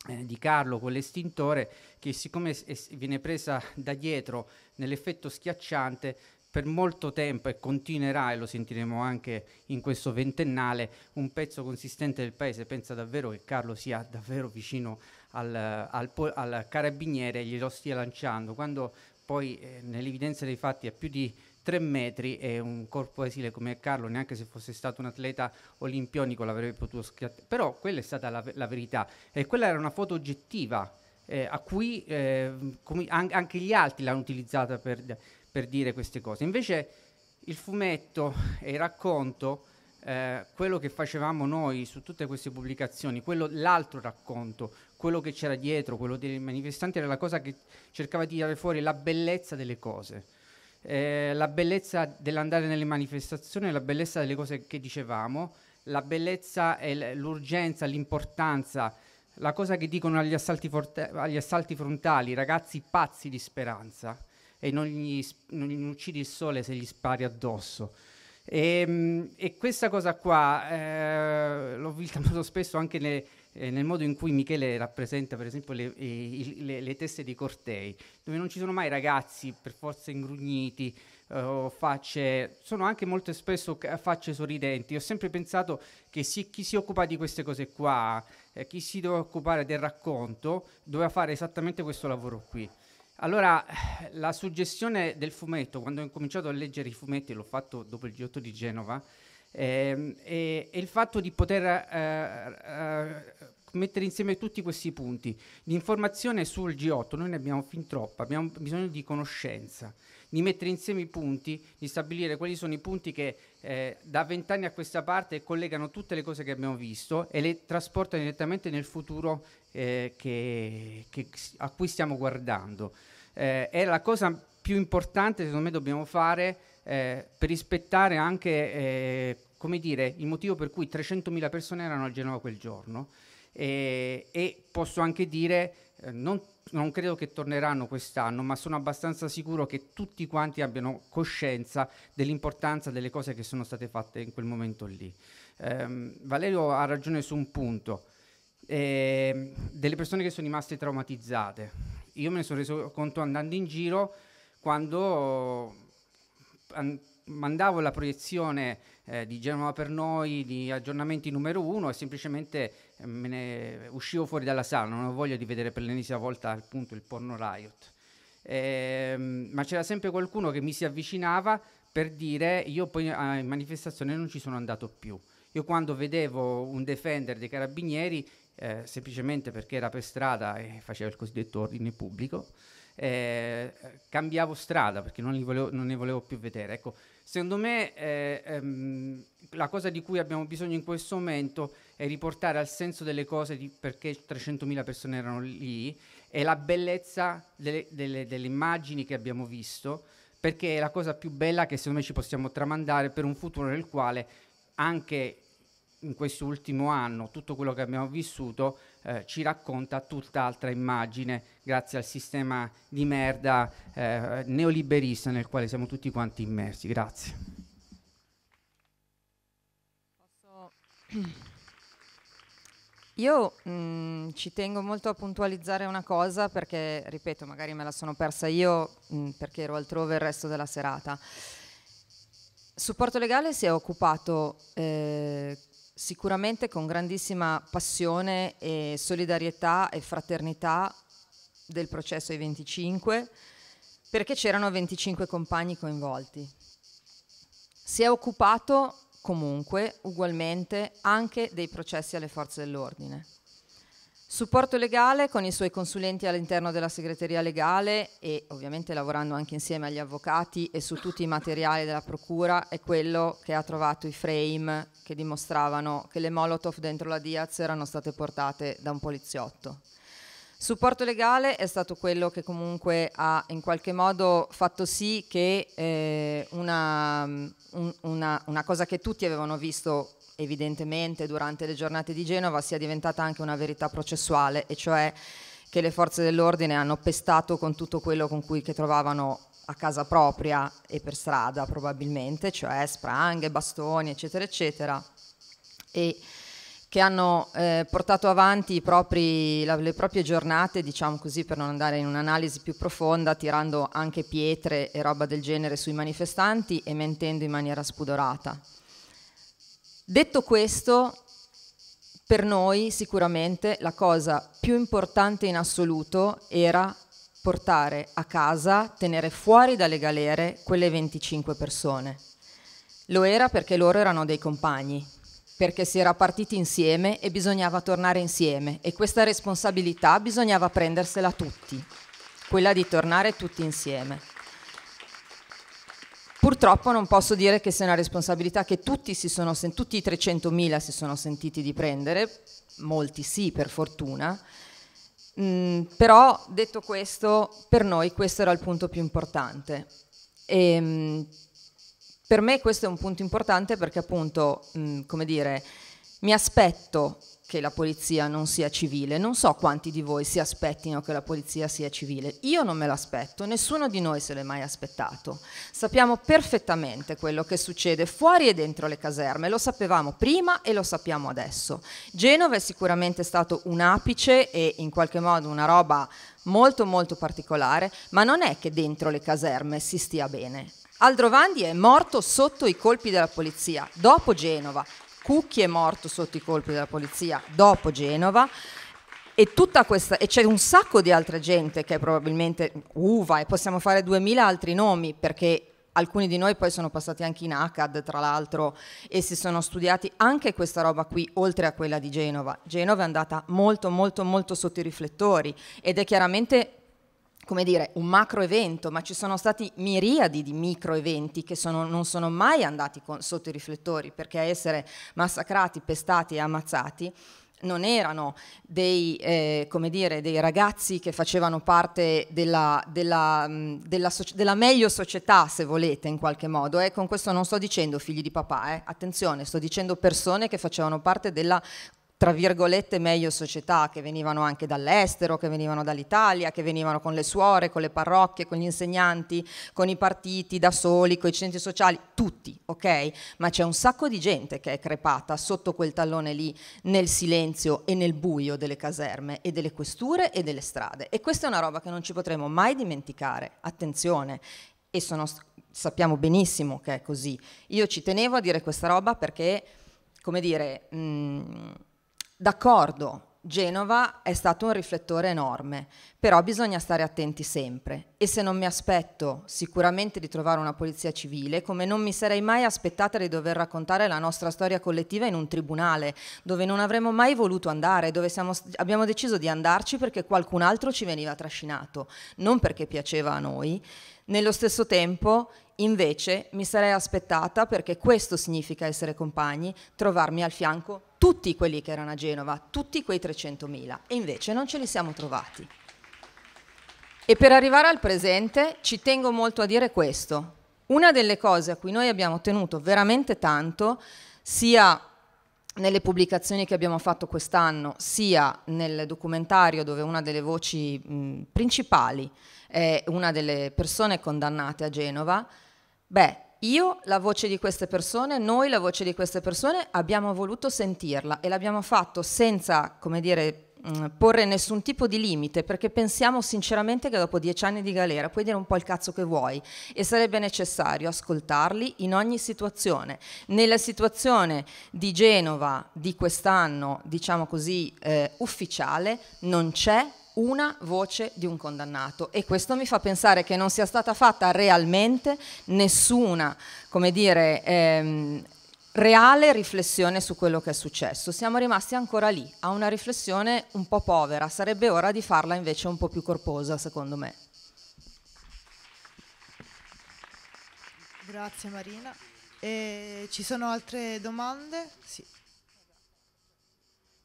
eh, di Carlo con l'estintore che siccome es- viene presa da dietro nell'effetto schiacciante per molto tempo e continuerà, e lo sentiremo anche in questo ventennale, un pezzo consistente del paese pensa davvero che Carlo sia davvero vicino al, al, po- al carabiniere e glielo stia lanciando, quando poi eh, nell'evidenza dei fatti a più di tre metri e un corpo esile come Carlo, neanche se fosse stato un atleta olimpionico l'avrebbe potuto schiattare. Però quella è stata la, la verità e quella era una foto oggettiva eh, a cui eh, com- an- anche gli altri l'hanno utilizzata per, per, dire queste cose. Invece il fumetto e il racconto, eh, quello che facevamo noi su tutte queste pubblicazioni, quello, l'altro racconto, quello che c'era dietro, quello dei manifestanti era la cosa che cercava di tirare fuori la bellezza delle cose eh, la bellezza dell'andare nelle manifestazioni, la bellezza delle cose che dicevamo, la bellezza e l'urgenza, l'importanza, la cosa che dicono agli assalti, forte- agli assalti frontali, ragazzi pazzi di speranza e non gli, non gli uccidi il sole se gli spari addosso. E, ehm, e questa cosa qua eh, l'ho vista molto spesso anche nelle eh, nel modo in cui Michele rappresenta per esempio le, le, le, teste dei cortei, dove non ci sono mai ragazzi per forza ingrugniti eh, o facce, sono anche molto spesso facce sorridenti. Ho sempre pensato che si, chi si occupa di queste cose qua, eh, chi si doveva occupare del racconto, doveva fare esattamente questo lavoro qui. Allora, la suggestione del fumetto, quando ho incominciato a leggere i fumetti, l'ho fatto dopo il G8 di Genova, Ehm, e, e, il fatto di poter eh, eh, mettere insieme tutti questi punti, l'informazione sul G8, noi ne abbiamo fin troppa, abbiamo bisogno di conoscenza, di mettere insieme i punti, di stabilire quali sono i punti che eh, da vent'anni a questa parte collegano tutte le cose che abbiamo visto e le trasportano direttamente nel futuro eh, che, che, a cui stiamo guardando. Eh, è la cosa più importante, secondo me, dobbiamo fare eh, per rispettare anche eh, come dire, il motivo per cui 300.000 persone erano a Genova quel giorno. E, e posso anche dire, eh, non, non credo che torneranno quest'anno, ma sono abbastanza sicuro che tutti quanti abbiano coscienza dell'importanza delle cose che sono state fatte in quel momento lì. Um, Valerio ha ragione su un punto, eh, delle persone che sono rimaste traumatizzate. Io me ne sono reso conto andando in giro quando mandavo la proiezione eh, di Genova per noi, di aggiornamenti numero uno e semplicemente eh, me ne uscivo fuori dalla sala, non avevo voglia di vedere per l'ennesima volta appunto il porno Riot. Eh, ma c'era sempre qualcuno che mi si avvicinava per dire io poi a in manifestazione non ci sono andato più. Io quando vedevo un defender dei carabinieri, eh, semplicemente perché era per strada e faceva il cosiddetto ordine pubblico, eh, cambiavo strada perché non, volevo, non, ne volevo più vedere. Ecco, secondo me eh, ehm, la cosa di cui abbiamo bisogno in questo momento è riportare al senso delle cose di perché 300.000 persone erano lì e la bellezza delle, delle, delle immagini che abbiamo visto perché è la cosa più bella che secondo me ci possiamo tramandare per un futuro nel quale anche in quest'ultimo anno tutto quello che abbiamo vissuto eh, ci racconta tutt'altra immagine grazie al sistema di merda eh, neoliberista nel quale siamo tutti quanti immersi. Grazie. Posso... Io mh, mm, ci tengo molto a puntualizzare una cosa perché, ripeto, magari me la sono persa io mh, mm, perché ero altrove il resto della serata. Supporto Legale si è occupato eh, sicuramente con grandissima passione e solidarietà e fraternità del processo ai 25 perché c'erano 25 compagni coinvolti. Si è occupato comunque, ugualmente, anche dei processi alle forze dell'ordine. Supporto legale con i suoi consulenti all'interno della segreteria legale e ovviamente lavorando anche insieme agli avvocati e su tutti i materiali della procura è quello che ha trovato i frame che dimostravano che le Molotov dentro la Diaz erano state portate da un poliziotto. Supporto legale è stato quello che comunque ha in qualche modo fatto sì che eh, una, un, una, una cosa che tutti avevano visto evidentemente durante le giornate di Genova sia diventata anche una verità processuale e cioè che le forze dell'ordine hanno pestato con tutto quello con cui che trovavano a casa propria e per strada probabilmente, cioè spranghe, bastoni, eccetera, eccetera. E che hanno eh, portato avanti propri, la, le proprie giornate, diciamo così, per non andare in un'analisi più profonda, tirando anche pietre e roba del genere sui manifestanti e mentendo in maniera spudorata. Detto questo, per noi sicuramente la cosa più importante in assoluto era portare a casa, tenere fuori dalle galere quelle 25 persone. Lo era perché loro erano dei compagni, perché si era partiti insieme e bisognava tornare insieme e questa responsabilità bisognava prendersela tutti, quella di tornare tutti insieme. Purtroppo non posso dire che sia una responsabilità che tutti, sono, tutti i 300.000 si sono sentiti di prendere, molti sì per fortuna, mm, però detto questo per noi questo era il punto più importante. E, ehm, per me questo è un punto importante perché appunto, mh, mm, come dire, mi aspetto che la polizia non sia civile. Non so quanti di voi si aspettino che la polizia sia civile. Io non me l'aspetto, nessuno di noi se l'è mai aspettato. Sappiamo perfettamente quello che succede fuori e dentro le caserme, lo sapevamo prima e lo sappiamo adesso. Genova è sicuramente stato un apice e in qualche modo una roba molto molto particolare, ma non è che dentro le caserme si stia bene. Aldrovandi è morto sotto i colpi della polizia, dopo Genova. Cucchi è morto sotto i colpi della polizia, dopo Genova. E, questa, e c'è un sacco di altra gente che è probabilmente uva e possiamo fare duemila altri nomi perché alcuni di noi poi sono passati anche in ACAD tra l'altro e si sono studiati anche questa roba qui oltre a quella di Genova. Genova è andata molto molto molto sotto i riflettori ed è chiaramente come dire, un macro evento, ma ci sono stati miriadi di micro eventi che sono, non sono mai andati con, sotto i riflettori, perché a essere massacrati, pestati e ammazzati non erano dei, eh, dire, dei, ragazzi che facevano parte della, della, mm, della, della, meglio società, se volete, in qualche modo. E con questo non sto dicendo figli di papà, eh. attenzione, sto dicendo persone che facevano parte della tra virgolette meglio società che venivano anche dall'estero, che venivano dall'Italia, che venivano con le suore, con le parrocchie, con gli insegnanti, con i partiti da soli, con i centri sociali, tutti, ok? Ma c'è un sacco di gente che è crepata sotto quel tallone lì nel silenzio e nel buio delle caserme e delle questure e delle strade e questa è una roba che non ci potremo mai dimenticare, attenzione. E sono, sappiamo benissimo che è così. Io ci tenevo a dire questa roba perché, come dire, mh, mm, D'accordo, Genova è stato un riflettore enorme, però bisogna stare attenti sempre e se non mi aspetto sicuramente di trovare una polizia civile, come non mi sarei mai aspettata di dover raccontare la nostra storia collettiva in un tribunale, dove non avremmo mai voluto andare, dove siamo, abbiamo deciso di andarci perché qualcun altro ci veniva trascinato, non perché piaceva a noi. Nello stesso tempo, invece, mi sarei aspettata, perché questo significa essere compagni, trovarmi al fianco tutti quelli che erano a Genova, tutti quei 300.000, e invece non ce li siamo trovati. E per arrivare al presente ci tengo molto a dire questo. Una delle cose a cui noi abbiamo tenuto veramente tanto, sia nelle pubblicazioni che abbiamo fatto quest'anno, sia nel documentario dove una delle voci mh, principali è una delle persone condannate a Genova, beh, io la voce di queste persone, noi la voce di queste persone abbiamo voluto sentirla e l'abbiamo fatto senza, come dire, mm, porre nessun tipo di limite perché pensiamo sinceramente che dopo dieci anni di galera puoi dire un po' il cazzo che vuoi e sarebbe necessario ascoltarli in ogni situazione. Nella situazione di Genova di quest'anno, diciamo così, eh, ufficiale, non c'è una voce di un condannato e questo mi fa pensare che non sia stata fatta realmente nessuna, come dire, ehm, reale riflessione su quello che è successo. Siamo rimasti ancora lì, a una riflessione un po' povera, sarebbe ora di farla invece un po' più corposa, secondo me. Grazie Marina. Eh, ci sono altre domande? Sì.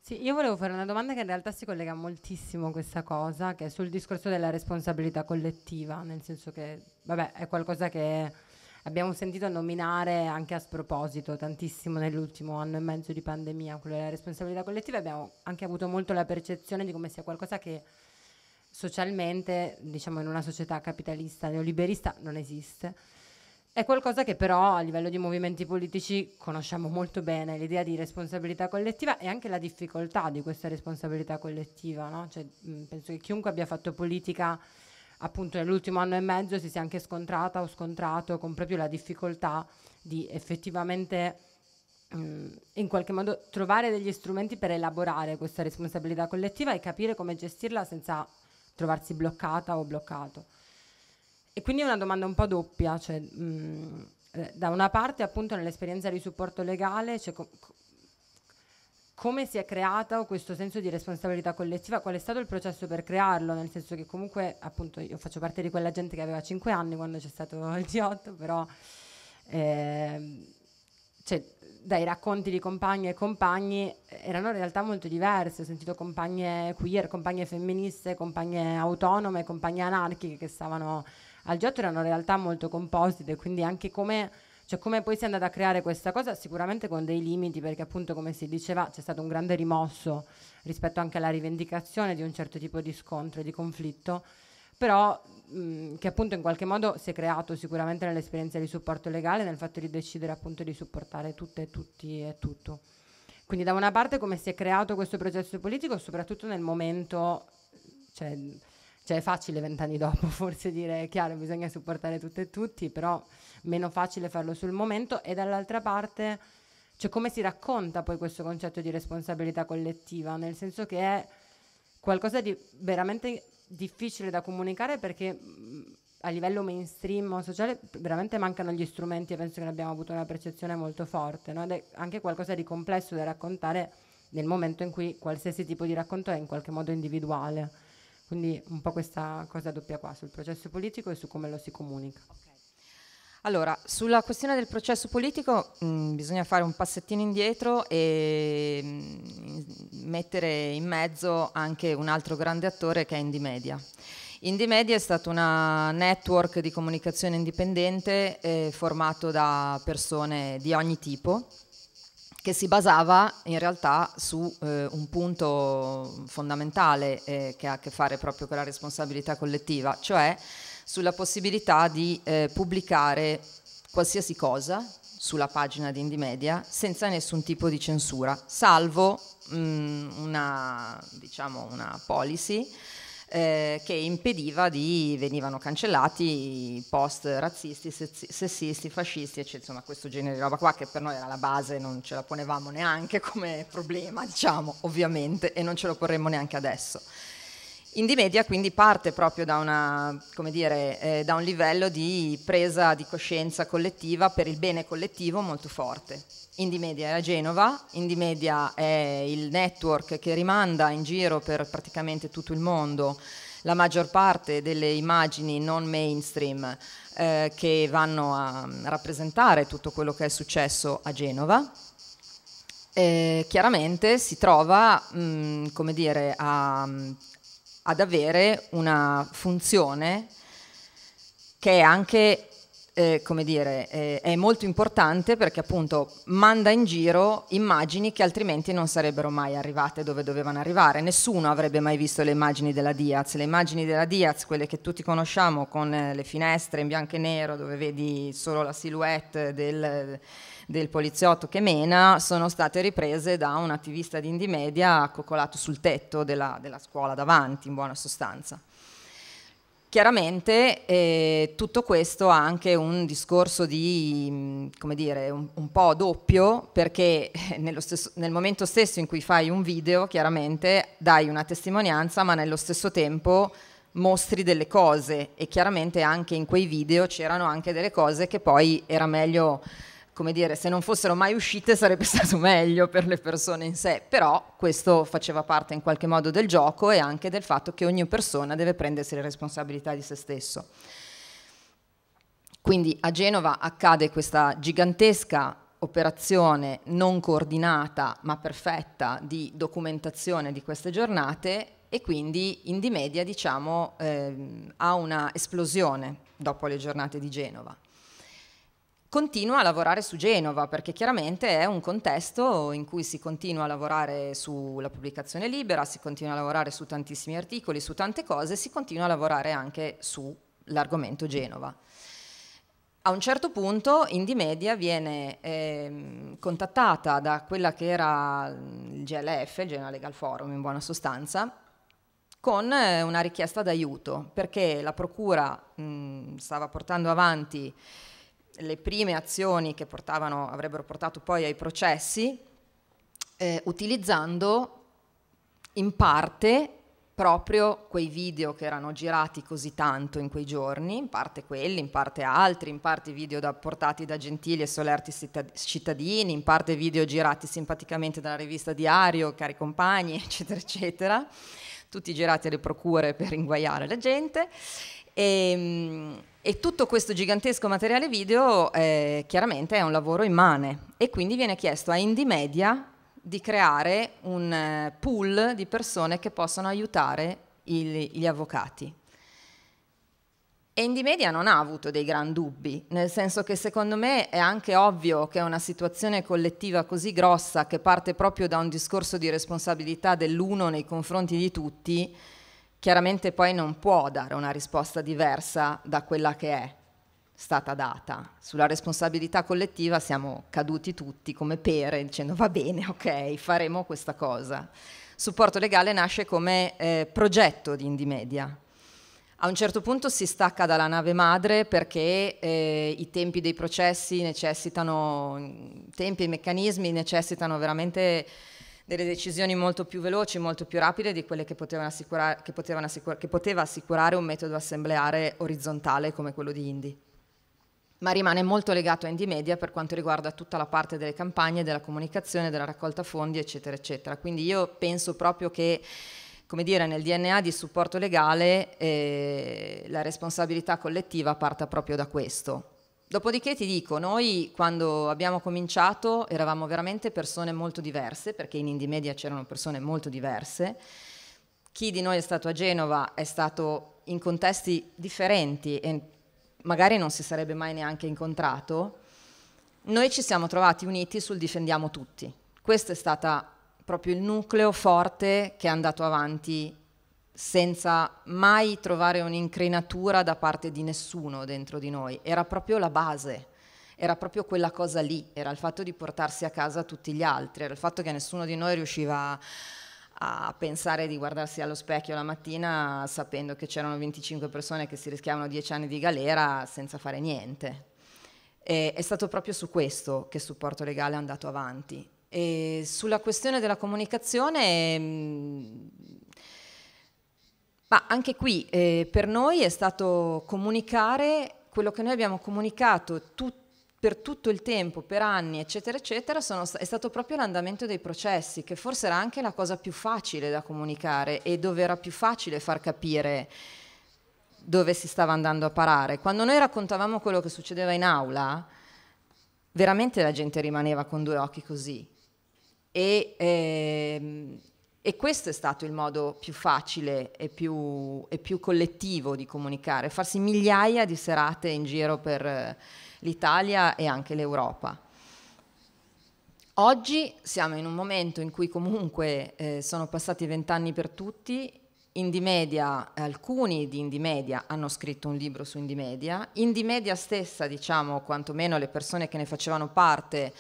Sì, io volevo fare una domanda che in realtà si collega moltissimo a questa cosa, che è sul discorso della responsabilità collettiva, nel senso che, vabbè, è qualcosa che abbiamo sentito nominare anche a sproposito tantissimo nell'ultimo anno e mezzo di pandemia, quello della responsabilità collettiva, abbiamo anche avuto molto la percezione di come sia qualcosa che socialmente, diciamo in una società capitalista neoliberista, non esiste è qualcosa che però a livello di movimenti politici conosciamo molto bene, l'idea di responsabilità collettiva e anche la difficoltà di questa responsabilità collettiva. No? Cioè, mh, penso che chiunque abbia fatto politica appunto nell'ultimo anno e mezzo si sia anche scontrata o scontrato con proprio la difficoltà di effettivamente mh, in qualche modo trovare degli strumenti per elaborare questa responsabilità collettiva e capire come gestirla senza trovarsi bloccata o bloccato. E quindi è una domanda un po' doppia, cioè, mh, mm, eh, da una parte appunto nell'esperienza di supporto legale, cioè, com- come si è creato questo senso di responsabilità collettiva, qual è stato il processo per crearlo, nel senso che comunque appunto io faccio parte di quella gente che aveva 5 anni quando c'è stato il G8, però eh, cioè, dai racconti di compagne e compagni erano in realtà molto diverse, ho sentito compagne queer, compagne femministe, compagne autonome, compagne anarchiche che stavano al g erano realtà molto composite, quindi anche come cioè come poi si è andata a creare questa cosa sicuramente con dei limiti perché appunto come si diceva c'è stato un grande rimosso rispetto anche alla rivendicazione di un certo tipo di scontro e di conflitto però mh, che appunto in qualche modo si è creato sicuramente nell'esperienza di supporto legale nel fatto di decidere appunto di supportare tutte e tutti e tutto quindi da una parte come si è creato questo processo politico soprattutto nel momento cioè, cioè è facile vent'anni dopo forse dire, è chiaro, bisogna supportare tutte e tutti, però meno facile farlo sul momento e dall'altra parte, cioè come si racconta poi questo concetto di responsabilità collettiva, nel senso che è qualcosa di veramente difficile da comunicare perché mm, a livello mainstream o sociale veramente mancano gli strumenti e penso che ne abbiamo avuto una percezione molto forte no? ed è anche qualcosa di complesso da raccontare nel momento in cui qualsiasi tipo di racconto è in qualche modo individuale. Quindi un po' questa cosa doppia qua sul processo politico e su come lo si comunica. Allora, sulla questione del processo politico mh, mm, bisogna fare un passettino indietro e mh, mm, mettere in mezzo anche un altro grande attore che è Indy Media. Indy Media è stata una network di comunicazione indipendente eh, formato da persone di ogni tipo, che si basava in realtà su eh, un punto fondamentale eh, che ha a che fare proprio con la responsabilità collettiva, cioè sulla possibilità di eh, pubblicare qualsiasi cosa sulla pagina di Indimedia senza nessun tipo di censura, salvo mh, mm, una, diciamo, una policy eh, che impediva di venivano cancellati post razzisti, sessisti, fascisti, eccetera, insomma questo genere di roba qua che per noi era la base, non ce la ponevamo neanche come problema, diciamo, ovviamente, e non ce lo porremmo neanche adesso. Media quindi parte proprio da, una, dire, eh, da un livello di presa di coscienza collettiva per il bene collettivo molto forte Indimedia è a Genova, Indimedia è il network che rimanda in giro per praticamente tutto il mondo la maggior parte delle immagini non mainstream eh, che vanno a mm, rappresentare tutto quello che è successo a Genova. Eh, chiaramente si trova mh, mm, come dire, a, mm, ad avere una funzione che è anche eh, come dire, eh, è molto importante perché appunto manda in giro immagini che altrimenti non sarebbero mai arrivate dove dovevano arrivare. Nessuno avrebbe mai visto le immagini della Diaz. Le immagini della Diaz, quelle che tutti conosciamo con eh, le finestre in bianco e nero dove vedi solo la silhouette del, del poliziotto che mena, sono state riprese da un attivista di Indymedia accoccolato sul tetto della, della scuola davanti, in buona sostanza. Chiaramente eh, tutto questo ha anche un discorso di, mm, come dire, un, un po' doppio, perché eh, stesso, nel momento stesso in cui fai un video, chiaramente dai una testimonianza, ma nello stesso tempo mostri delle cose e chiaramente anche in quei video c'erano anche delle cose che poi era meglio come dire, se non fossero mai uscite sarebbe stato meglio per le persone in sé, però questo faceva parte in qualche modo del gioco e anche del fatto che ogni persona deve prendersi le responsabilità di se stesso. Quindi a Genova accade questa gigantesca operazione non coordinata ma perfetta di documentazione di queste giornate e quindi Indymedia diciamo, eh, ha una esplosione dopo le giornate di Genova continua a lavorare su Genova perché chiaramente è un contesto in cui si continua a lavorare sulla pubblicazione libera, si continua a lavorare su tantissimi articoli, su tante cose, si continua a lavorare anche sull'argomento Genova. A un certo punto Indie Media viene eh, contattata da quella che era il GLF, il General Legal Forum in buona sostanza, con eh, una richiesta d'aiuto perché la Procura mh, stava portando avanti le prime azioni che avrebbero portato poi ai processi, eh, utilizzando in parte proprio quei video che erano girati così tanto in quei giorni, in parte quelli, in parte altri, in parte video da, portati da gentili e solerti cittadini, in parte video girati simpaticamente dalla rivista Diario, cari compagni, eccetera, eccetera, tutti girati alle procure per inguaiare la gente. E, ehm, e tutto questo gigantesco materiale video eh, chiaramente è un lavoro immane e quindi viene chiesto a Indie Media di creare un eh, pool di persone che possono aiutare il, gli avvocati. E Media non ha avuto dei gran dubbi, nel senso che secondo me è anche ovvio che una situazione collettiva così grossa che parte proprio da un discorso di responsabilità dell'uno nei confronti di tutti, chiaramente poi non può dare una risposta diversa da quella che è stata data. Sulla responsabilità collettiva siamo caduti tutti come pere dicendo va bene, ok, faremo questa cosa. Supporto legale nasce come eh, progetto di Indimedia. A un certo punto si stacca dalla nave madre perché eh, i tempi dei processi necessitano, tempi e meccanismi necessitano veramente delle decisioni molto più veloci, molto più rapide di quelle che, assicura, che, assicura, che poteva assicurare un metodo assembleare orizzontale come quello di Indy. Ma rimane molto legato a Indy Media per quanto riguarda tutta la parte delle campagne, della comunicazione, della raccolta fondi, eccetera, eccetera. Quindi io penso proprio che come dire, nel DNA di supporto legale eh, la responsabilità collettiva parta proprio da questo, Dopodiché ti dico, noi quando abbiamo cominciato eravamo veramente persone molto diverse, perché in Indie Media c'erano persone molto diverse. Chi di noi è stato a Genova è stato in contesti differenti e magari non si sarebbe mai neanche incontrato. Noi ci siamo trovati uniti sul difendiamo tutti. Questo è stato proprio il nucleo forte che è andato avanti senza mai trovare un'increnatura da parte di nessuno dentro di noi, era proprio la base, era proprio quella cosa lì, era il fatto di portarsi a casa tutti gli altri, era il fatto che nessuno di noi riusciva a pensare di guardarsi allo specchio la mattina sapendo che c'erano 25 persone che si rischiavano 10 anni di galera senza fare niente. E è stato proprio su questo che il supporto legale è andato avanti. E sulla questione della comunicazione mm, ma anche qui eh, per noi è stato comunicare quello che noi abbiamo comunicato tutto per tutto il tempo, per anni, eccetera, eccetera, sono, è stato proprio l'andamento dei processi, che forse era anche la cosa più facile da comunicare e dove era più facile far capire dove si stava andando a parare. Quando noi raccontavamo quello che succedeva in aula, veramente la gente rimaneva con due occhi così. E, ehm, e questo è stato il modo più facile e più, e più collettivo di comunicare, farsi migliaia di serate in giro per eh, l'Italia e anche l'Europa. Oggi siamo in un momento in cui comunque eh, sono passati vent'anni per tutti, Indimedia, alcuni di Indimedia hanno scritto un libro su Indimedia, Indimedia stessa, diciamo, quantomeno le persone che ne facevano parte,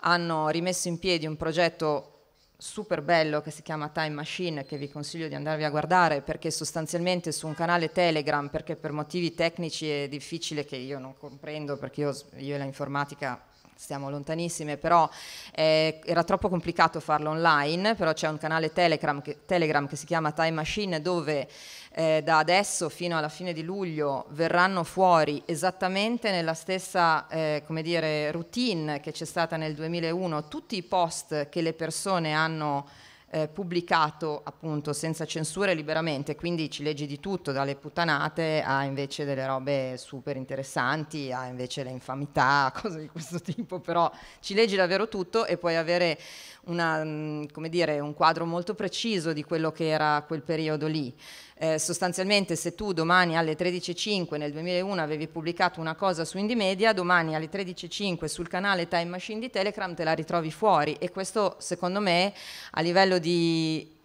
hanno rimesso in piedi un progetto super bello che si chiama Time Machine che vi consiglio di andarvi a guardare perché sostanzialmente su un canale Telegram perché per motivi tecnici è difficile che io non comprendo perché io, io e la informatica stiamo lontanissime, però eh, era troppo complicato farlo online, però c'è un canale Telegram che, Telegram che si chiama Time Machine dove eh, da adesso fino alla fine di luglio verranno fuori esattamente nella stessa eh, dire, routine che c'è stata nel 2001 tutti i post che le persone hanno eh, pubblicato appunto senza censure liberamente, quindi ci leggi di tutto, dalle puttanate a invece delle robe super interessanti, a invece le infamità, cose di questo tipo, però ci leggi davvero tutto e puoi avere una, mh, mm, come dire, un quadro molto preciso di quello che era quel periodo lì eh, sostanzialmente se tu domani alle 13.05 nel 2001 avevi pubblicato una cosa su Indimedia, domani alle 13.05 sul canale Time Machine di Telegram te la ritrovi fuori e questo secondo me a livello di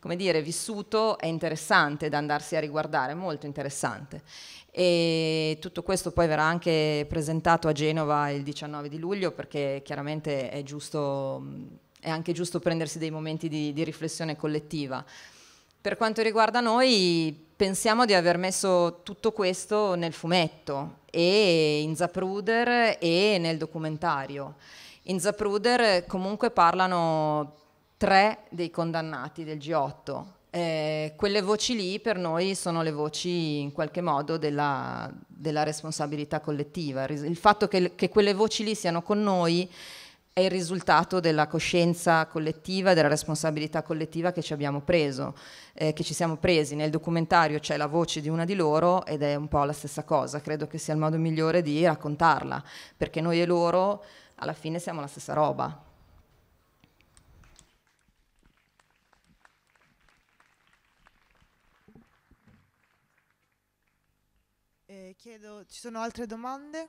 come dire, vissuto è interessante da andarsi a riguardare, molto interessante. E tutto questo poi verrà anche presentato a Genova il 19 di luglio perché chiaramente è, giusto, è anche giusto prendersi dei momenti di, di riflessione collettiva. Per quanto riguarda noi, pensiamo di aver messo tutto questo nel fumetto e in Zapruder e nel documentario. In Zapruder comunque parlano tre dei condannati del G8. Eh, quelle voci lì per noi sono le voci in qualche modo della, della responsabilità collettiva. Il fatto che, che quelle voci lì siano con noi è il risultato della coscienza collettiva e della responsabilità collettiva che ci abbiamo preso, eh, che ci siamo presi. Nel documentario c'è la voce di una di loro ed è un po' la stessa cosa, credo che sia il modo migliore di raccontarla, perché noi e loro alla fine siamo la stessa roba. Eh, chiedo, ci sono altre domande?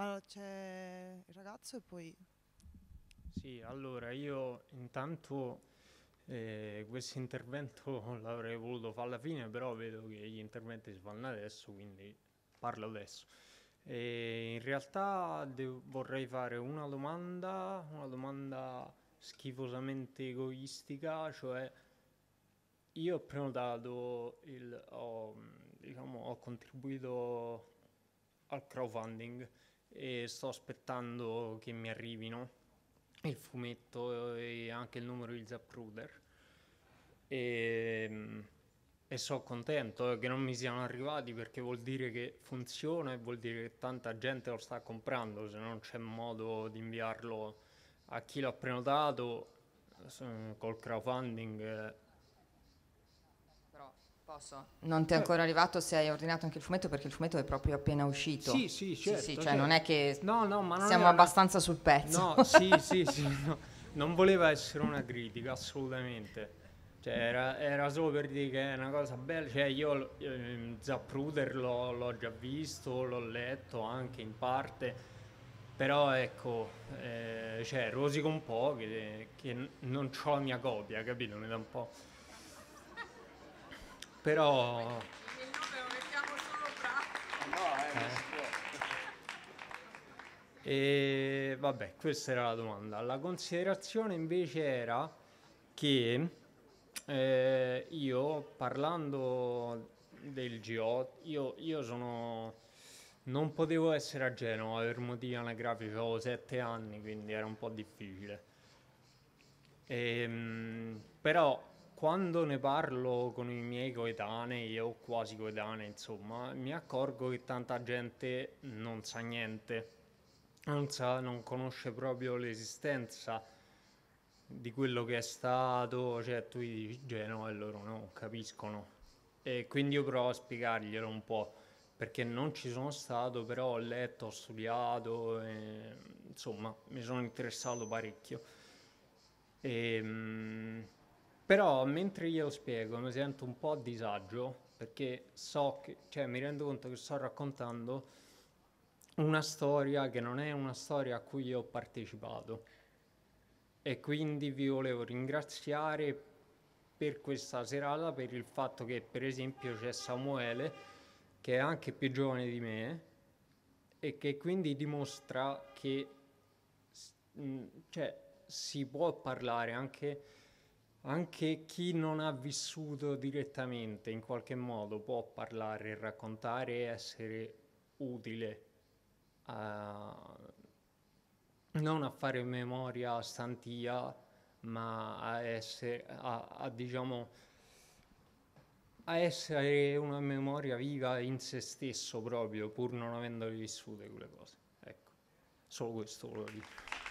Allora, c'è il ragazzo e poi... Sì, allora io intanto eh, questo intervento l'avrei voluto fare alla fine, però vedo che gli interventi si fanno adesso, quindi parlo adesso. E in realtà vorrei fare una domanda, una domanda schifosamente egoistica, cioè io ho prenotato il, ho, diciamo, ho contribuito al crowdfunding e sto aspettando che mi arrivino il fumetto e anche il numero di Zapruder e, mm, e sono contento eh, che non mi siano arrivati perché vuol dire che funziona e vuol dire che tanta gente lo sta comprando se non c'è modo di inviarlo a chi l'ha prenotato eh, col crowdfunding eh, Posso? Non ti è eh. ancora arrivato se hai ordinato anche il fumetto perché il fumetto è proprio appena uscito. Sì, sì, certo. Sì, sì, certo, cioè certo. non è che no, no, non siamo una... abbastanza sul pezzo. No, sì, sì, sì. No. Non voleva essere una critica, assolutamente. Cioè, era, era, solo per dire che è una cosa bella. Cioè, io eh, Zapruder l'ho, l'ho già visto, l'ho letto anche in parte però ecco eh, cioè, rosico un po' che, che non ho la mia copia capito mi dà un po' però... E eh, vabbè, questa era la domanda. La considerazione invece era che eh, io parlando del G8, io, io sono... Non potevo essere a Genova per motivi anagrafici, avevo 7 anni, quindi era un po' difficile. Ehm, però quando ne parlo con i miei coetanei o quasi coetanei, insomma, mi accorgo che tanta gente non sa niente, non, sa, non conosce proprio l'esistenza di quello che è stato, cioè tu gli dici Genova e loro no, capiscono. E quindi io provo a spiegarglielo un po', perché non ci sono stato, però ho letto, ho studiato, e, insomma mi sono interessato parecchio. E, ehm, però mentre glielo spiego mi sento un po' a disagio perché so che, cioè mi rendo conto che sto raccontando una storia che non è una storia a cui ho partecipato e quindi vi volevo ringraziare per questa serata, per il fatto che per esempio c'è Samuele che è anche più giovane di me e che quindi dimostra che cioè, si può parlare anche anche chi non ha vissuto direttamente in qualche modo può parlare, raccontare e essere utile a, non a fare memoria stantia, ma a essere, a, a, diciamo, a essere una memoria viva in se stesso proprio, pur non avendo vissute quelle cose. Ecco, solo questo volevo dire.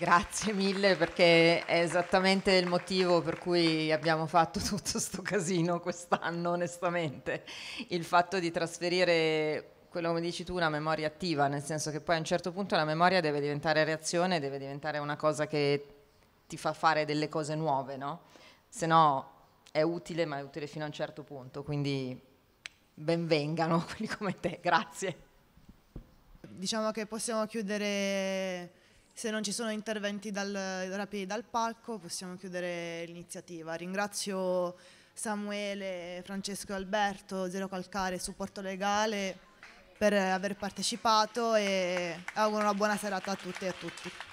Grazie mille perché è esattamente il motivo per cui abbiamo fatto tutto questo casino quest'anno, onestamente. Il fatto di trasferire quello come dici tu, una memoria attiva, nel senso che poi a un certo punto la memoria deve diventare reazione, deve diventare una cosa che ti fa fare delle cose nuove, no? Se no è utile, ma è utile fino a un certo punto, quindi benvengano quelli come te, grazie. Diciamo che possiamo chiudere se non ci sono interventi dal, rapidi dal palco possiamo chiudere l'iniziativa. Ringrazio Samuele, Francesco e Alberto, Zero Calcare, e Supporto Legale per aver partecipato e auguro una buona serata a tutti e a tutti.